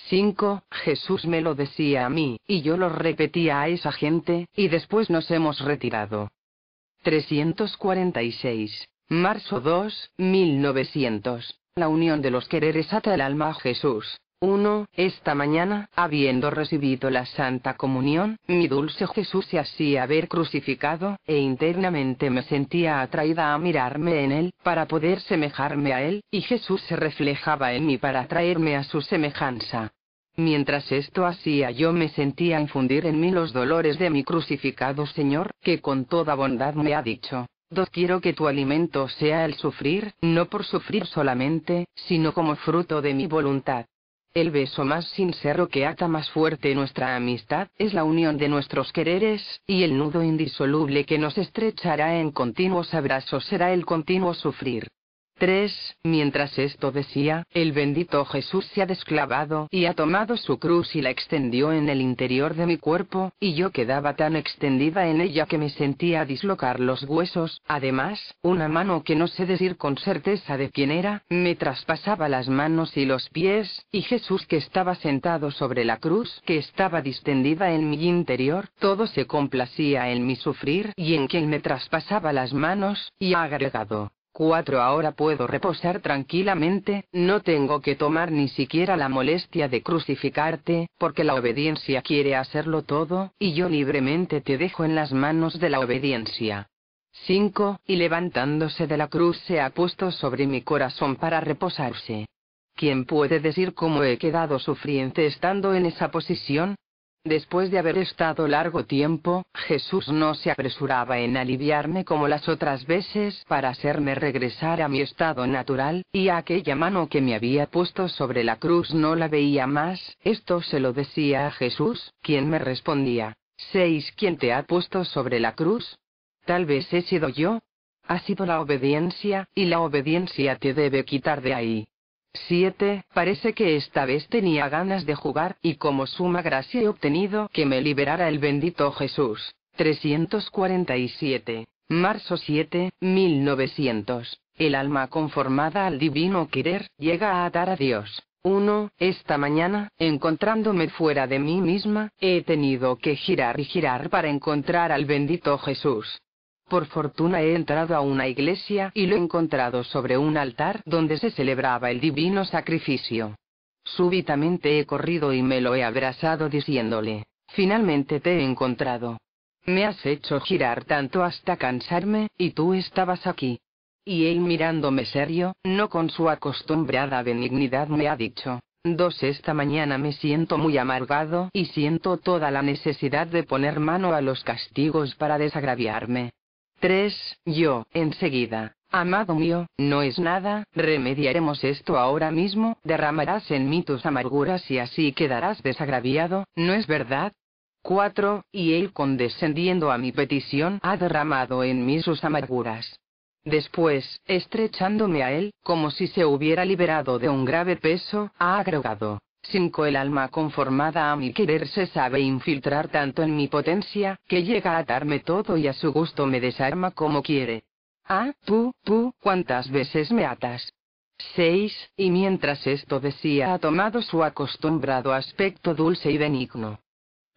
5. Jesús me lo decía a mí, y yo lo repetía a esa gente, y después nos hemos retirado. 346. Marzo 2, 1900. La unión de los quereres ata el alma a Jesús. 1. Esta mañana, habiendo recibido la Santa Comunión, mi dulce Jesús se hacía ver crucificado, e internamente me sentía atraída a mirarme en él, para poder semejarme a él, y Jesús se reflejaba en mí para traerme a su semejanza. Mientras esto hacía yo me sentía infundir en mí los dolores de mi crucificado Señor, que con toda bondad me ha dicho, Dos quiero que tu alimento sea el sufrir, no por sufrir solamente, sino como fruto de mi voluntad. El beso más sincero que ata más fuerte nuestra amistad es la unión de nuestros quereres, y el nudo indisoluble que nos estrechará en continuos abrazos será el continuo sufrir. 3. Mientras esto decía, el bendito Jesús se ha desclavado y ha tomado su cruz y la extendió en el interior de mi cuerpo, y yo quedaba tan extendida en ella que me sentía dislocar los huesos, además, una mano que no sé decir con certeza de quién era, me traspasaba las manos y los pies, y Jesús que estaba sentado sobre la cruz, que estaba distendida en mi interior, todo se complacía en mi sufrir y en quien me traspasaba las manos, y ha agregado, 4 ahora puedo reposar tranquilamente, no tengo que tomar ni siquiera la molestia de crucificarte, porque la obediencia quiere hacerlo todo, y yo libremente te dejo en las manos de la obediencia. 5. Y levantándose de la cruz se ha puesto sobre mi corazón para reposarse. ¿Quién puede decir cómo he quedado sufriente estando en esa posición? Después de haber estado largo tiempo, Jesús no se apresuraba en aliviarme como las otras veces para hacerme regresar a mi estado natural, y aquella mano que me había puesto sobre la cruz no la veía más, esto se lo decía a Jesús, quien me respondía, ¿Seis quién te ha puesto sobre la cruz? Tal vez he sido yo. Ha sido la obediencia, y la obediencia te debe quitar de ahí. 7. Parece que esta vez tenía ganas de jugar, y como suma gracia he obtenido que me liberara el bendito Jesús. 347. Marzo 7, 1900. El alma conformada al divino querer, llega a dar a Dios. 1. Esta mañana, encontrándome fuera de mí misma, he tenido que girar y girar para encontrar al bendito Jesús. Por fortuna he entrado a una iglesia y lo he encontrado sobre un altar donde se celebraba el divino sacrificio. Súbitamente he corrido y me lo he abrazado diciéndole, finalmente te he encontrado. Me has hecho girar tanto hasta cansarme, y tú estabas aquí. Y él mirándome serio, no con su acostumbrada benignidad me ha dicho, Dos Esta mañana me siento muy amargado y siento toda la necesidad de poner mano a los castigos para desagraviarme. 3. Yo, enseguida. Amado mío, no es nada, remediaremos esto ahora mismo, derramarás en mí tus amarguras y así quedarás desagraviado, ¿no es verdad? 4. Y él condescendiendo a mi petición ha derramado en mí sus amarguras. Después, estrechándome a él, como si se hubiera liberado de un grave peso, ha agregado, 5. El alma conformada a mi querer se sabe infiltrar tanto en mi potencia, que llega a atarme todo y a su gusto me desarma como quiere. Ah, tú, tú, cuántas veces me atas. 6. Y mientras esto decía ha tomado su acostumbrado aspecto dulce y benigno.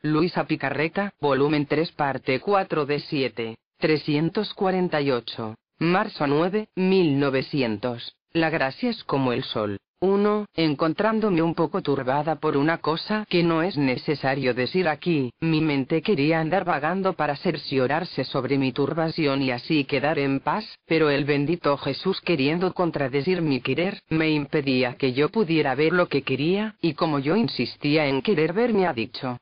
Luisa Picarreta, volumen 3 parte 4 de 7. 348. Marzo 9, 1900. La gracia es como el sol. Uno, Encontrándome un poco turbada por una cosa que no es necesario decir aquí, mi mente quería andar vagando para cerciorarse sobre mi turbación y así quedar en paz, pero el bendito Jesús queriendo contradecir mi querer, me impedía que yo pudiera ver lo que quería, y como yo insistía en querer ver me ha dicho.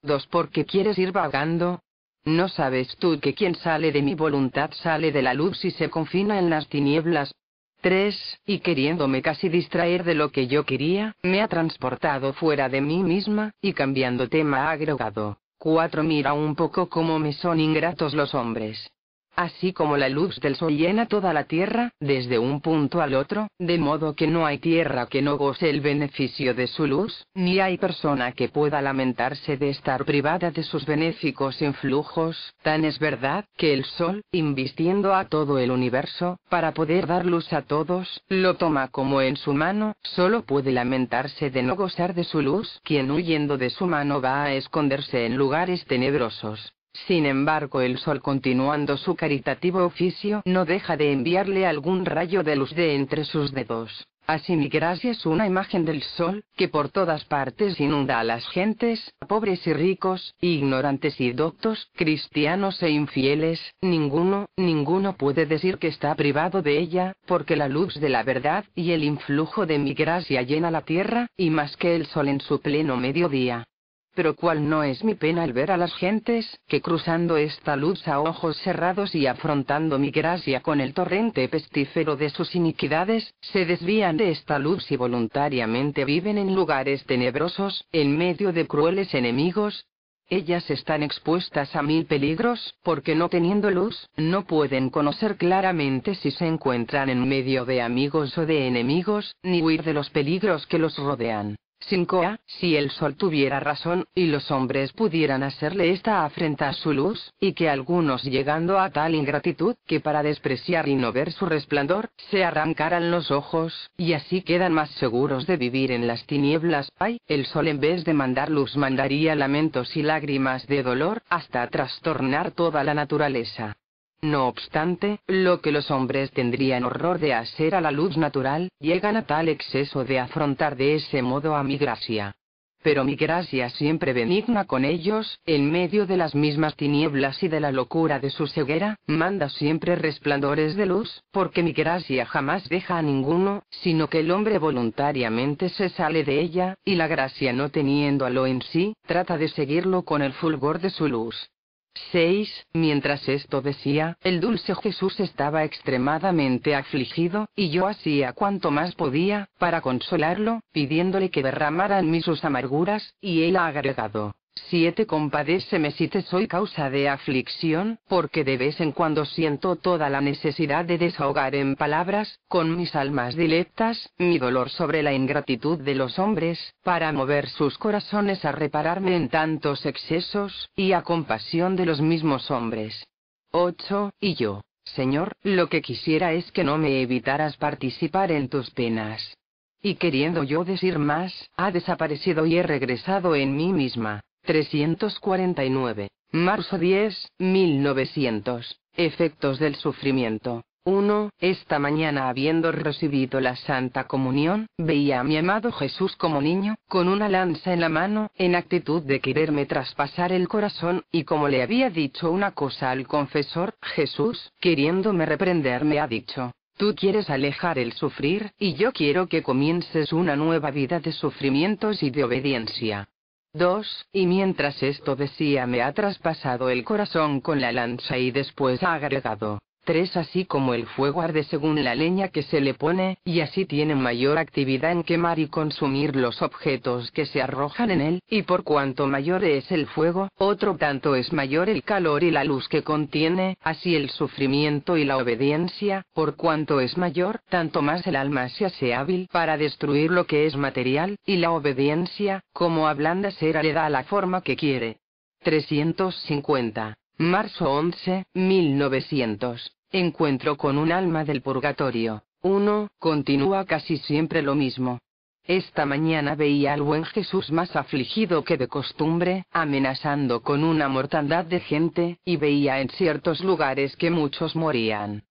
Dos, porque quieres ir vagando? ¿No sabes tú que quien sale de mi voluntad sale de la luz y se confina en las tinieblas? 3, y queriéndome casi distraer de lo que yo quería, me ha transportado fuera de mí misma, y cambiando tema ha agregado. 4. Mira un poco cómo me son ingratos los hombres. Así como la luz del sol llena toda la tierra, desde un punto al otro, de modo que no hay tierra que no goce el beneficio de su luz, ni hay persona que pueda lamentarse de estar privada de sus benéficos influjos, tan es verdad, que el sol, invistiendo a todo el universo, para poder dar luz a todos, lo toma como en su mano, solo puede lamentarse de no gozar de su luz, quien huyendo de su mano va a esconderse en lugares tenebrosos. Sin embargo, el sol continuando su caritativo oficio no deja de enviarle algún rayo de luz de entre sus dedos. Así mi gracia es una imagen del sol, que por todas partes inunda a las gentes, pobres y ricos, ignorantes y doctos, cristianos e infieles, ninguno, ninguno puede decir que está privado de ella, porque la luz de la verdad y el influjo de mi gracia llena la tierra, y más que el sol en su pleno mediodía. Pero cuál no es mi pena el ver a las gentes, que cruzando esta luz a ojos cerrados y afrontando mi gracia con el torrente pestífero de sus iniquidades, se desvían de esta luz y voluntariamente viven en lugares tenebrosos, en medio de crueles enemigos. Ellas están expuestas a mil peligros, porque no teniendo luz, no pueden conocer claramente si se encuentran en medio de amigos o de enemigos, ni huir de los peligros que los rodean coa, ah, si el sol tuviera razón, y los hombres pudieran hacerle esta afrenta a su luz, y que algunos llegando a tal ingratitud, que para despreciar y no ver su resplandor, se arrancaran los ojos, y así quedan más seguros de vivir en las tinieblas, ay, el sol en vez de mandar luz mandaría lamentos y lágrimas de dolor, hasta trastornar toda la naturaleza. No obstante, lo que los hombres tendrían horror de hacer a la luz natural, llegan a tal exceso de afrontar de ese modo a mi gracia. Pero mi gracia siempre benigna con ellos, en medio de las mismas tinieblas y de la locura de su ceguera, manda siempre resplandores de luz, porque mi gracia jamás deja a ninguno, sino que el hombre voluntariamente se sale de ella, y la gracia no teniéndolo en sí, trata de seguirlo con el fulgor de su luz. 6. Mientras esto decía, el dulce Jesús estaba extremadamente afligido, y yo hacía cuanto más podía, para consolarlo, pidiéndole que derramaran mí sus amarguras, y él ha agregado, 7 Compadéceme si te soy causa de aflicción, porque de vez en cuando siento toda la necesidad de desahogar en palabras, con mis almas dilectas, mi dolor sobre la ingratitud de los hombres, para mover sus corazones a repararme en tantos excesos, y a compasión de los mismos hombres. 8. Y yo, Señor, lo que quisiera es que no me evitaras participar en tus penas. Y queriendo yo decir más, ha desaparecido y he regresado en mí misma. 349. Marzo 10, 1900. Efectos del sufrimiento. 1. Esta mañana habiendo recibido la Santa Comunión, veía a mi amado Jesús como niño, con una lanza en la mano, en actitud de quererme traspasar el corazón, y como le había dicho una cosa al confesor, Jesús, queriéndome reprender, me ha dicho, Tú quieres alejar el sufrir, y yo quiero que comiences una nueva vida de sufrimientos y de obediencia. Dos, y mientras esto decía me ha traspasado el corazón con la lanza y después ha agregado, 3 así como el fuego arde según la leña que se le pone, y así tiene mayor actividad en quemar y consumir los objetos que se arrojan en él, y por cuanto mayor es el fuego, otro tanto es mayor el calor y la luz que contiene, así el sufrimiento y la obediencia, por cuanto es mayor, tanto más el alma se hace hábil para destruir lo que es material, y la obediencia, como ablanda será le da la forma que quiere. 350. Marzo 11, 1900. Encuentro con un alma del purgatorio. Uno, Continúa casi siempre lo mismo. Esta mañana veía al buen Jesús más afligido que de costumbre, amenazando con una mortandad de gente, y veía en ciertos lugares que muchos morían.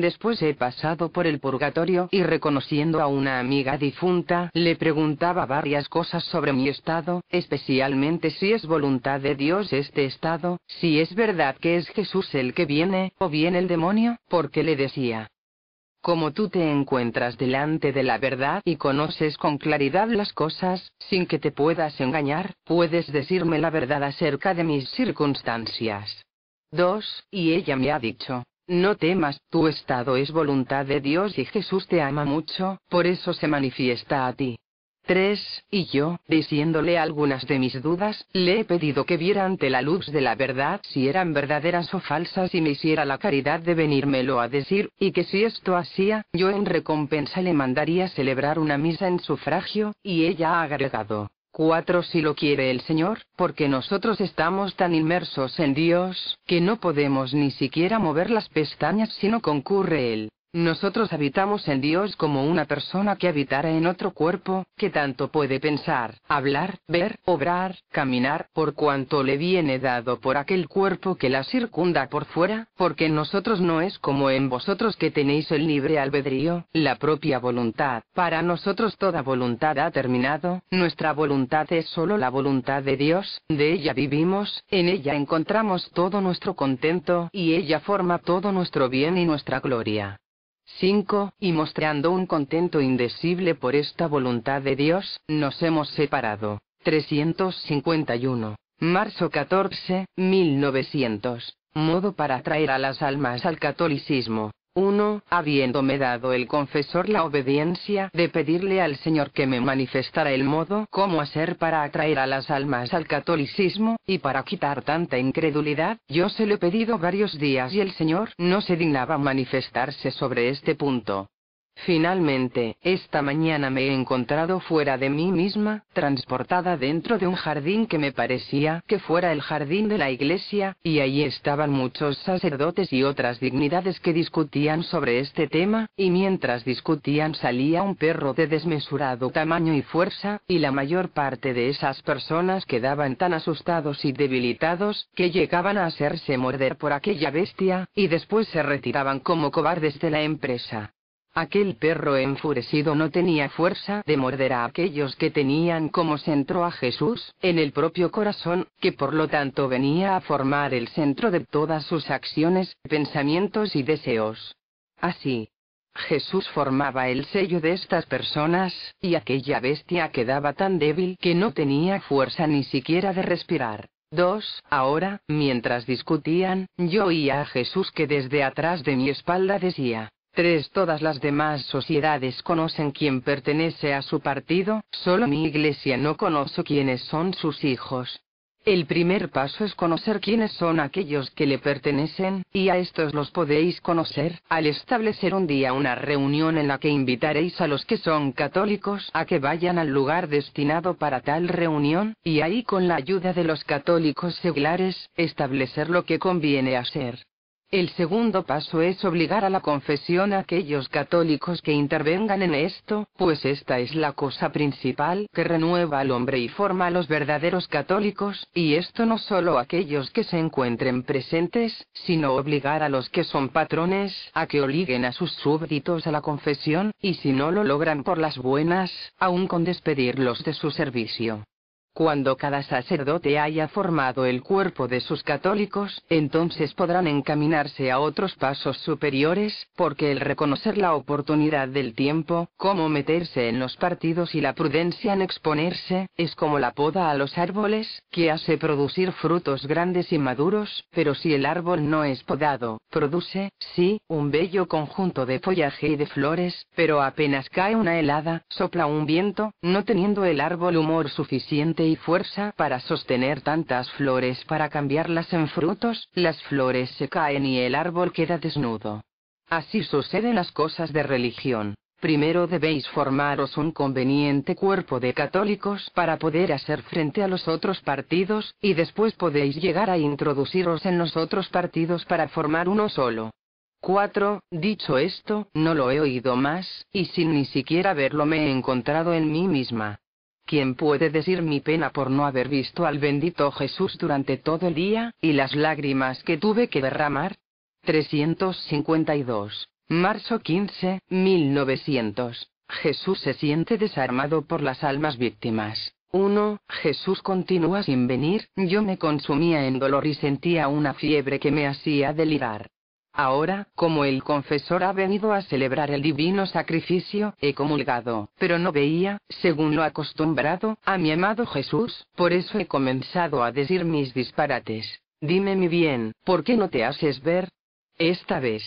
Después he pasado por el purgatorio y reconociendo a una amiga difunta, le preguntaba varias cosas sobre mi estado, especialmente si es voluntad de Dios este estado, si es verdad que es Jesús el que viene, o bien el demonio, porque le decía, como tú te encuentras delante de la verdad y conoces con claridad las cosas, sin que te puedas engañar, puedes decirme la verdad acerca de mis circunstancias. 2. Y ella me ha dicho, no temas, tu estado es voluntad de Dios y Jesús te ama mucho, por eso se manifiesta a ti. 3. Y yo, diciéndole algunas de mis dudas, le he pedido que viera ante la luz de la verdad si eran verdaderas o falsas y me hiciera la caridad de venírmelo a decir, y que si esto hacía, yo en recompensa le mandaría celebrar una misa en sufragio, y ella ha agregado, 4. Si lo quiere el Señor, porque nosotros estamos tan inmersos en Dios, que no podemos ni siquiera mover las pestañas si no concurre Él. Nosotros habitamos en Dios como una persona que habitara en otro cuerpo, que tanto puede pensar, hablar, ver, obrar, caminar, por cuanto le viene dado por aquel cuerpo que la circunda por fuera, porque en nosotros no es como en vosotros que tenéis el libre albedrío, la propia voluntad. Para nosotros toda voluntad ha terminado, nuestra voluntad es sólo la voluntad de Dios, de ella vivimos, en ella encontramos todo nuestro contento, y ella forma todo nuestro bien y nuestra gloria. 5, y mostrando un contento indecible por esta voluntad de Dios, nos hemos separado. 351. Marzo 14, 1900. Modo para atraer a las almas al catolicismo. 1. Habiéndome dado el confesor la obediencia de pedirle al Señor que me manifestara el modo cómo hacer para atraer a las almas al catolicismo, y para quitar tanta incredulidad, yo se lo he pedido varios días y el Señor no se dignaba manifestarse sobre este punto. Finalmente, esta mañana me he encontrado fuera de mí misma, transportada dentro de un jardín que me parecía que fuera el jardín de la iglesia, y allí estaban muchos sacerdotes y otras dignidades que discutían sobre este tema, y mientras discutían salía un perro de desmesurado tamaño y fuerza, y la mayor parte de esas personas quedaban tan asustados y debilitados, que llegaban a hacerse morder por aquella bestia, y después se retiraban como cobardes de la empresa. Aquel perro enfurecido no tenía fuerza de morder a aquellos que tenían como centro a Jesús, en el propio corazón, que por lo tanto venía a formar el centro de todas sus acciones, pensamientos y deseos. Así, Jesús formaba el sello de estas personas, y aquella bestia quedaba tan débil que no tenía fuerza ni siquiera de respirar. 2. Ahora, mientras discutían, yo oía a Jesús que desde atrás de mi espalda decía, 3. Todas las demás sociedades conocen quién pertenece a su partido, solo mi iglesia no conoce quiénes son sus hijos. El primer paso es conocer quiénes son aquellos que le pertenecen, y a estos los podéis conocer, al establecer un día una reunión en la que invitaréis a los que son católicos a que vayan al lugar destinado para tal reunión, y ahí con la ayuda de los católicos seglares, establecer lo que conviene hacer. El segundo paso es obligar a la confesión a aquellos católicos que intervengan en esto, pues esta es la cosa principal que renueva al hombre y forma a los verdaderos católicos, y esto no solo a aquellos que se encuentren presentes, sino obligar a los que son patrones a que obliguen a sus súbditos a la confesión, y si no lo logran por las buenas, aún con despedirlos de su servicio. Cuando cada sacerdote haya formado el cuerpo de sus católicos, entonces podrán encaminarse a otros pasos superiores, porque el reconocer la oportunidad del tiempo, cómo meterse en los partidos y la prudencia en exponerse, es como la poda a los árboles, que hace producir frutos grandes y maduros, pero si el árbol no es podado, produce, sí, un bello conjunto de follaje y de flores, pero apenas cae una helada, sopla un viento, no teniendo el árbol humor suficiente y fuerza para sostener tantas flores para cambiarlas en frutos, las flores se caen y el árbol queda desnudo. Así suceden las cosas de religión. Primero debéis formaros un conveniente cuerpo de católicos para poder hacer frente a los otros partidos, y después podéis llegar a introduciros en los otros partidos para formar uno solo. 4. Dicho esto, no lo he oído más, y sin ni siquiera verlo me he encontrado en mí misma. ¿Quién puede decir mi pena por no haber visto al bendito Jesús durante todo el día, y las lágrimas que tuve que derramar? 352. Marzo 15, 1900. Jesús se siente desarmado por las almas víctimas. 1. Jesús continúa sin venir, yo me consumía en dolor y sentía una fiebre que me hacía delirar. Ahora, como el confesor ha venido a celebrar el divino sacrificio, he comulgado, pero no veía, según lo acostumbrado, a mi amado Jesús, por eso he comenzado a decir mis disparates. Dime mi bien, ¿por qué no te haces ver? Esta vez.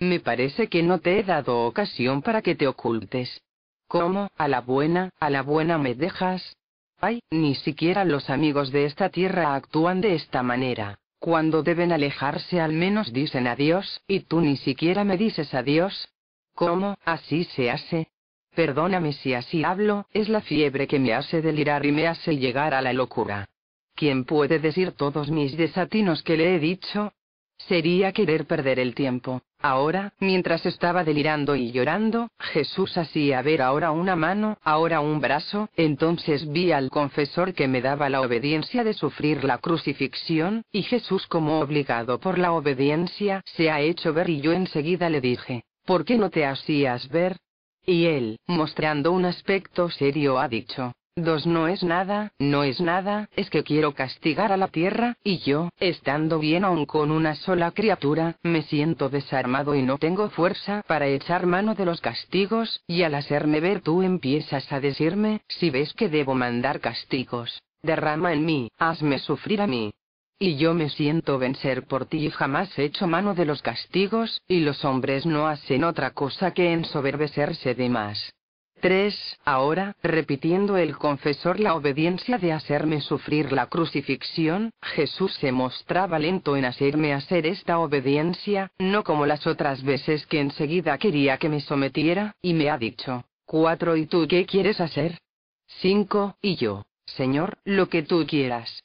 Me parece que no te he dado ocasión para que te ocultes. ¿Cómo, a la buena, a la buena me dejas? Ay, ni siquiera los amigos de esta tierra actúan de esta manera. Cuando deben alejarse al menos dicen adiós, y tú ni siquiera me dices adiós. ¿Cómo, así se hace? Perdóname si así hablo, es la fiebre que me hace delirar y me hace llegar a la locura. ¿Quién puede decir todos mis desatinos que le he dicho? Sería querer perder el tiempo, Ahora, mientras estaba delirando y llorando, Jesús hacía ver ahora una mano, ahora un brazo, entonces vi al confesor que me daba la obediencia de sufrir la crucifixión, y Jesús como obligado por la obediencia se ha hecho ver y yo enseguida le dije, ¿por qué no te hacías ver? Y él, mostrando un aspecto serio, ha dicho, Dos no es nada, no es nada, es que quiero castigar a la tierra, y yo, estando bien aún con una sola criatura, me siento desarmado y no tengo fuerza para echar mano de los castigos, y al hacerme ver tú empiezas a decirme, si ves que debo mandar castigos, derrama en mí, hazme sufrir a mí. Y yo me siento vencer por ti y jamás hecho mano de los castigos, y los hombres no hacen otra cosa que ensoberbecerse de más. 3. Ahora, repitiendo el confesor la obediencia de hacerme sufrir la crucifixión, Jesús se mostraba lento en hacerme hacer esta obediencia, no como las otras veces que enseguida quería que me sometiera, y me ha dicho, 4. ¿Y tú qué quieres hacer? 5. Y yo, Señor, lo que tú quieras.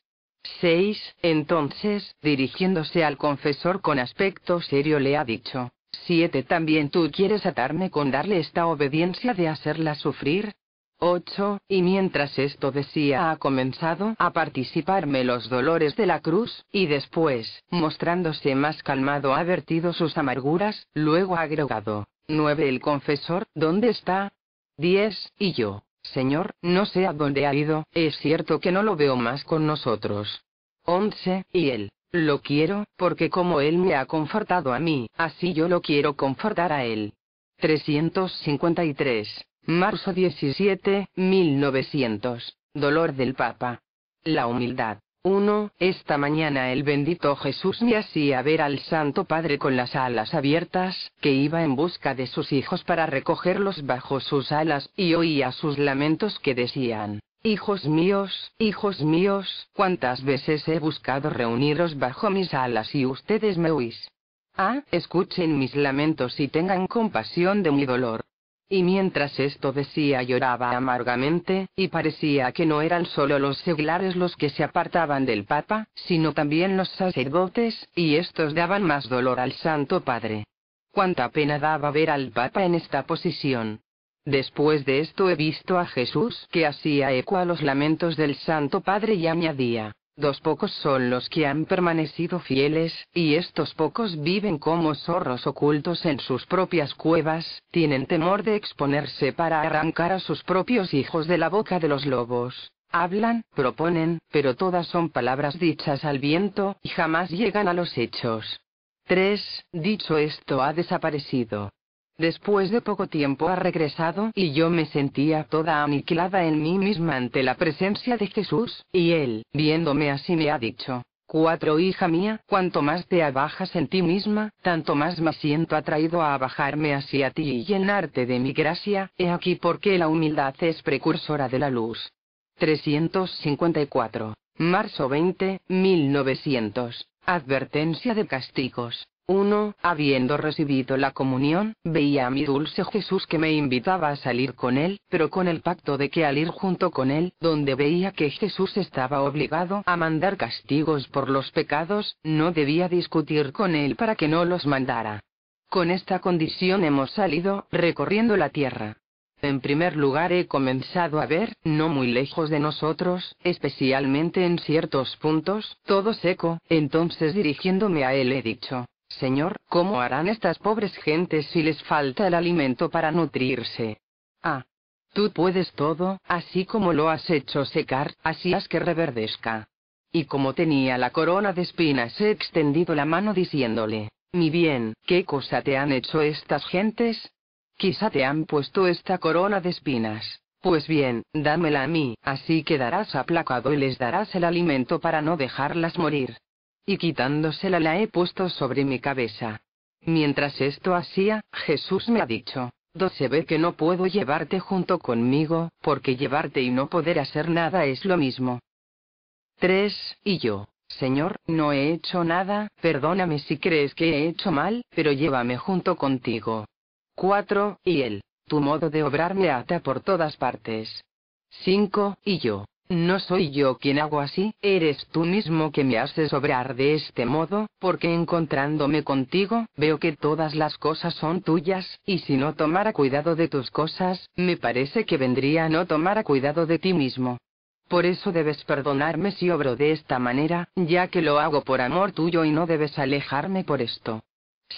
6. Entonces, dirigiéndose al confesor con aspecto serio, le ha dicho, 7. También tú quieres atarme con darle esta obediencia de hacerla sufrir. 8. Y mientras esto decía ha comenzado a participarme los dolores de la cruz, y después, mostrándose más calmado ha vertido sus amarguras, luego ha agregado. 9. El confesor, ¿dónde está? 10. Y yo, Señor, no sé a dónde ha ido, es cierto que no lo veo más con nosotros. 11. Y él, lo quiero, porque como él me ha confortado a mí, así yo lo quiero confortar a él. 353. Marzo 17, 1900. Dolor del Papa. La humildad. 1. Esta mañana el bendito Jesús me hacía ver al Santo Padre con las alas abiertas, que iba en busca de sus hijos para recogerlos bajo sus alas, y oía sus lamentos que decían, Hijos míos, hijos míos, cuántas veces he buscado reuniros bajo mis alas y ustedes me huís. Ah, escuchen mis lamentos y tengan compasión de mi dolor. Y mientras esto decía lloraba amargamente, y parecía que no eran solo los seglares los que se apartaban del Papa, sino también los sacerdotes, y estos daban más dolor al Santo Padre. Cuánta pena daba ver al Papa en esta posición. Después de esto he visto a Jesús que hacía eco a los lamentos del Santo Padre y añadía, dos pocos son los que han permanecido fieles, y estos pocos viven como zorros ocultos en sus propias cuevas, tienen temor de exponerse para arrancar a sus propios hijos de la boca de los lobos. Hablan, proponen, pero todas son palabras dichas al viento, y jamás llegan a los hechos. 3. Dicho esto ha desaparecido. Después de poco tiempo ha regresado y yo me sentía toda aniquilada en mí misma ante la presencia de Jesús, y él, viéndome así, me ha dicho, Cuatro, hija mía, cuanto más te abajas en ti misma, tanto más me siento atraído a abajarme hacia ti y llenarte de mi gracia, he aquí porque la humildad es precursora de la luz. 354. Marzo 20, 1900. Advertencia de castigos. 1. Habiendo recibido la comunión, veía a mi dulce Jesús que me invitaba a salir con él, pero con el pacto de que al ir junto con él, donde veía que Jesús estaba obligado a mandar castigos por los pecados, no debía discutir con él para que no los mandara. Con esta condición hemos salido, recorriendo la tierra. En primer lugar he comenzado a ver, no muy lejos de nosotros, especialmente en ciertos puntos, todo seco, entonces dirigiéndome a él he dicho, Señor, ¿cómo harán estas pobres gentes si les falta el alimento para nutrirse? Ah. Tú puedes todo, así como lo has hecho secar, así haz que reverdezca. Y como tenía la corona de espinas, he extendido la mano diciéndole, Mi bien, ¿qué cosa te han hecho estas gentes? Quizá te han puesto esta corona de espinas. Pues bien, dámela a mí, así quedarás aplacado y les darás el alimento para no dejarlas morir. Y quitándosela la he puesto sobre mi cabeza. Mientras esto hacía, Jesús me ha dicho, se ve que no puedo llevarte junto conmigo, porque llevarte y no poder hacer nada es lo mismo. 3. Y yo, Señor, no he hecho nada, perdóname si crees que he hecho mal, pero llévame junto contigo. 4. Y él, tu modo de obrar me ata por todas partes. 5. Y yo, no soy yo quien hago así, eres tú mismo que me haces obrar de este modo, porque encontrándome contigo, veo que todas las cosas son tuyas, y si no tomara cuidado de tus cosas, me parece que vendría a no tomar cuidado de ti mismo. Por eso debes perdonarme si obro de esta manera, ya que lo hago por amor tuyo y no debes alejarme por esto.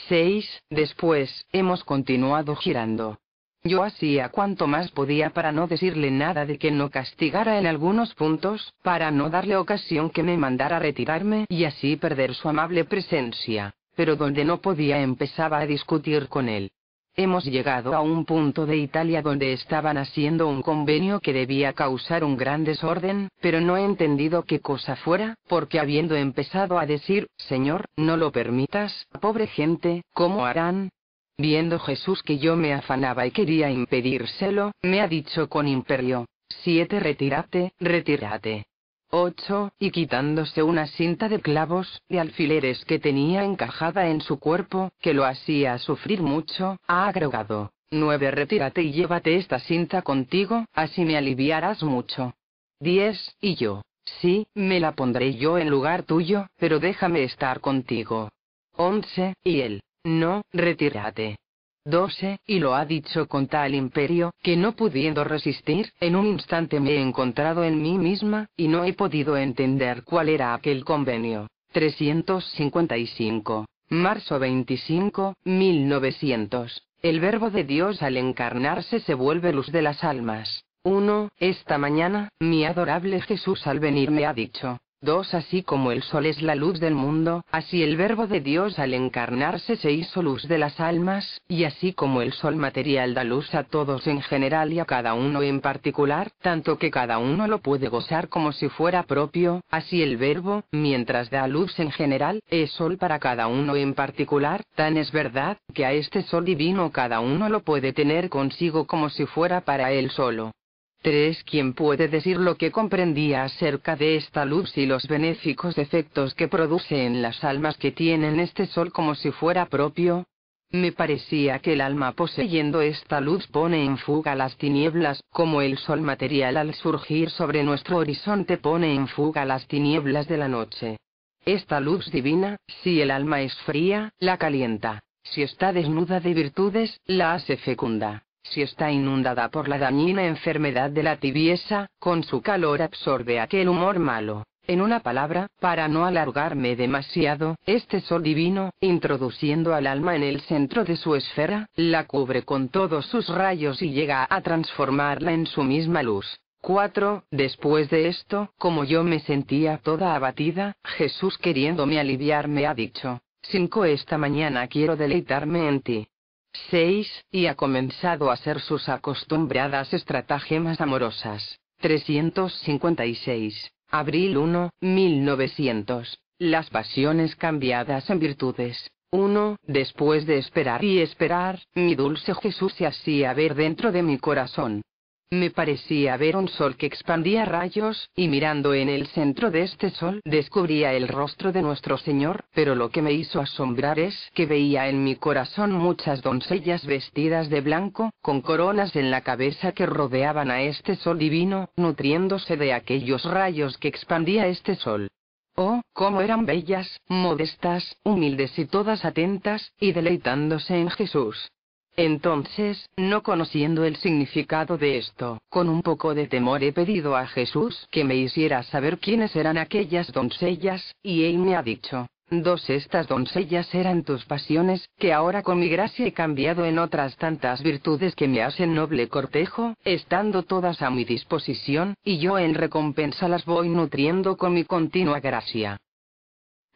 6. Después, hemos continuado girando. Yo hacía cuanto más podía para no decirle nada de que no castigara en algunos puntos, para no darle ocasión que me mandara retirarme y así perder su amable presencia, pero donde no podía empezaba a discutir con él. Hemos llegado a un punto de Italia donde estaban haciendo un convenio que debía causar un gran desorden, pero no he entendido qué cosa fuera, porque habiendo empezado a decir, Señor, no lo permitas, pobre gente, ¿cómo harán? Viendo Jesús que yo me afanaba y quería impedírselo, me ha dicho con imperio. siete Retírate, retírate. Ocho, Y quitándose una cinta de clavos, y alfileres que tenía encajada en su cuerpo, que lo hacía sufrir mucho, ha agregado. nueve Retírate y llévate esta cinta contigo, así me aliviarás mucho. Diez, Y yo. Sí, me la pondré yo en lugar tuyo, pero déjame estar contigo. Once, Y él. No, retírate. 12, y lo ha dicho con tal imperio, que no pudiendo resistir, en un instante me he encontrado en mí misma, y no he podido entender cuál era aquel convenio. 355. Marzo 25, 1900. El verbo de Dios al encarnarse se vuelve luz de las almas. 1. Esta mañana, mi adorable Jesús al venir me ha dicho, 2. Así como el sol es la luz del mundo, así el verbo de Dios al encarnarse se hizo luz de las almas, y así como el sol material da luz a todos en general y a cada uno en particular, tanto que cada uno lo puede gozar como si fuera propio, así el verbo, mientras da luz en general, es sol para cada uno en particular, tan es verdad, que a este sol divino cada uno lo puede tener consigo como si fuera para él solo. 3. ¿Quién puede decir lo que comprendía acerca de esta luz y los benéficos efectos que produce en las almas que tienen este sol como si fuera propio? Me parecía que el alma poseyendo esta luz pone en fuga las tinieblas, como el sol material al surgir sobre nuestro horizonte pone en fuga las tinieblas de la noche. Esta luz divina, si el alma es fría, la calienta, si está desnuda de virtudes, la hace fecunda si está inundada por la dañina enfermedad de la tibieza, con su calor absorbe aquel humor malo. En una palabra, para no alargarme demasiado, este sol divino, introduciendo al alma en el centro de su esfera, la cubre con todos sus rayos y llega a transformarla en su misma luz. 4. Después de esto, como yo me sentía toda abatida, Jesús queriéndome aliviar me ha dicho, 5. Esta mañana quiero deleitarme en ti. 6. Y ha comenzado a hacer sus acostumbradas estratagemas amorosas. 356. Abril 1, 1900. Las pasiones cambiadas en virtudes. 1. Después de esperar y esperar, mi dulce Jesús se hacía ver dentro de mi corazón. Me parecía ver un sol que expandía rayos, y mirando en el centro de este sol descubría el rostro de nuestro Señor, pero lo que me hizo asombrar es que veía en mi corazón muchas doncellas vestidas de blanco, con coronas en la cabeza que rodeaban a este sol divino, nutriéndose de aquellos rayos que expandía este sol. Oh, cómo eran bellas, modestas, humildes y todas atentas, y deleitándose en Jesús. Entonces, no conociendo el significado de esto, con un poco de temor he pedido a Jesús que me hiciera saber quiénes eran aquellas doncellas, y él me ha dicho, dos estas doncellas eran tus pasiones, que ahora con mi gracia he cambiado en otras tantas virtudes que me hacen noble cortejo, estando todas a mi disposición, y yo en recompensa las voy nutriendo con mi continua gracia.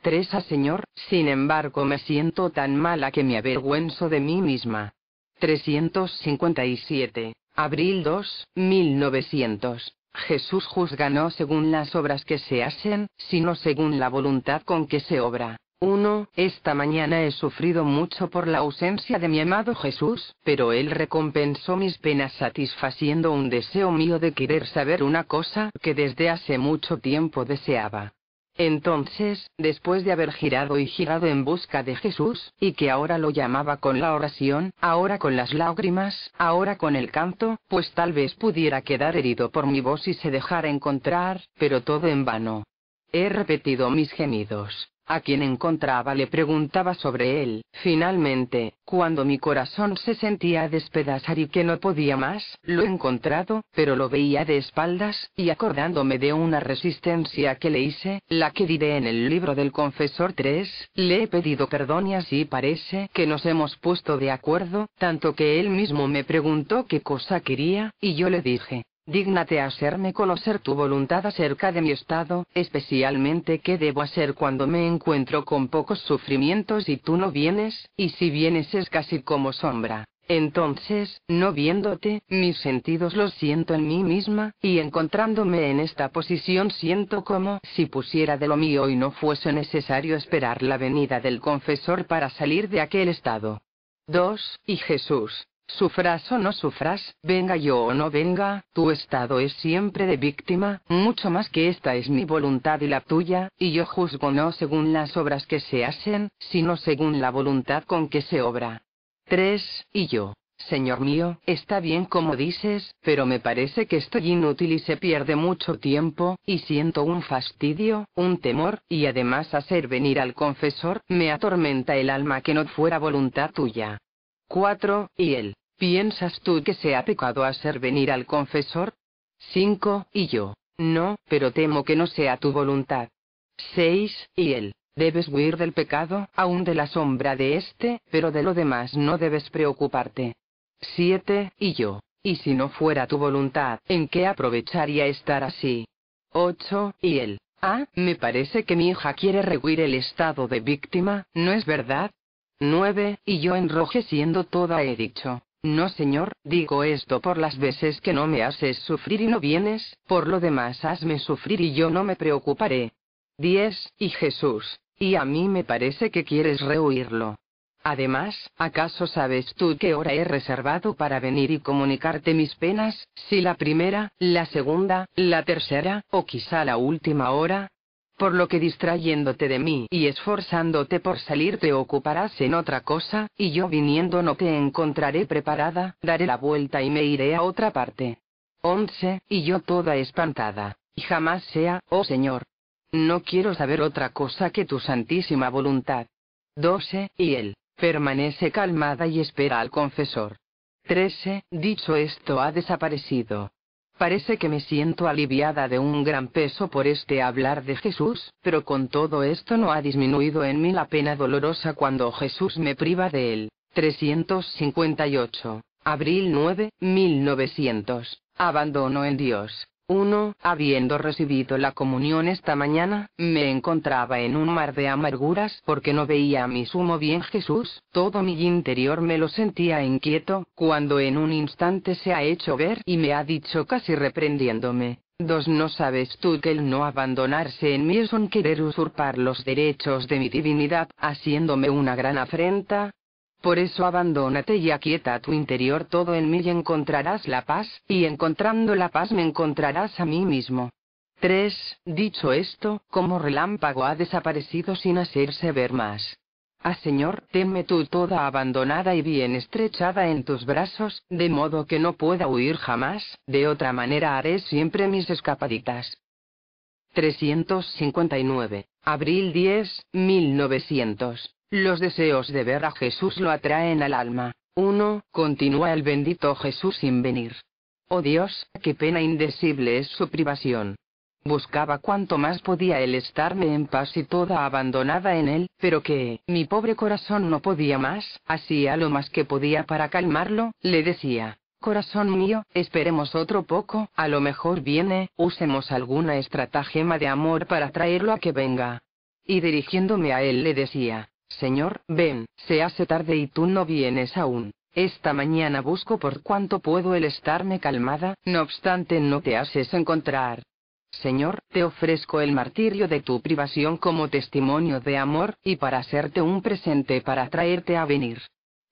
Teresa Señor, sin embargo me siento tan mala que me avergüenzo de mí misma. 357. Abril 2, 1900. Jesús juzga no según las obras que se hacen, sino según la voluntad con que se obra. 1. Esta mañana he sufrido mucho por la ausencia de mi amado Jesús, pero Él recompensó mis penas satisfaciendo un deseo mío de querer saber una cosa que desde hace mucho tiempo deseaba. Entonces, después de haber girado y girado en busca de Jesús, y que ahora lo llamaba con la oración, ahora con las lágrimas, ahora con el canto, pues tal vez pudiera quedar herido por mi voz y se dejara encontrar, pero todo en vano. He repetido mis gemidos. A quien encontraba le preguntaba sobre él. Finalmente, cuando mi corazón se sentía a despedazar y que no podía más, lo he encontrado, pero lo veía de espaldas, y acordándome de una resistencia que le hice, la que diré en el libro del confesor 3, le he pedido perdón y así parece que nos hemos puesto de acuerdo, tanto que él mismo me preguntó qué cosa quería, y yo le dije, Dígnate a hacerme conocer tu voluntad acerca de mi estado, especialmente qué debo hacer cuando me encuentro con pocos sufrimientos y tú no vienes, y si vienes es casi como sombra. Entonces, no viéndote, mis sentidos los siento en mí misma, y encontrándome en esta posición siento como si pusiera de lo mío y no fuese necesario esperar la venida del confesor para salir de aquel estado. 2. Y Jesús, Sufras o no sufras, venga yo o no venga, tu estado es siempre de víctima, mucho más que esta es mi voluntad y la tuya, y yo juzgo no según las obras que se hacen, sino según la voluntad con que se obra. 3. Y yo, Señor mío, está bien como dices, pero me parece que estoy inútil y se pierde mucho tiempo, y siento un fastidio, un temor, y además hacer venir al confesor, me atormenta el alma que no fuera voluntad tuya. 4. Y él, ¿piensas tú que sea pecado hacer venir al confesor? 5. Y yo, no, pero temo que no sea tu voluntad. 6. Y él, debes huir del pecado, aun de la sombra de este, pero de lo demás no debes preocuparte. 7. Y yo, y si no fuera tu voluntad, ¿en qué aprovecharía estar así? 8. Y él, ah, me parece que mi hija quiere rehuir el estado de víctima, ¿no es verdad? 9, y yo enrojeciendo toda he dicho. No, señor, digo esto por las veces que no me haces sufrir y no vienes, por lo demás hazme sufrir y yo no me preocuparé. 10. Y Jesús. Y a mí me parece que quieres rehuirlo. Además, ¿acaso sabes tú qué hora he reservado para venir y comunicarte mis penas, si la primera, la segunda, la tercera, o quizá la última hora? por lo que distrayéndote de mí y esforzándote por salir te ocuparás en otra cosa, y yo viniendo no te encontraré preparada, daré la vuelta y me iré a otra parte. 11. Y yo toda espantada. y Jamás sea, oh Señor. No quiero saber otra cosa que tu santísima voluntad. 12. Y él, permanece calmada y espera al confesor. 13. Dicho esto ha desaparecido. Parece que me siento aliviada de un gran peso por este hablar de Jesús, pero con todo esto no ha disminuido en mí la pena dolorosa cuando Jesús me priva de él. 358. Abril 9, 1900. Abandono en Dios. 1. Habiendo recibido la comunión esta mañana, me encontraba en un mar de amarguras porque no veía a mi sumo bien Jesús, todo mi interior me lo sentía inquieto, cuando en un instante se ha hecho ver y me ha dicho casi reprendiéndome, 2. No sabes tú que el no abandonarse en mí es un querer usurpar los derechos de mi divinidad, haciéndome una gran afrenta, por eso abandónate y aquieta tu interior todo en mí y encontrarás la paz, y encontrando la paz me encontrarás a mí mismo. 3. Dicho esto, como relámpago ha desaparecido sin hacerse ver más. Ah Señor, teme tú toda abandonada y bien estrechada en tus brazos, de modo que no pueda huir jamás, de otra manera haré siempre mis escapaditas. 359. Abril 10, 1900. Los deseos de ver a Jesús lo atraen al alma. uno, Continúa el bendito Jesús sin venir. Oh Dios, qué pena indecible es su privación. Buscaba cuanto más podía él estarme en paz y toda abandonada en él, pero que, mi pobre corazón no podía más, hacía lo más que podía para calmarlo, le decía, Corazón mío, esperemos otro poco, a lo mejor viene, usemos alguna estratagema de amor para traerlo a que venga. Y dirigiéndome a él le decía, Señor, ven, se hace tarde y tú no vienes aún. Esta mañana busco por cuanto puedo el estarme calmada, no obstante no te haces encontrar. Señor, te ofrezco el martirio de tu privación como testimonio de amor, y para hacerte un presente para traerte a venir.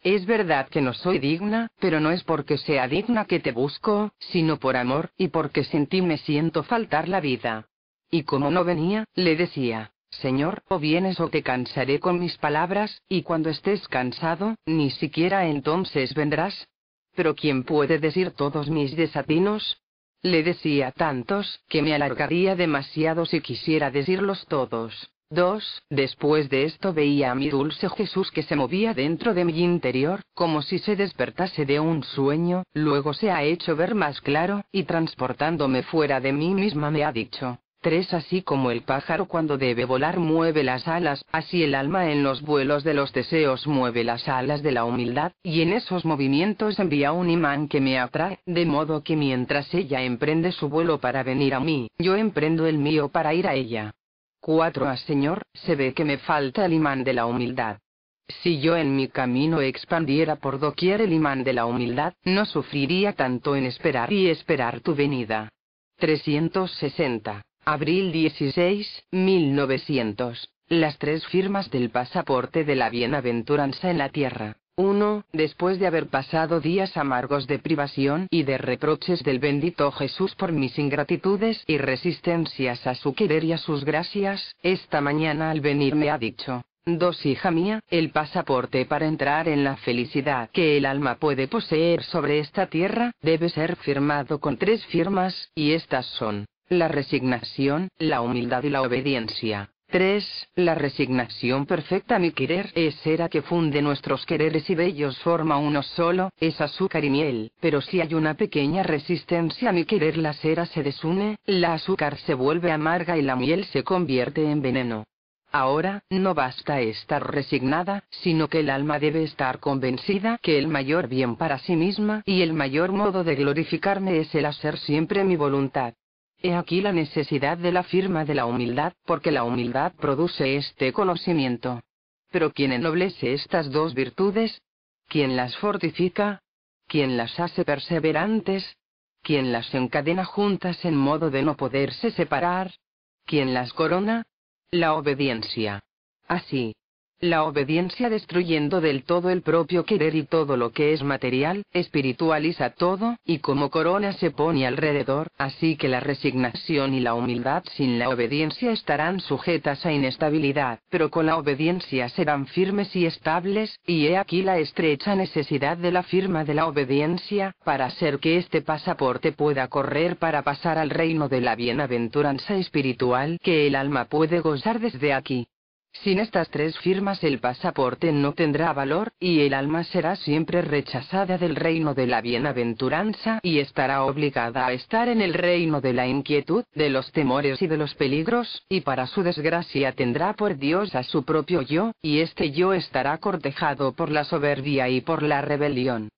Es verdad que no soy digna, pero no es porque sea digna que te busco, sino por amor, y porque sin ti me siento faltar la vida. Y como no venía, le decía, Señor, o vienes o te cansaré con mis palabras, y cuando estés cansado, ni siquiera entonces vendrás. Pero ¿quién puede decir todos mis desatinos? Le decía tantos, que me alargaría demasiado si quisiera decirlos todos. Dos, Después de esto veía a mi dulce Jesús que se movía dentro de mi interior, como si se despertase de un sueño, luego se ha hecho ver más claro, y transportándome fuera de mí misma me ha dicho, 3. Así como el pájaro cuando debe volar mueve las alas, así el alma en los vuelos de los deseos mueve las alas de la humildad, y en esos movimientos envía un imán que me atrae, de modo que mientras ella emprende su vuelo para venir a mí, yo emprendo el mío para ir a ella. 4. A ah, Señor, se ve que me falta el imán de la humildad. Si yo en mi camino expandiera por doquier el imán de la humildad, no sufriría tanto en esperar y esperar tu venida. 360. Abril 16, 1900. Las tres firmas del pasaporte de la bienaventuranza en la tierra. 1. Después de haber pasado días amargos de privación y de reproches del bendito Jesús por mis ingratitudes y resistencias a su querer y a sus gracias, esta mañana al venir me ha dicho, Dos hija mía, el pasaporte para entrar en la felicidad que el alma puede poseer sobre esta tierra, debe ser firmado con tres firmas, y estas son, la resignación, la humildad y la obediencia. 3. La resignación perfecta mi querer es cera que funde nuestros quereres y bellos forma uno solo, es azúcar y miel, pero si hay una pequeña resistencia a mi querer la cera se desune, la azúcar se vuelve amarga y la miel se convierte en veneno. Ahora, no basta estar resignada, sino que el alma debe estar convencida que el mayor bien para sí misma y el mayor modo de glorificarme es el hacer siempre mi voluntad. He aquí la necesidad de la firma de la humildad, porque la humildad produce este conocimiento. Pero quien ennoblece estas dos virtudes? quien las fortifica? quien las hace perseverantes? quien las encadena juntas en modo de no poderse separar? quien las corona? La obediencia. Así, la obediencia destruyendo del todo el propio querer y todo lo que es material, espiritualiza todo, y como corona se pone alrededor, así que la resignación y la humildad sin la obediencia estarán sujetas a inestabilidad, pero con la obediencia serán firmes y estables, y he aquí la estrecha necesidad de la firma de la obediencia, para hacer que este pasaporte pueda correr para pasar al reino de la bienaventuranza espiritual que el alma puede gozar desde aquí. Sin estas tres firmas el pasaporte no tendrá valor, y el alma será siempre rechazada del reino de la bienaventuranza y estará obligada a estar en el reino de la inquietud, de los temores y de los peligros, y para su desgracia tendrá por Dios a su propio yo, y este yo estará cortejado por la soberbia y por la rebelión.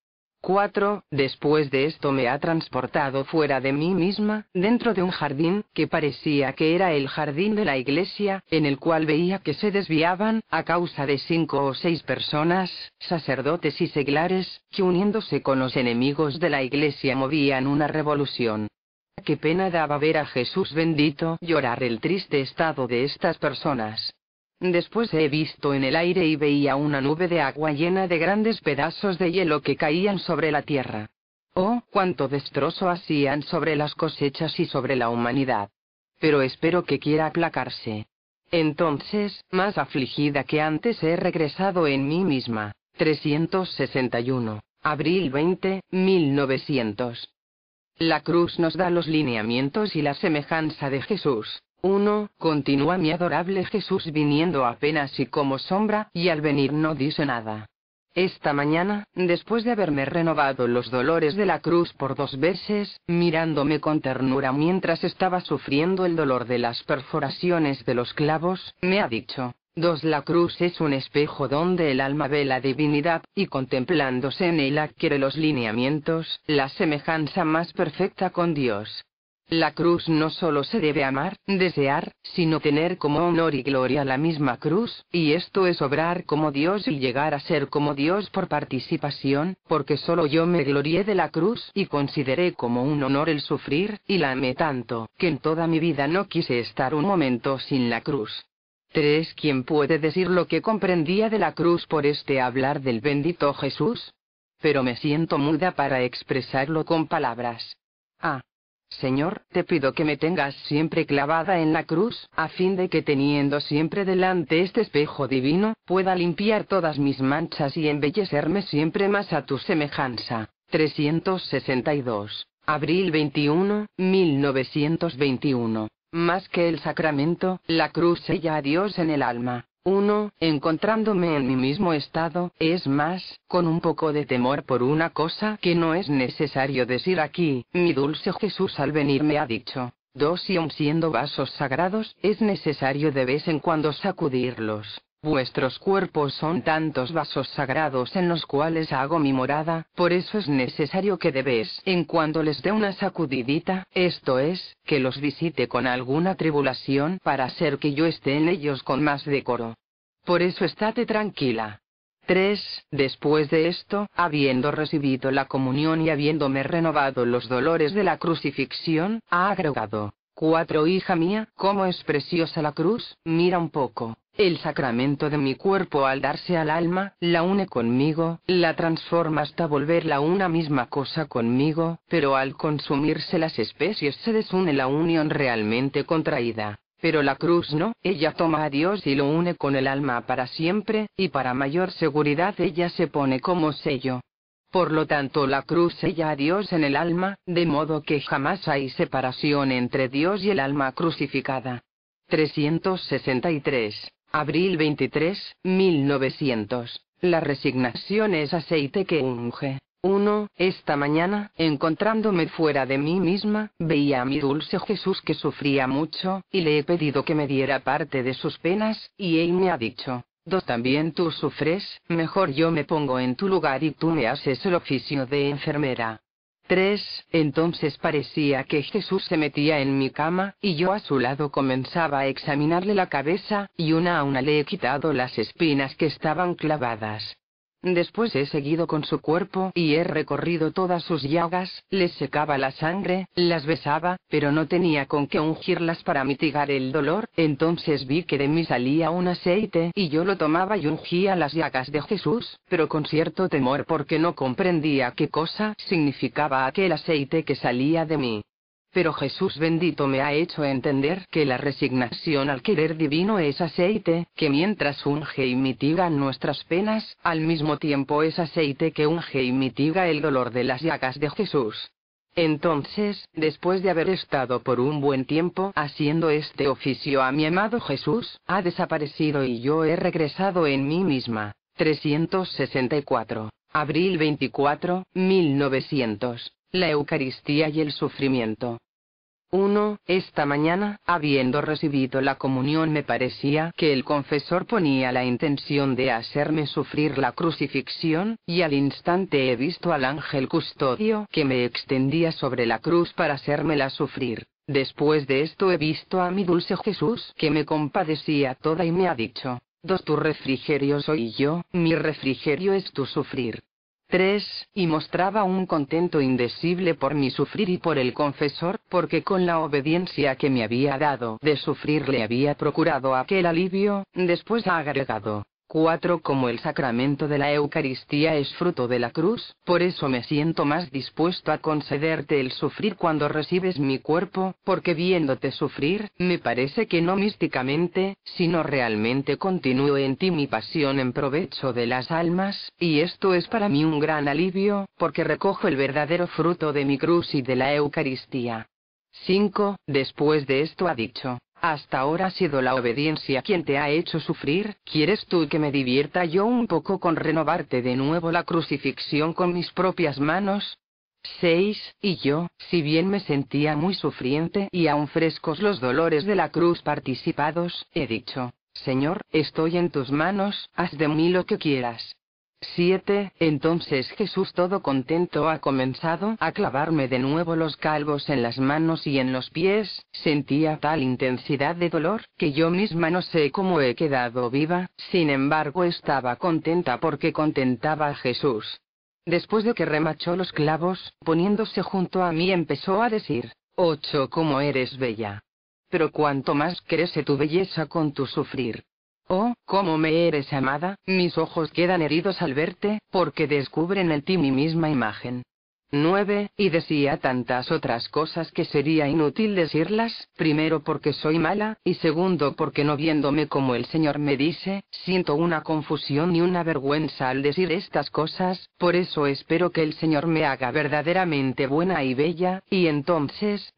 4. Después de esto me ha transportado fuera de mí misma, dentro de un jardín, que parecía que era el jardín de la iglesia, en el cual veía que se desviaban, a causa de cinco o seis personas, sacerdotes y seglares, que uniéndose con los enemigos de la iglesia movían una revolución. Qué pena daba ver a Jesús bendito llorar el triste estado de estas personas. Después he visto en el aire y veía una nube de agua llena de grandes pedazos de hielo que caían sobre la tierra. Oh, cuánto destrozo hacían sobre las cosechas y sobre la humanidad. Pero espero que quiera aplacarse. Entonces, más afligida que antes he regresado en mí misma. 361. Abril 20, 1900. La cruz nos da los lineamientos y la semejanza de Jesús. 1. Continúa mi adorable Jesús viniendo apenas y como sombra, y al venir no dice nada. Esta mañana, después de haberme renovado los dolores de la cruz por dos veces, mirándome con ternura mientras estaba sufriendo el dolor de las perforaciones de los clavos, me ha dicho, 2. La cruz es un espejo donde el alma ve la divinidad, y contemplándose en él adquiere los lineamientos, la semejanza más perfecta con Dios. La cruz no solo se debe amar, desear, sino tener como honor y gloria la misma cruz, y esto es obrar como Dios y llegar a ser como Dios por participación, porque solo yo me glorié de la cruz y consideré como un honor el sufrir, y la amé tanto, que en toda mi vida no quise estar un momento sin la cruz. ¿Tres ¿Quién puede decir lo que comprendía de la cruz por este hablar del bendito Jesús? Pero me siento muda para expresarlo con palabras. Ah, Señor, te pido que me tengas siempre clavada en la cruz, a fin de que teniendo siempre delante este espejo divino, pueda limpiar todas mis manchas y embellecerme siempre más a tu semejanza. 362. Abril 21, 1921. Más que el sacramento, la cruz sella a Dios en el alma. 1. Encontrándome en mi mismo estado, es más, con un poco de temor por una cosa que no es necesario decir aquí, mi dulce Jesús al venir me ha dicho. 2. Y aun siendo vasos sagrados, es necesario de vez en cuando sacudirlos. Vuestros cuerpos son tantos vasos sagrados en los cuales hago mi morada, por eso es necesario que debes, en cuando les dé una sacudidita, esto es, que los visite con alguna tribulación para hacer que yo esté en ellos con más decoro. Por eso estate tranquila. 3. Después de esto, habiendo recibido la comunión y habiéndome renovado los dolores de la crucifixión, ha agregado. 4. Hija mía, cómo es preciosa la cruz, mira un poco. El sacramento de mi cuerpo al darse al alma, la une conmigo, la transforma hasta volverla una misma cosa conmigo, pero al consumirse las especies se desune la unión realmente contraída. Pero la cruz no, ella toma a Dios y lo une con el alma para siempre, y para mayor seguridad ella se pone como sello. Por lo tanto, la cruz sella a Dios en el alma, de modo que jamás hay separación entre Dios y el alma crucificada. 363. Abril 23, 1900. La resignación es aceite que unge. 1. Esta mañana, encontrándome fuera de mí misma, veía a mi dulce Jesús que sufría mucho, y le he pedido que me diera parte de sus penas, y él me ha dicho, 2. También tú sufres, mejor yo me pongo en tu lugar y tú me haces el oficio de enfermera. 3. Entonces parecía que Jesús se metía en mi cama, y yo a su lado comenzaba a examinarle la cabeza, y una a una le he quitado las espinas que estaban clavadas. Después he seguido con su cuerpo y he recorrido todas sus llagas, les secaba la sangre, las besaba, pero no tenía con qué ungirlas para mitigar el dolor, entonces vi que de mí salía un aceite y yo lo tomaba y ungía las llagas de Jesús, pero con cierto temor porque no comprendía qué cosa significaba aquel aceite que salía de mí pero Jesús bendito me ha hecho entender que la resignación al querer divino es aceite, que mientras unge y mitiga nuestras penas, al mismo tiempo es aceite que unge y mitiga el dolor de las llagas de Jesús. Entonces, después de haber estado por un buen tiempo haciendo este oficio a mi amado Jesús, ha desaparecido y yo he regresado en mí misma. 364. Abril 24, 1900. La Eucaristía y el sufrimiento. 1. Esta mañana, habiendo recibido la comunión, me parecía que el confesor ponía la intención de hacerme sufrir la crucifixión, y al instante he visto al ángel custodio que me extendía sobre la cruz para hacérmela sufrir. Después de esto he visto a mi dulce Jesús que me compadecía toda y me ha dicho, Dos tu refrigerio soy yo, mi refrigerio es tu sufrir. 3, y mostraba un contento indecible por mi sufrir y por el confesor, porque con la obediencia que me había dado de sufrir le había procurado aquel alivio, después ha agregado, 4. Como el sacramento de la Eucaristía es fruto de la cruz, por eso me siento más dispuesto a concederte el sufrir cuando recibes mi cuerpo, porque viéndote sufrir, me parece que no místicamente, sino realmente continúo en ti mi pasión en provecho de las almas, y esto es para mí un gran alivio, porque recojo el verdadero fruto de mi cruz y de la Eucaristía. 5. Después de esto ha dicho, hasta ahora ha sido la obediencia quien te ha hecho sufrir, ¿quieres tú que me divierta yo un poco con renovarte de nuevo la crucifixión con mis propias manos? 6. Y yo, si bien me sentía muy sufriente y aún frescos los dolores de la cruz participados, he dicho, Señor, estoy en tus manos, haz de mí lo que quieras. 7. Entonces Jesús todo contento ha comenzado a clavarme de nuevo los calvos en las manos y en los pies, sentía tal intensidad de dolor, que yo misma no sé cómo he quedado viva, sin embargo estaba contenta porque contentaba a Jesús. Después de que remachó los clavos, poniéndose junto a mí empezó a decir, 8. Cómo eres bella. Pero cuanto más crece tu belleza con tu sufrir. Oh, cómo me eres amada, mis ojos quedan heridos al verte, porque descubren en ti mi misma imagen. 9. Y decía tantas otras cosas que sería inútil decirlas, primero porque soy mala, y segundo porque no viéndome como el Señor me dice, siento una confusión y una vergüenza al decir estas cosas, por eso espero que el Señor me haga verdaderamente buena y bella, y entonces,